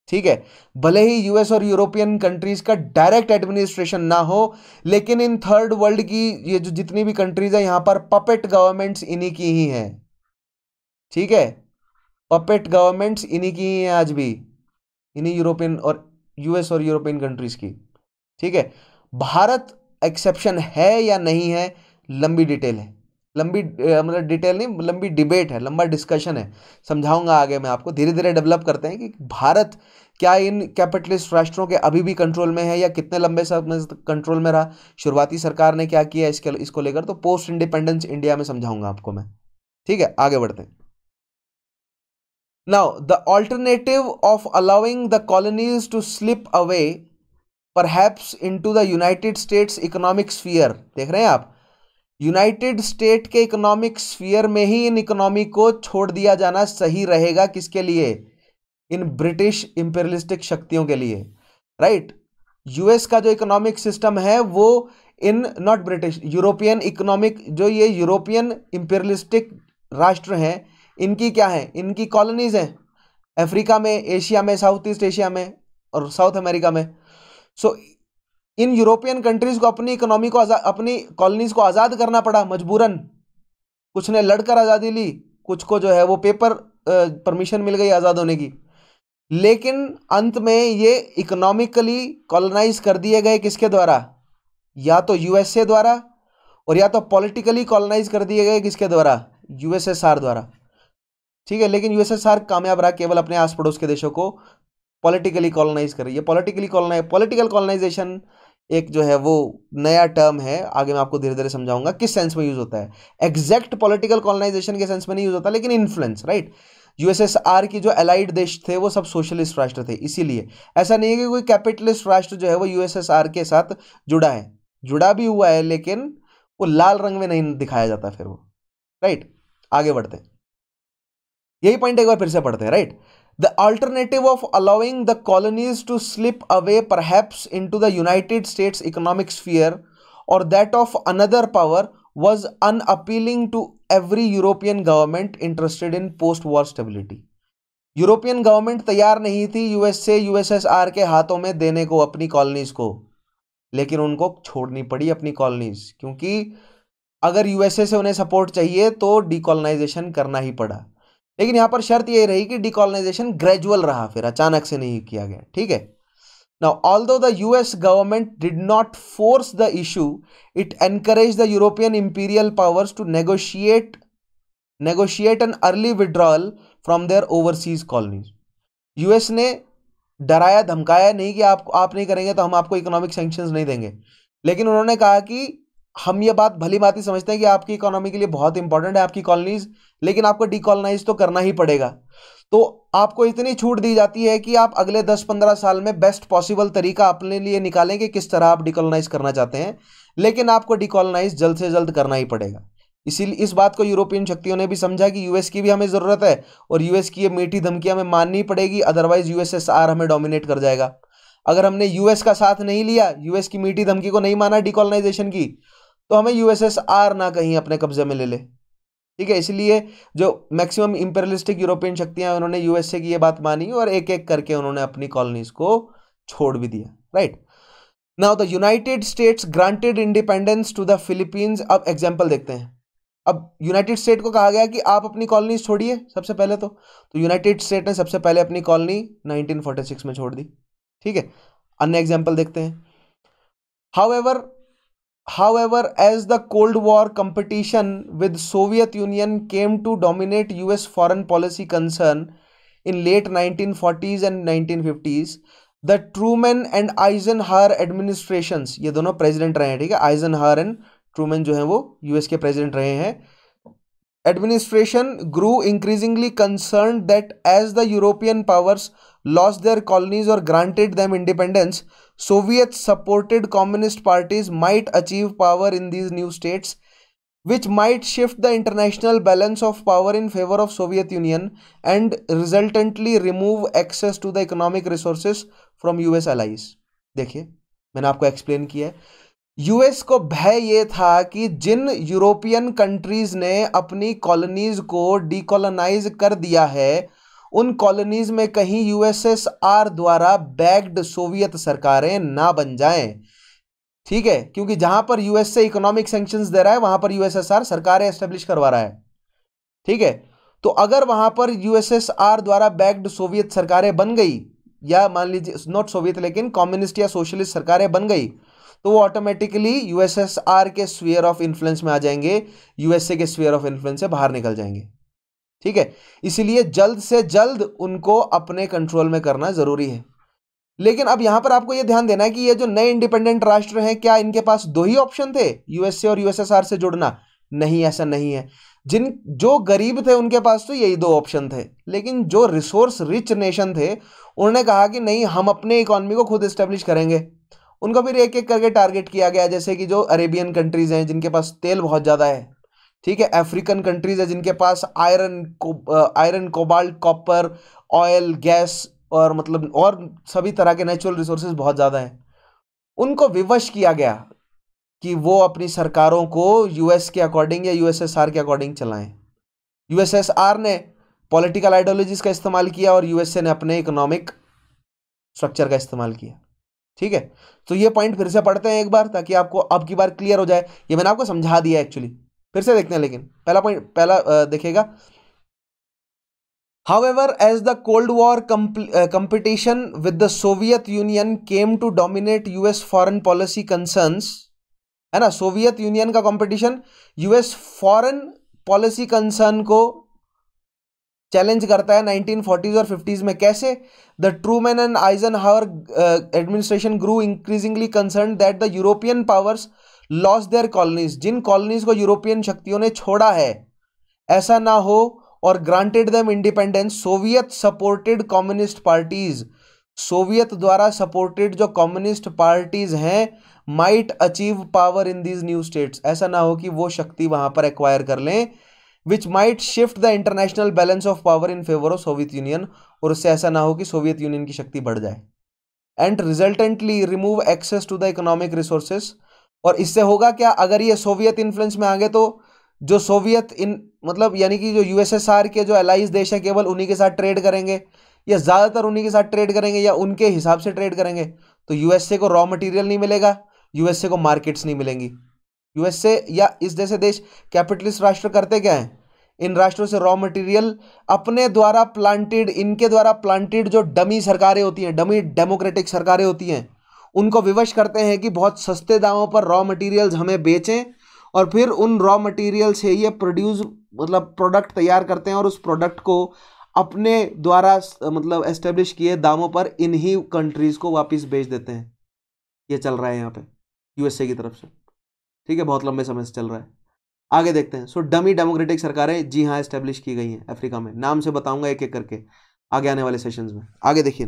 ठीक है भले ही यूएस और यूरोपियन कंट्रीज का डायरेक्ट एडमिनिस्ट्रेशन ना हो लेकिन इन थर्ड वर्ल्ड की ये जो जितनी भी कंट्रीज है यहां पर पपेट गवर्नमेंट्स इन्हीं की ही हैं ठीक है पपेट गवर्नमेंट्स इन्हीं की ही हैं आज भी इन्हीं यूरोपियन और यूएस और यूरोपियन कंट्रीज की ठीक है भारत एक्सेप्शन है या नहीं है लंबी डिटेल है लंबी मतलब डिटेल नहीं लंबी डिबेट है लंबा डिस्कशन है समझाऊंगा आगे मैं आपको धीरे धीरे डेवलप करते हैं कि भारत क्या इन कैपिटलिस्ट राष्ट्रों के अभी भी कंट्रोल में है या कितने लंबे समय कंट्रोल में रहा शुरुआती सरकार ने क्या किया इसके इसको लेकर तो पोस्ट इंडिपेंडेंस इंडिया में समझाऊंगा आपको मैं ठीक है आगे बढ़ते हैं the alternative of allowing the colonies to slip away पर perhaps into the United States economic sphere देख रहे हैं आप यूनाइटेड स्टेट के इकोनॉमिक स्फीयर में ही इन इकोनॉमी को छोड़ दिया जाना सही रहेगा किसके लिए इन ब्रिटिश इंपेरियलिस्टिक शक्तियों के लिए राइट यूएस का जो इकोनॉमिक सिस्टम है वो in not British European economic जो ये यूरोपियन इंपेरियलिस्टिक राष्ट्र हैं इनकी क्या है इनकी कॉलोनीज हैं अफ्रीका में एशिया में साउथ ईस्ट एशिया में और साउथ अमेरिका में सो so, इन यूरोपियन कंट्रीज को अपनी इकोनॉमी को अपनी कॉलोनीज को आज़ाद करना पड़ा मजबूरन कुछ ने लड़कर आज़ादी ली कुछ को जो है वो पेपर परमिशन मिल गई आज़ाद होने की लेकिन अंत में ये इकोनॉमिकली कॉलोनाइज कर दिए गए किसके द्वारा या तो यूएसए द्वारा और या तो पॉलिटिकली कॉलोनाइज कर दिए गए किसके द्वारा यूएसएसआर द्वारा ठीक है लेकिन यूएसएसआर कामयाब रहा केवल अपने आस पड़ोस के देशों को पॉलिटिकली कॉलोनाइज कर रही है पॉलिटिकली कॉलोनाइज पॉलिटिकल कॉलोनाइजेशन एक जो है वो नया टर्म है आगे मैं आपको धीरे धीरे समझाऊंगा किस सेंस में यूज होता है एग्जैक्ट पॉलिटिकल कॉलोनाइजेशन के सेंस में नहीं यूज होता लेकिन इन्फ्लुएंस राइट यूएसएसआर की जो अलाइड देश थे वो सब सोशलिस्ट राष्ट्र थे इसीलिए ऐसा नहीं है कि कोई कैपिटलिस्ट राष्ट्र जो है वो यूएसएसआर के साथ जुड़ा है जुड़ा भी हुआ है लेकिन वो लाल रंग में नहीं दिखाया जाता फिर वो राइट आगे बढ़ते यही पॉइंट एक बार फिर से पढ़ते हैं right The alternative of allowing the colonies to slip away perhaps into the United States economic sphere or that of another power was unappealing to every European government interested in post-war stability. European government तैयार नहीं थी यूएसए यूएसएसआर के हाथों में देने को अपनी कॉलोनीज को लेकिन उनको छोड़नी पड़ी अपनी कॉलोनीज क्योंकि अगर यूएसए से उन्हें सपोर्ट चाहिए तो डिकॉलोनाइजेशन करना ही पड़ा लेकिन यहाँ पर शर्त ये रही कि डिकॉलोनाइजेशन ग्रेजुअल रहा फिर अचानक से नहीं किया गया ठीक है Now, although the US government did not force the issue, it encouraged the European imperial powers to negotiate, negotiate an early withdrawal from their overseas colonies. US ने डराया धमकाया नहीं कि आप आप नहीं करेंगे तो हम आपको इकोनॉमिक सेंक्शंस नहीं देंगे लेकिन उन्होंने कहा कि हम ये बात भली बात ही समझते हैं कि आपकी इकोनॉमी के लिए बहुत इंपॉर्टेंट है आपकी कॉलोनीज लेकिन आपको डिकॉलोनाइज तो करना ही पड़ेगा तो आपको इतनी छूट दी जाती है कि आप अगले 10-15 साल में बेस्ट पॉसिबल तरीका अपने लिए निकालें कि किस तरह आप डिकॉलोनाइज करना चाहते हैं लेकिन आपको डिकॉलोनाइज जल्द से जल्द करना ही पड़ेगा इसीलिए इस बात को यूरोपियन शक्तियों ने भी समझा कि यूएस की भी हमें ज़रूरत है और यूएस की ये मीठी धमकी हमें माननी पड़ेगी अदरवाइज यूएसएसआर हमें डोमिनेट कर जाएगा अगर हमने यूएस का साथ नहीं लिया यूएस की मीठी धमकी को नहीं माना डिकॉलोनाइजेशन की तो हमें यूएसएसआर ना कहीं अपने कब्जे में ले ले ठीक है इसलिए जो मैक्सिमम इंपेरियलिस्टिक यूरोपियन शक्तियां उन्होंने यूएसए की ये बात मानी और एक एक करके उन्होंने अपनी कॉलोनीज को छोड़ भी दिया right now the United States granted independence to the Philippines अब एग्जाम्पल देखते हैं अब यूनाइटेड स्टेट को कहा गया कि आप अपनी कॉलोनीज छोड़िए सबसे पहले तो तो यूनाइटेड स्टेट ने सबसे पहले अपनी कॉलोनी 1946 में छोड़ दी ठीक है अन्य एग्जाम्पल देखते हैं however however as the cold war competition with soviet union came to dominate us foreign policy concern in late 1940s and 1950s the truman and eisenhower administrations ye dono president rahe hain eisenhower and truman jo hain wo us ke president rahe hain administration grew increasingly concerned that as the european powers lost their colonies or granted them independence Soviet supported communist parties might achieve power in these new states, which might shift the international balance of power in favor of Soviet Union and resultantly remove access to the economic resources from US allies. देखिए मैंने आपको एक्सप्लेन किया है यूएस को भय ये था कि जिन यूरोपियन कंट्रीज ने अपनी कॉलोनीज को डीकोलोनाइज कर दिया है उन कॉलोनीज में कहीं यूएसएसआर द्वारा बैग्ड सोवियत सरकारें ना बन जाएं ठीक है क्योंकि जहां पर यूएसए इकोनॉमिक सेंक्शन दे रहा है वहां पर यूएसएसआर सरकारें एस्टेब्लिश करवा रहा है ठीक है तो अगर वहां पर यूएसएसआर द्वारा बैग्ड सोवियत सरकारें बन गई या मान लीजिए नॉट सोवियत लेकिन कम्युनिस्ट या सोशलिस्ट सरकारें बन गई तो वो ऑटोमेटिकली यूएसएसआर के स्वीयर ऑफ इन्फ्लुएंस में आ जाएंगे यूएसए के स्वीयर ऑफ इन्फ्लुएंस से बाहर निकल जाएंगे ठीक है इसीलिए जल्द से जल्द उनको अपने कंट्रोल में करना ज़रूरी है लेकिन अब यहां पर आपको यह ध्यान देना है कि ये जो नए इंडिपेंडेंट राष्ट्र हैं क्या इनके पास दो ही ऑप्शन थे यूएसए और यूएसएसआर से जुड़ना नहीं ऐसा नहीं है जिन जो गरीब थे उनके पास तो यही दो ऑप्शन थे लेकिन जो रिसोर्स रिच नेशन थे उन्होंने कहा कि नहीं हम अपने इकोनॉमी को खुद इस्टेब्लिश करेंगे उनको फिर एक एक करके टारगेट किया गया जैसे कि जो अरेबियन कंट्रीज़ हैं जिनके पास तेल बहुत ज़्यादा है ठीक है अफ्रीकन कंट्रीज है जिनके पास आयरन को iron cobalt copper oil gas और मतलब और सभी तरह के नेचुरल रिसोर्सेज बहुत ज़्यादा हैं उनको विवश किया गया कि वो अपनी सरकारों को यूएस के अकॉर्डिंग या यूएसएसआर के अकॉर्डिंग चलाएं यूएसएसआर ने पॉलिटिकल आइडियोलॉजीज का इस्तेमाल किया और यूएसए ने अपने इकोनॉमिक स्ट्रक्चर का इस्तेमाल किया ठीक है तो ये पॉइंट फिर से पढ़ते हैं एक बार ताकि आपको अब की बार क्लियर हो जाए ये मैंने आपको समझा दिया एक्चुअली फिर से देखते हैं लेकिन पहला पॉइंट पहला देखेगा however as the cold war competition with the Soviet Union came to dominate US foreign policy concern है ना सोवियत यूनियन का competition US foreign policy concern को चैलेंज करता है 1940s और 50s में कैसे the Truman and Eisenhower administration grew increasingly concern that the European powers loss their colonies जिन कॉलोनीज को यूरोपियन शक्तियों ने छोड़ा है ऐसा ना हो और granted them independence Soviet supported communist parties Soviet द्वारा सपोर्टेड जो कम्युनिस्ट पार्टीज हैं might achieve power in these new states ऐसा ना हो कि वो शक्ति वहां पर एक्वायर कर लें which might shift the international balance of power in favour of Soviet Union और उससे ऐसा ना हो कि सोवियत यूनियन की शक्ति बढ़ जाए and resultantly remove access to the economic resources और इससे होगा क्या अगर ये सोवियत इन्फ्लुएंस में आ गए तो जो सोवियत इन मतलब यानी कि जो यूएसएसआर के जो एलाइज देश हैं केवल उन्हीं के साथ ट्रेड करेंगे या ज़्यादातर उन्हीं के साथ ट्रेड करेंगे या उनके हिसाब से ट्रेड करेंगे तो यूएसए को रॉ मटेरियल नहीं मिलेगा यूएसए को मार्केट्स नहीं मिलेंगी यूएसए या इस जैसे देश कैपिटलिस्ट राष्ट्र करते क्या हैं इन राष्ट्रों से रॉ मटेरियल अपने द्वारा प्लांटेड इनके द्वारा प्लांटेड जो डमी सरकारें होती हैं डमी डेमोक्रेटिक सरकारें होती हैं उनको विवश करते हैं कि बहुत सस्ते दामों पर रॉ मटेरियल्स हमें बेचें और फिर उन रॉ मटेरियल से ये प्रोड्यूस मतलब प्रोडक्ट तैयार करते हैं और उस प्रोडक्ट को अपने द्वारा मतलब एस्टेब्लिश किए दामों पर इन्हीं कंट्रीज़ को वापस बेच देते हैं ये चल रहा है यहाँ पे यूएसए की तरफ से ठीक है बहुत लंबे समय से चल रहा है आगे देखते हैं सो डमी डेमोक्रेटिक सरकारें जी हाँ एस्टेब्लिश की गई हैं अफ्रीका में नाम से बताऊंगा एक एक करके आगे आने वाले सेशंस में आगे देखिए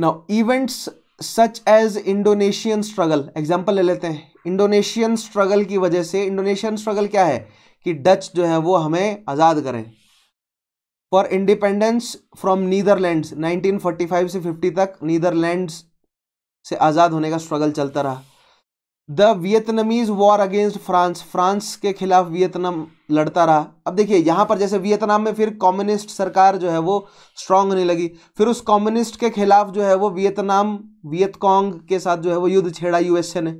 now events such as Indonesian struggle example ले लेते हैं इंडोनेशियन स्ट्रगल की वजह से इंडोनेशियन स्ट्रगल क्या है कि डच जो है वो हमें आज़ाद करें फॉर इंडिपेंडेंस फ्रॉम नीदरलैंड्स 1945 से 50 तक नीदरलैंड्स से आज़ाद होने का स्ट्रगल चलता रहा the Vietnamese war against France France के खिलाफ वियतनाम लड़ता रहा अब देखिए यहाँ पर जैसे वियतनाम में फिर कम्युनिस्ट सरकार जो है वो स्ट्रांग होने लगी फिर उस कम्युनिस्ट के खिलाफ जो है वो वियतनाम वियतकोंग के साथ जो है वो युद्ध छेड़ा यूएसए ने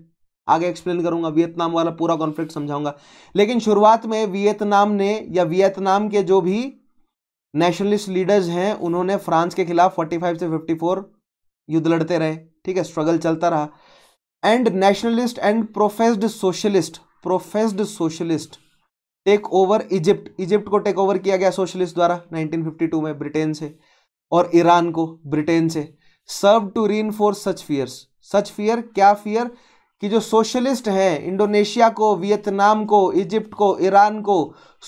आगे एक्सप्लेन करूंगा वियतनाम वाला पूरा कॉन्फ्लिक्ट समझाऊंगा लेकिन शुरुआत में वियतनाम ने या वियतनाम के जो भी नेशनलिस्ट लीडर्स हैं उन्होंने फ्रांस के खिलाफ 45 से 54 युद्ध लड़ते रहे ठीक है स्ट्रगल चलता रहा and nationalist and professed socialist professed socialist take over Egypt Egypt को टेक ओवर किया गया सोशलिस्ट द्वारा 1952 में ब्रिटेन से और ईरान को ब्रिटेन से serve to reinforce such fears such fear क्या फियर कि जो सोशलिस्ट हैं इंडोनेशिया को वियतनाम को इजिप्ट को ईरान को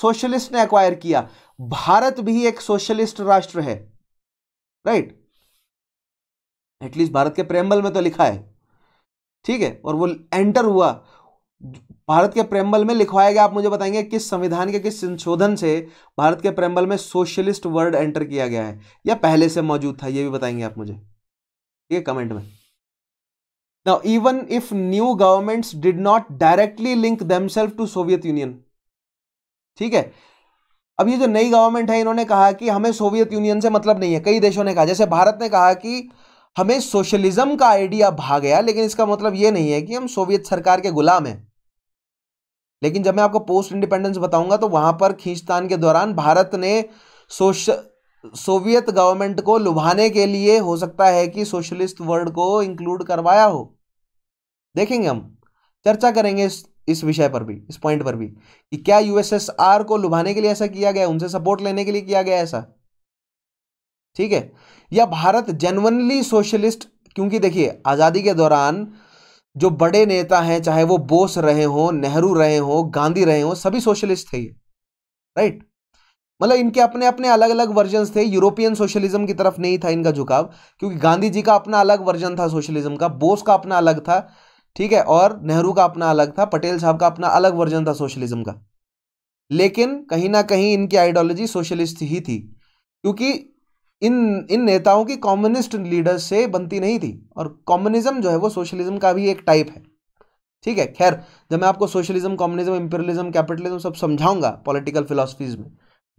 सोशलिस्ट ने एक्वायर किया भारत भी एक सोशलिस्ट राष्ट्र है राइट एटलीस्ट भारत के प्रेम्बल में तो लिखा है ठीक है और वो एंटर हुआ भारत के प्रेम्बल में लिखवाया गया आप मुझे बताएंगे किस संविधान के किस संशोधन से भारत के प्रेम्बल में सोशलिस्ट वर्ड एंटर किया गया है या पहले से मौजूद था ये भी बताएंगे आप मुझे है कमेंट में now even if new governments did not directly link themselves to Soviet Union ठीक है अब ये जो नई गवर्नमेंट है इन्होंने कहा कि हमें सोवियत यूनियन से मतलब नहीं है कई देशों ने कहा जैसे भारत ने कहा कि हमें सोशलिज्म का आइडिया भाग गया लेकिन इसका मतलब यह नहीं है कि हम सोवियत सरकार के गुलाम हैं लेकिन जब मैं आपको पोस्ट इंडिपेंडेंस बताऊंगा तो वहां पर खींचतान के दौरान भारत ने सोश सोवियत गवर्नमेंट को लुभाने के लिए हो सकता है कि सोशलिस्ट वर्ड को इंक्लूड करवाया हो देखेंगे हम चर्चा करेंगे इस इस विषय पर भी इस पॉइंट पर भी कि क्या यूएसएसआर को लुभाने के लिए ऐसा किया गया उनसे सपोर्ट लेने के लिए किया गया ऐसा ठीक है या भारत जेनवनली सोशलिस्ट क्योंकि देखिए आज़ादी के दौरान जो बड़े नेता हैं चाहे वो बोस रहे हो नेहरू रहे हो गांधी रहे हो सभी सोशलिस्ट थे ये राइट मतलब इनके अपने अपने अलग अलग वर्जन थे यूरोपियन सोशलिज्म की तरफ नहीं था इनका झुकाव क्योंकि गांधी जी का अपना अलग वर्जन था सोशलिज्म का बोस का अपना अलग था ठीक है और नेहरू का अपना अलग था पटेल साहब का अपना अलग वर्जन था सोशलिज्म का लेकिन कहीं ना कहीं इनकी आइडियोलॉजी सोशलिस्ट ही थी क्योंकि इन इन नेताओं की कम्युनिस्ट लीडर्स से बनती नहीं थी और कम्युनिज्म जो है वो सोशलिज्म का भी एक टाइप है ठीक है खैर जब मैं आपको सोशलिज्म कम्युनिज्म इंपेरियलिज्म कैपिटलिज्म सब समझाऊंगा पॉलिटिकल फिलोसफीज में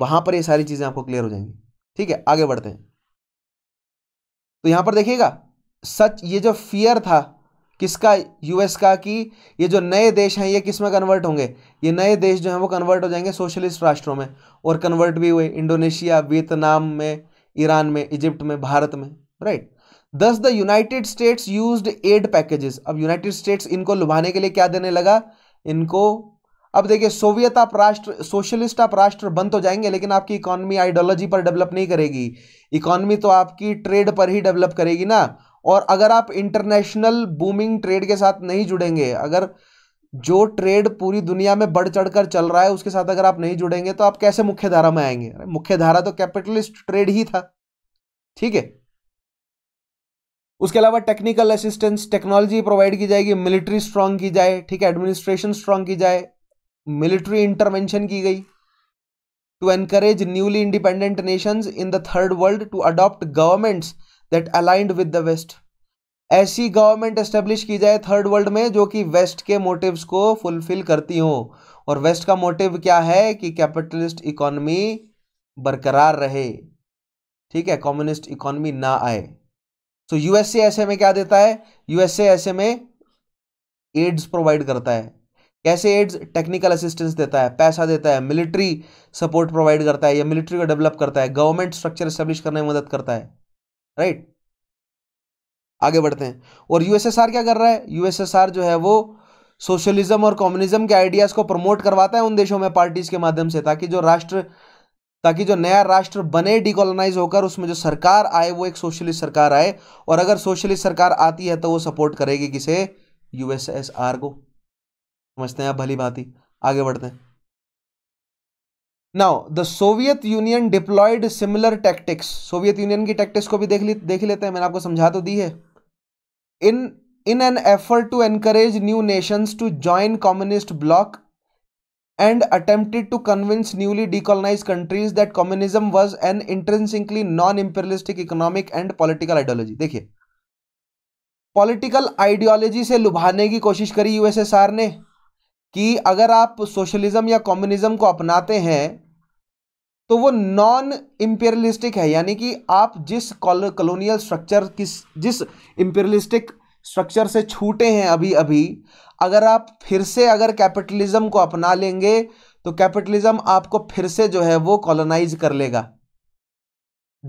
वहां पर ये सारी चीज़ें आपको क्लियर हो जाएंगी ठीक है आगे बढ़ते हैं तो यहां पर देखिएगा सच ये जो फियर था किसका यूएस का कि ये जो नए देश हैं ये किस में कन्वर्ट होंगे ये नए देश जो हैं वो कन्वर्ट हो जाएंगे सोशलिस्ट राष्ट्रों में और कन्वर्ट भी हुए इंडोनेशिया वियतनाम में ईरान में इजिप्ट में भारत में right thus the United States use aid packages अब यूनाइटेड स्टेट्स इनको लुभाने के लिए क्या देने लगा इनको अब देखिए सोवियत आप राष्ट्र सोशलिस्ट आप राष्ट्र बन तो जाएंगे लेकिन आपकी इकोनॉमी आइडियोलॉजी पर डेवलप नहीं करेगी इकोनॉमी तो आपकी ट्रेड पर ही डेवलप करेगी ना और अगर आप इंटरनेशनल बूमिंग ट्रेड के साथ नहीं जुड़ेंगे अगर जो ट्रेड पूरी दुनिया में बढ़ चढ़कर चल रहा है उसके साथ अगर आप नहीं जुड़ेंगे तो आप कैसे मुख्य धारा में आएंगे मुख्य धारा तो कैपिटलिस्ट ट्रेड ही था ठीक है उसके अलावा टेक्निकल असिस्टेंस टेक्नोलॉजी प्रोवाइड की जाएगी मिलिट्री स्ट्रांग की जाए ठीक है एडमिनिस्ट्रेशन स्ट्रांग की जाए मिलिट्री इंटरवेंशन की गई to encourage newly independent nations in the third world to adopt governments that aligned with the west ऐसी गवर्नमेंट एस्टेब्लिश की जाए थर्ड वर्ल्ड में जो कि वेस्ट के मोटिव्स को फुलफिल करती हो और वेस्ट का मोटिव क्या है कि कैपिटलिस्ट इकोनॉमी बरकरार रहे ठीक है कम्युनिस्ट इकोनॉमी ना आए तो यूएसए ऐसे में क्या देता है यूएसए ऐसे में एड्स प्रोवाइड करता है कैसे एड्स टेक्निकल असिस्टेंस देता है पैसा देता है मिलिट्री सपोर्ट प्रोवाइड करता है या मिलिट्री को डेवलप करता है गवर्नमेंट स्ट्रक्चर एस्टेब्लिश करने में मदद करता है राइट right? आगे बढ़ते हैं और यूएसएसआर क्या कर रहा है यूएसएसआर जो है वो सोशलिज्म और कम्युनिज्म के आइडियाज़ को प्रमोट करवाता है उन देशों में पार्टीज़ के माध्यम से ताकि जो राष्ट्र ताकि जो नया राष्ट्र बने डिकोलोनाइज होकर उसमें जो सरकार आए वो एक सोशलिस्ट सरकार आए और अगर सोशलिस्ट सरकार आती है तो वो सपोर्ट करेगी किसे यूएसएसआर को समझते हैं आप भली भांति आगे बढ़ते हैं now the Soviet Union deployed similar tactics Soviet Union की टैक्टिक्स को भी देख ली देख लेते हैं मैंने आपको समझा तो दी है in in an effort to encourage new nations to join communist bloc and attempted to convince newly decolonize countries that communism was an intrinsically non imperialistic economic and political ideology देखिए पॉलिटिकल आइडियोलॉजी से लुभाने की कोशिश करी यूएसएसआर ने कि अगर आप सोशलिज्म या कम्युनिज्म को अपनाते हैं तो वो नॉन इम्पेरियलिस्टिक है यानी कि आप जिस कॉलोनियल स्ट्रक्चर किस जिस इम्पेरियलिस्टिक स्ट्रक्चर से छूटे हैं अभी अभी अगर आप फिर से अगर कैपिटलिज्म को अपना लेंगे तो कैपिटलिज्म आपको फिर से जो है वो कॉलोनाइज कर लेगा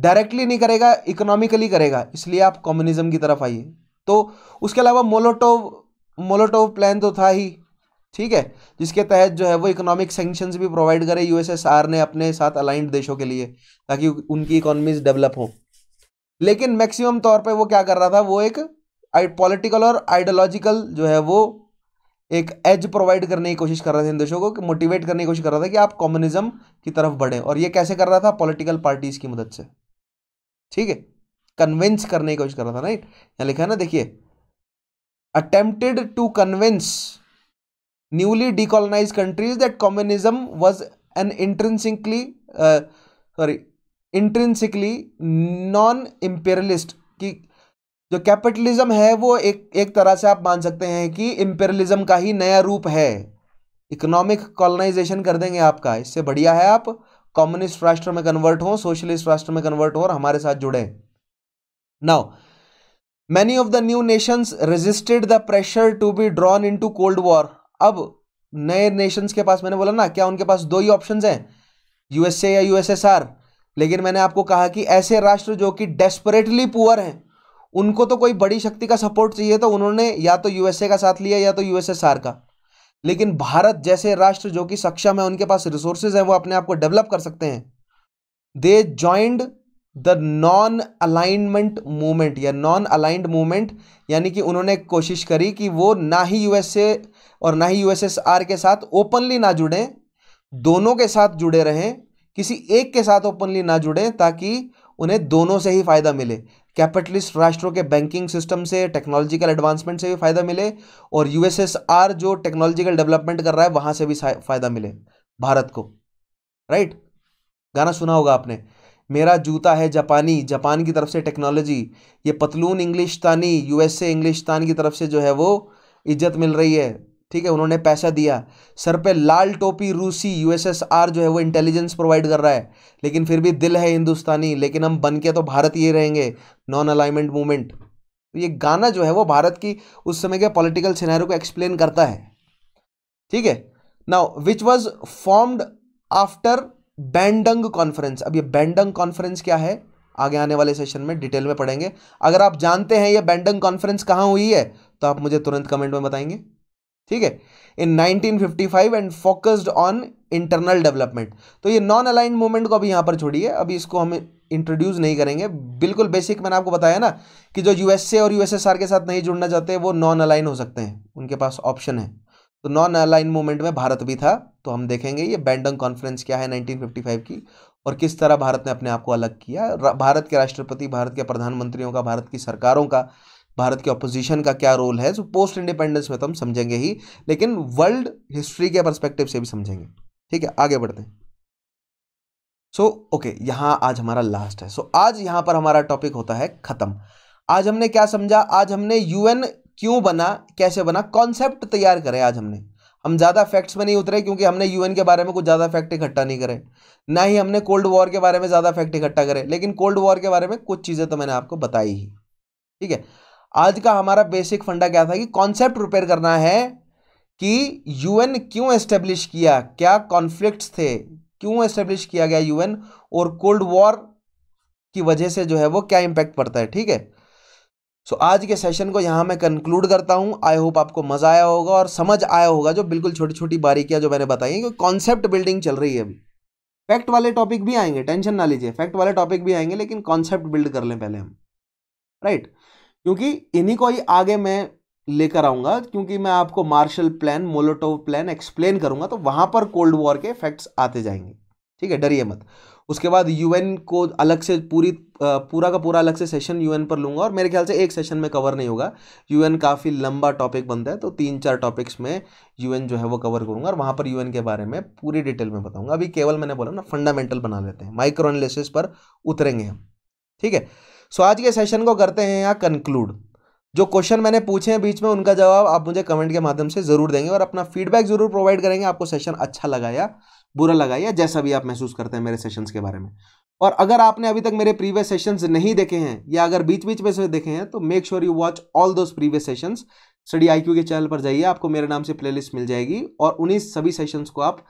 डायरेक्टली नहीं करेगा इकोनॉमिकली करेगा इसलिए आप कम्युनिज्म की तरफ आइए तो उसके अलावा मोलोटोव मोलोटोव प्लान तो था ही ठीक है जिसके तहत जो है वो इकोनॉमिक सेंक्शन भी प्रोवाइड करे यूएसएसआर ने अपने साथ अलाइंट देशों के लिए ताकि उनकी इकोनॉमीज डेवलप हो लेकिन मैक्सिमम तौर पे वो क्या कर रहा था वो एक पॉलिटिकल और आइडियोलॉजिकल जो है वो एक एज प्रोवाइड करने की कोशिश कर रहा था इन देशों को मोटिवेट करने की कोशिश कर रहा था कि आप कम्युनिज्म की तरफ बढ़ें और ये कैसे कर रहा था पॉलिटिकल पार्टीज की मदद से ठीक है कन्विंस करने की कोशिश कर रहा था राइट यहाँ लिखा है ना देखिए attempted to convince newly decolonized countries that communism was an intrinsically uh, sorry intrinsically non imperialist कि जो कैपिटलिज्म है वो एक एक तरह से आप मान सकते हैं कि इम्पेरलिज्म का ही नया रूप है इकोनॉमिक कॉलोनाइजेशन कर देंगे आपका इससे बढ़िया है आप कम्युनिस्ट राष्ट्र में कन्वर्ट हो सोशलिस्ट राष्ट्र में कन्वर्ट हो और हमारे साथ जुड़े now many of the new nations resisted the pressure to be drawn into cold war अब नए नेशंस के पास मैंने बोला ना क्या उनके पास दो ही ऑप्शंस हैं यूएसए या यूएसएसआर लेकिन मैंने आपको कहा कि ऐसे राष्ट्र जो कि डेस्परेटली पुअर हैं उनको तो कोई बड़ी शक्ति का सपोर्ट चाहिए तो उन्होंने या तो यूएसए का साथ लिया या तो यूएसएसआर का लेकिन भारत जैसे राष्ट्र जो कि सक्षम है उनके पास रिसोर्सेज हैं वो अपने आप को डेवलप कर सकते हैं they joined the non alignment movement या नॉन अलाइंड मूवमेंट यानी कि उन्होंने कोशिश करी कि वो ना ही यूएसए और ना ही यूएसएसआर के साथ ओपनली ना जुड़ें दोनों के साथ जुड़े रहें किसी एक के साथ ओपनली ना जुड़ें ताकि उन्हें दोनों से ही फ़ायदा मिले कैपिटलिस्ट राष्ट्रों के बैंकिंग सिस्टम से टेक्नोलॉजिकल एडवांसमेंट से भी फ़ायदा मिले और यूएसएसआर जो टेक्नोलॉजिकल डेवलपमेंट कर रहा है वहां से भी फ़ायदा मिले भारत को राइट गाना सुना होगा आपने मेरा जूता है जापानी जापान की तरफ से टेक्नोलॉजी ये पतलून इंग्लिश तानी यूएसए इंग्लिश तान की तरफ से जो है वो इज्जत मिल रही है ठीक है उन्होंने पैसा दिया सर पे लाल टोपी रूसी यूएसएसआर जो है वो इंटेलिजेंस प्रोवाइड कर रहा है लेकिन फिर भी दिल है हिंदुस्तानी लेकिन हम बन के तो भारत ये रहेंगे नॉन अलाइनमेंट मूवमेंट तो ये गाना जो है वो भारत की उस समय के पॉलिटिकल सिनेरियो को एक्सप्लेन करता है ठीक है now which was formed after Bandung conference अब ये बैंडंग कॉन्फ्रेंस क्या है आगे आने वाले सेशन में डिटेल में पढ़ेंगे अगर आप जानते हैं ये बैंडंग कॉन्फ्रेंस कहाँ हुई है तो आप मुझे तुरंत कमेंट में बताएंगे ठीक है in 1955 and focused on internal development तो ये नॉन अलाइन मूवमेंट को अभी यहां पर छोड़िए अभी इसको हम इंट्रोड्यूस नहीं करेंगे बिल्कुल बेसिक मैंने आपको बताया ना कि जो यूएसए और यूएसएसआर के साथ नहीं जुड़ना चाहते वो नॉन अलाइन हो सकते हैं उनके पास ऑप्शन है तो नॉन अलाइन मूवमेंट में भारत भी था तो हम देखेंगे ये बैंडंग कॉन्फ्रेंस क्या है 1955 की और किस तरह भारत ने अपने आप को अलग किया भारत के राष्ट्रपति भारत के प्रधानमंत्रियों का भारत की सरकारों का भारत की अपोजिशन का क्या रोल है सो पोस्ट इंडिपेंडेंस में तो हम समझेंगे ही लेकिन वर्ल्ड हिस्ट्री के परस्पेक्टिव से भी समझेंगे ठीक है आगे बढ़ते हैं सो so, ओके okay, यहाँ आज हमारा लास्ट है सो so, आज यहाँ पर हमारा टॉपिक होता है ख़त्म आज हमने क्या समझा आज हमने यूएन क्यों बना कैसे बना कॉन्सेप्ट तैयार करे आज हमने हम ज़्यादा फैक्ट्स में नहीं उतरे क्योंकि हमने यूएन के बारे में कुछ ज़्यादा फैक्ट इकट्ठा नहीं करे ना ही हमने कोल्ड वॉर के बारे में ज़्यादा फैक्ट इकट्ठा करे लेकिन कोल्ड वॉर के बारे में कुछ चीज़ें तो मैंने आपको बताई ही ठीक है आज का हमारा बेसिक फंडा क्या था कि कॉन्सेप्ट प्रिपेयर करना है कि यूएन क्यों एस्टेब्लिश किया क्या कॉन्फ्लिक्ट्स थे क्यों एस्टेब्लिश किया गया यूएन और कोल्ड वॉर की वजह से जो है वो क्या इंपैक्ट पड़ता है ठीक है सो so, आज के सेशन को यहां मैं कंक्लूड करता हूं आई होप आपको मज़ा आया होगा और समझ आया होगा जो बिल्कुल छोटी छोटी बारीकियां जो मैंने बताई है कॉन्सेप्ट बिल्डिंग चल रही है अभी फैक्ट वाले टॉपिक भी आएंगे टेंशन ना लीजिए फैक्ट वाले टॉपिक भी आएंगे लेकिन कॉन्सेप्ट बिल्ड कर लें पहले हम राइट right? क्योंकि इन्हीं को ही आगे मैं लेकर आऊँगा क्योंकि मैं आपको Marshall plan Molotov plan explain करूंगा तो वहाँ पर कोल्ड वॉर के इफेक्ट्स आते जाएंगे ठीक है डरिए मत उसके बाद यूएन को अलग से पूरी पूरा का पूरा अलग से सेशन यूएन पर लूंगा और मेरे ख्याल से एक सेशन में कवर नहीं होगा यूएन काफ़ी लंबा टॉपिक बनता है तो तीन चार टॉपिक्स में यूएन जो है वो कवर करूंगा और वहाँ पर यूएन के बारे में पूरी डिटेल में बताऊँगा अभी केवल मैंने बोला ना फंडामेंटल बना लेते हैं माइक्रो एनालिसिस पर उतरेंगे हम ठीक है सो आज के सेशन को करते हैं यहाँ कंक्लूड जो क्वेश्चन मैंने पूछे हैं बीच में उनका जवाब आप मुझे कमेंट के माध्यम से ज़रूर देंगे और अपना फीडबैक ज़रूर प्रोवाइड करेंगे आपको सेशन अच्छा लगा या बुरा लगा या जैसा भी आप महसूस करते हैं मेरे सेशंस के बारे में और अगर आपने अभी तक मेरे प्रीवियस सेशंस नहीं देखे हैं या अगर बीच बीच में से देखे हैं तो make sure you watch all those previous sessions study I के चैनल पर जाइए आपको मेरे नाम से प्ले मिल जाएगी और उन्हीं सभी सेशंस को आप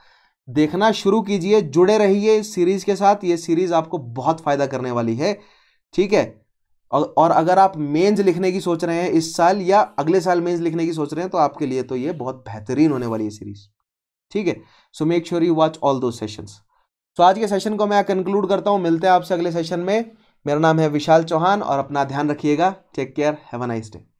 देखना शुरू कीजिए जुड़े रहिए इस सीरीज़ के साथ ये सीरीज़ आपको बहुत फ़ायदा करने वाली है ठीक है और, अगर आप मेंस लिखने की सोच रहे हैं इस साल या अगले साल मेंस लिखने की सोच रहे हैं तो आपके लिए तो ये बहुत बेहतरीन होने वाली है सीरीज ठीक है so make sure you watch all those sessions so आज के सेशन को मैं कंक्लूड करता हूँ मिलते हैं आपसे अगले सेशन में मेरा नाम है विशाल चौहान और अपना ध्यान रखिएगा take care have a nice day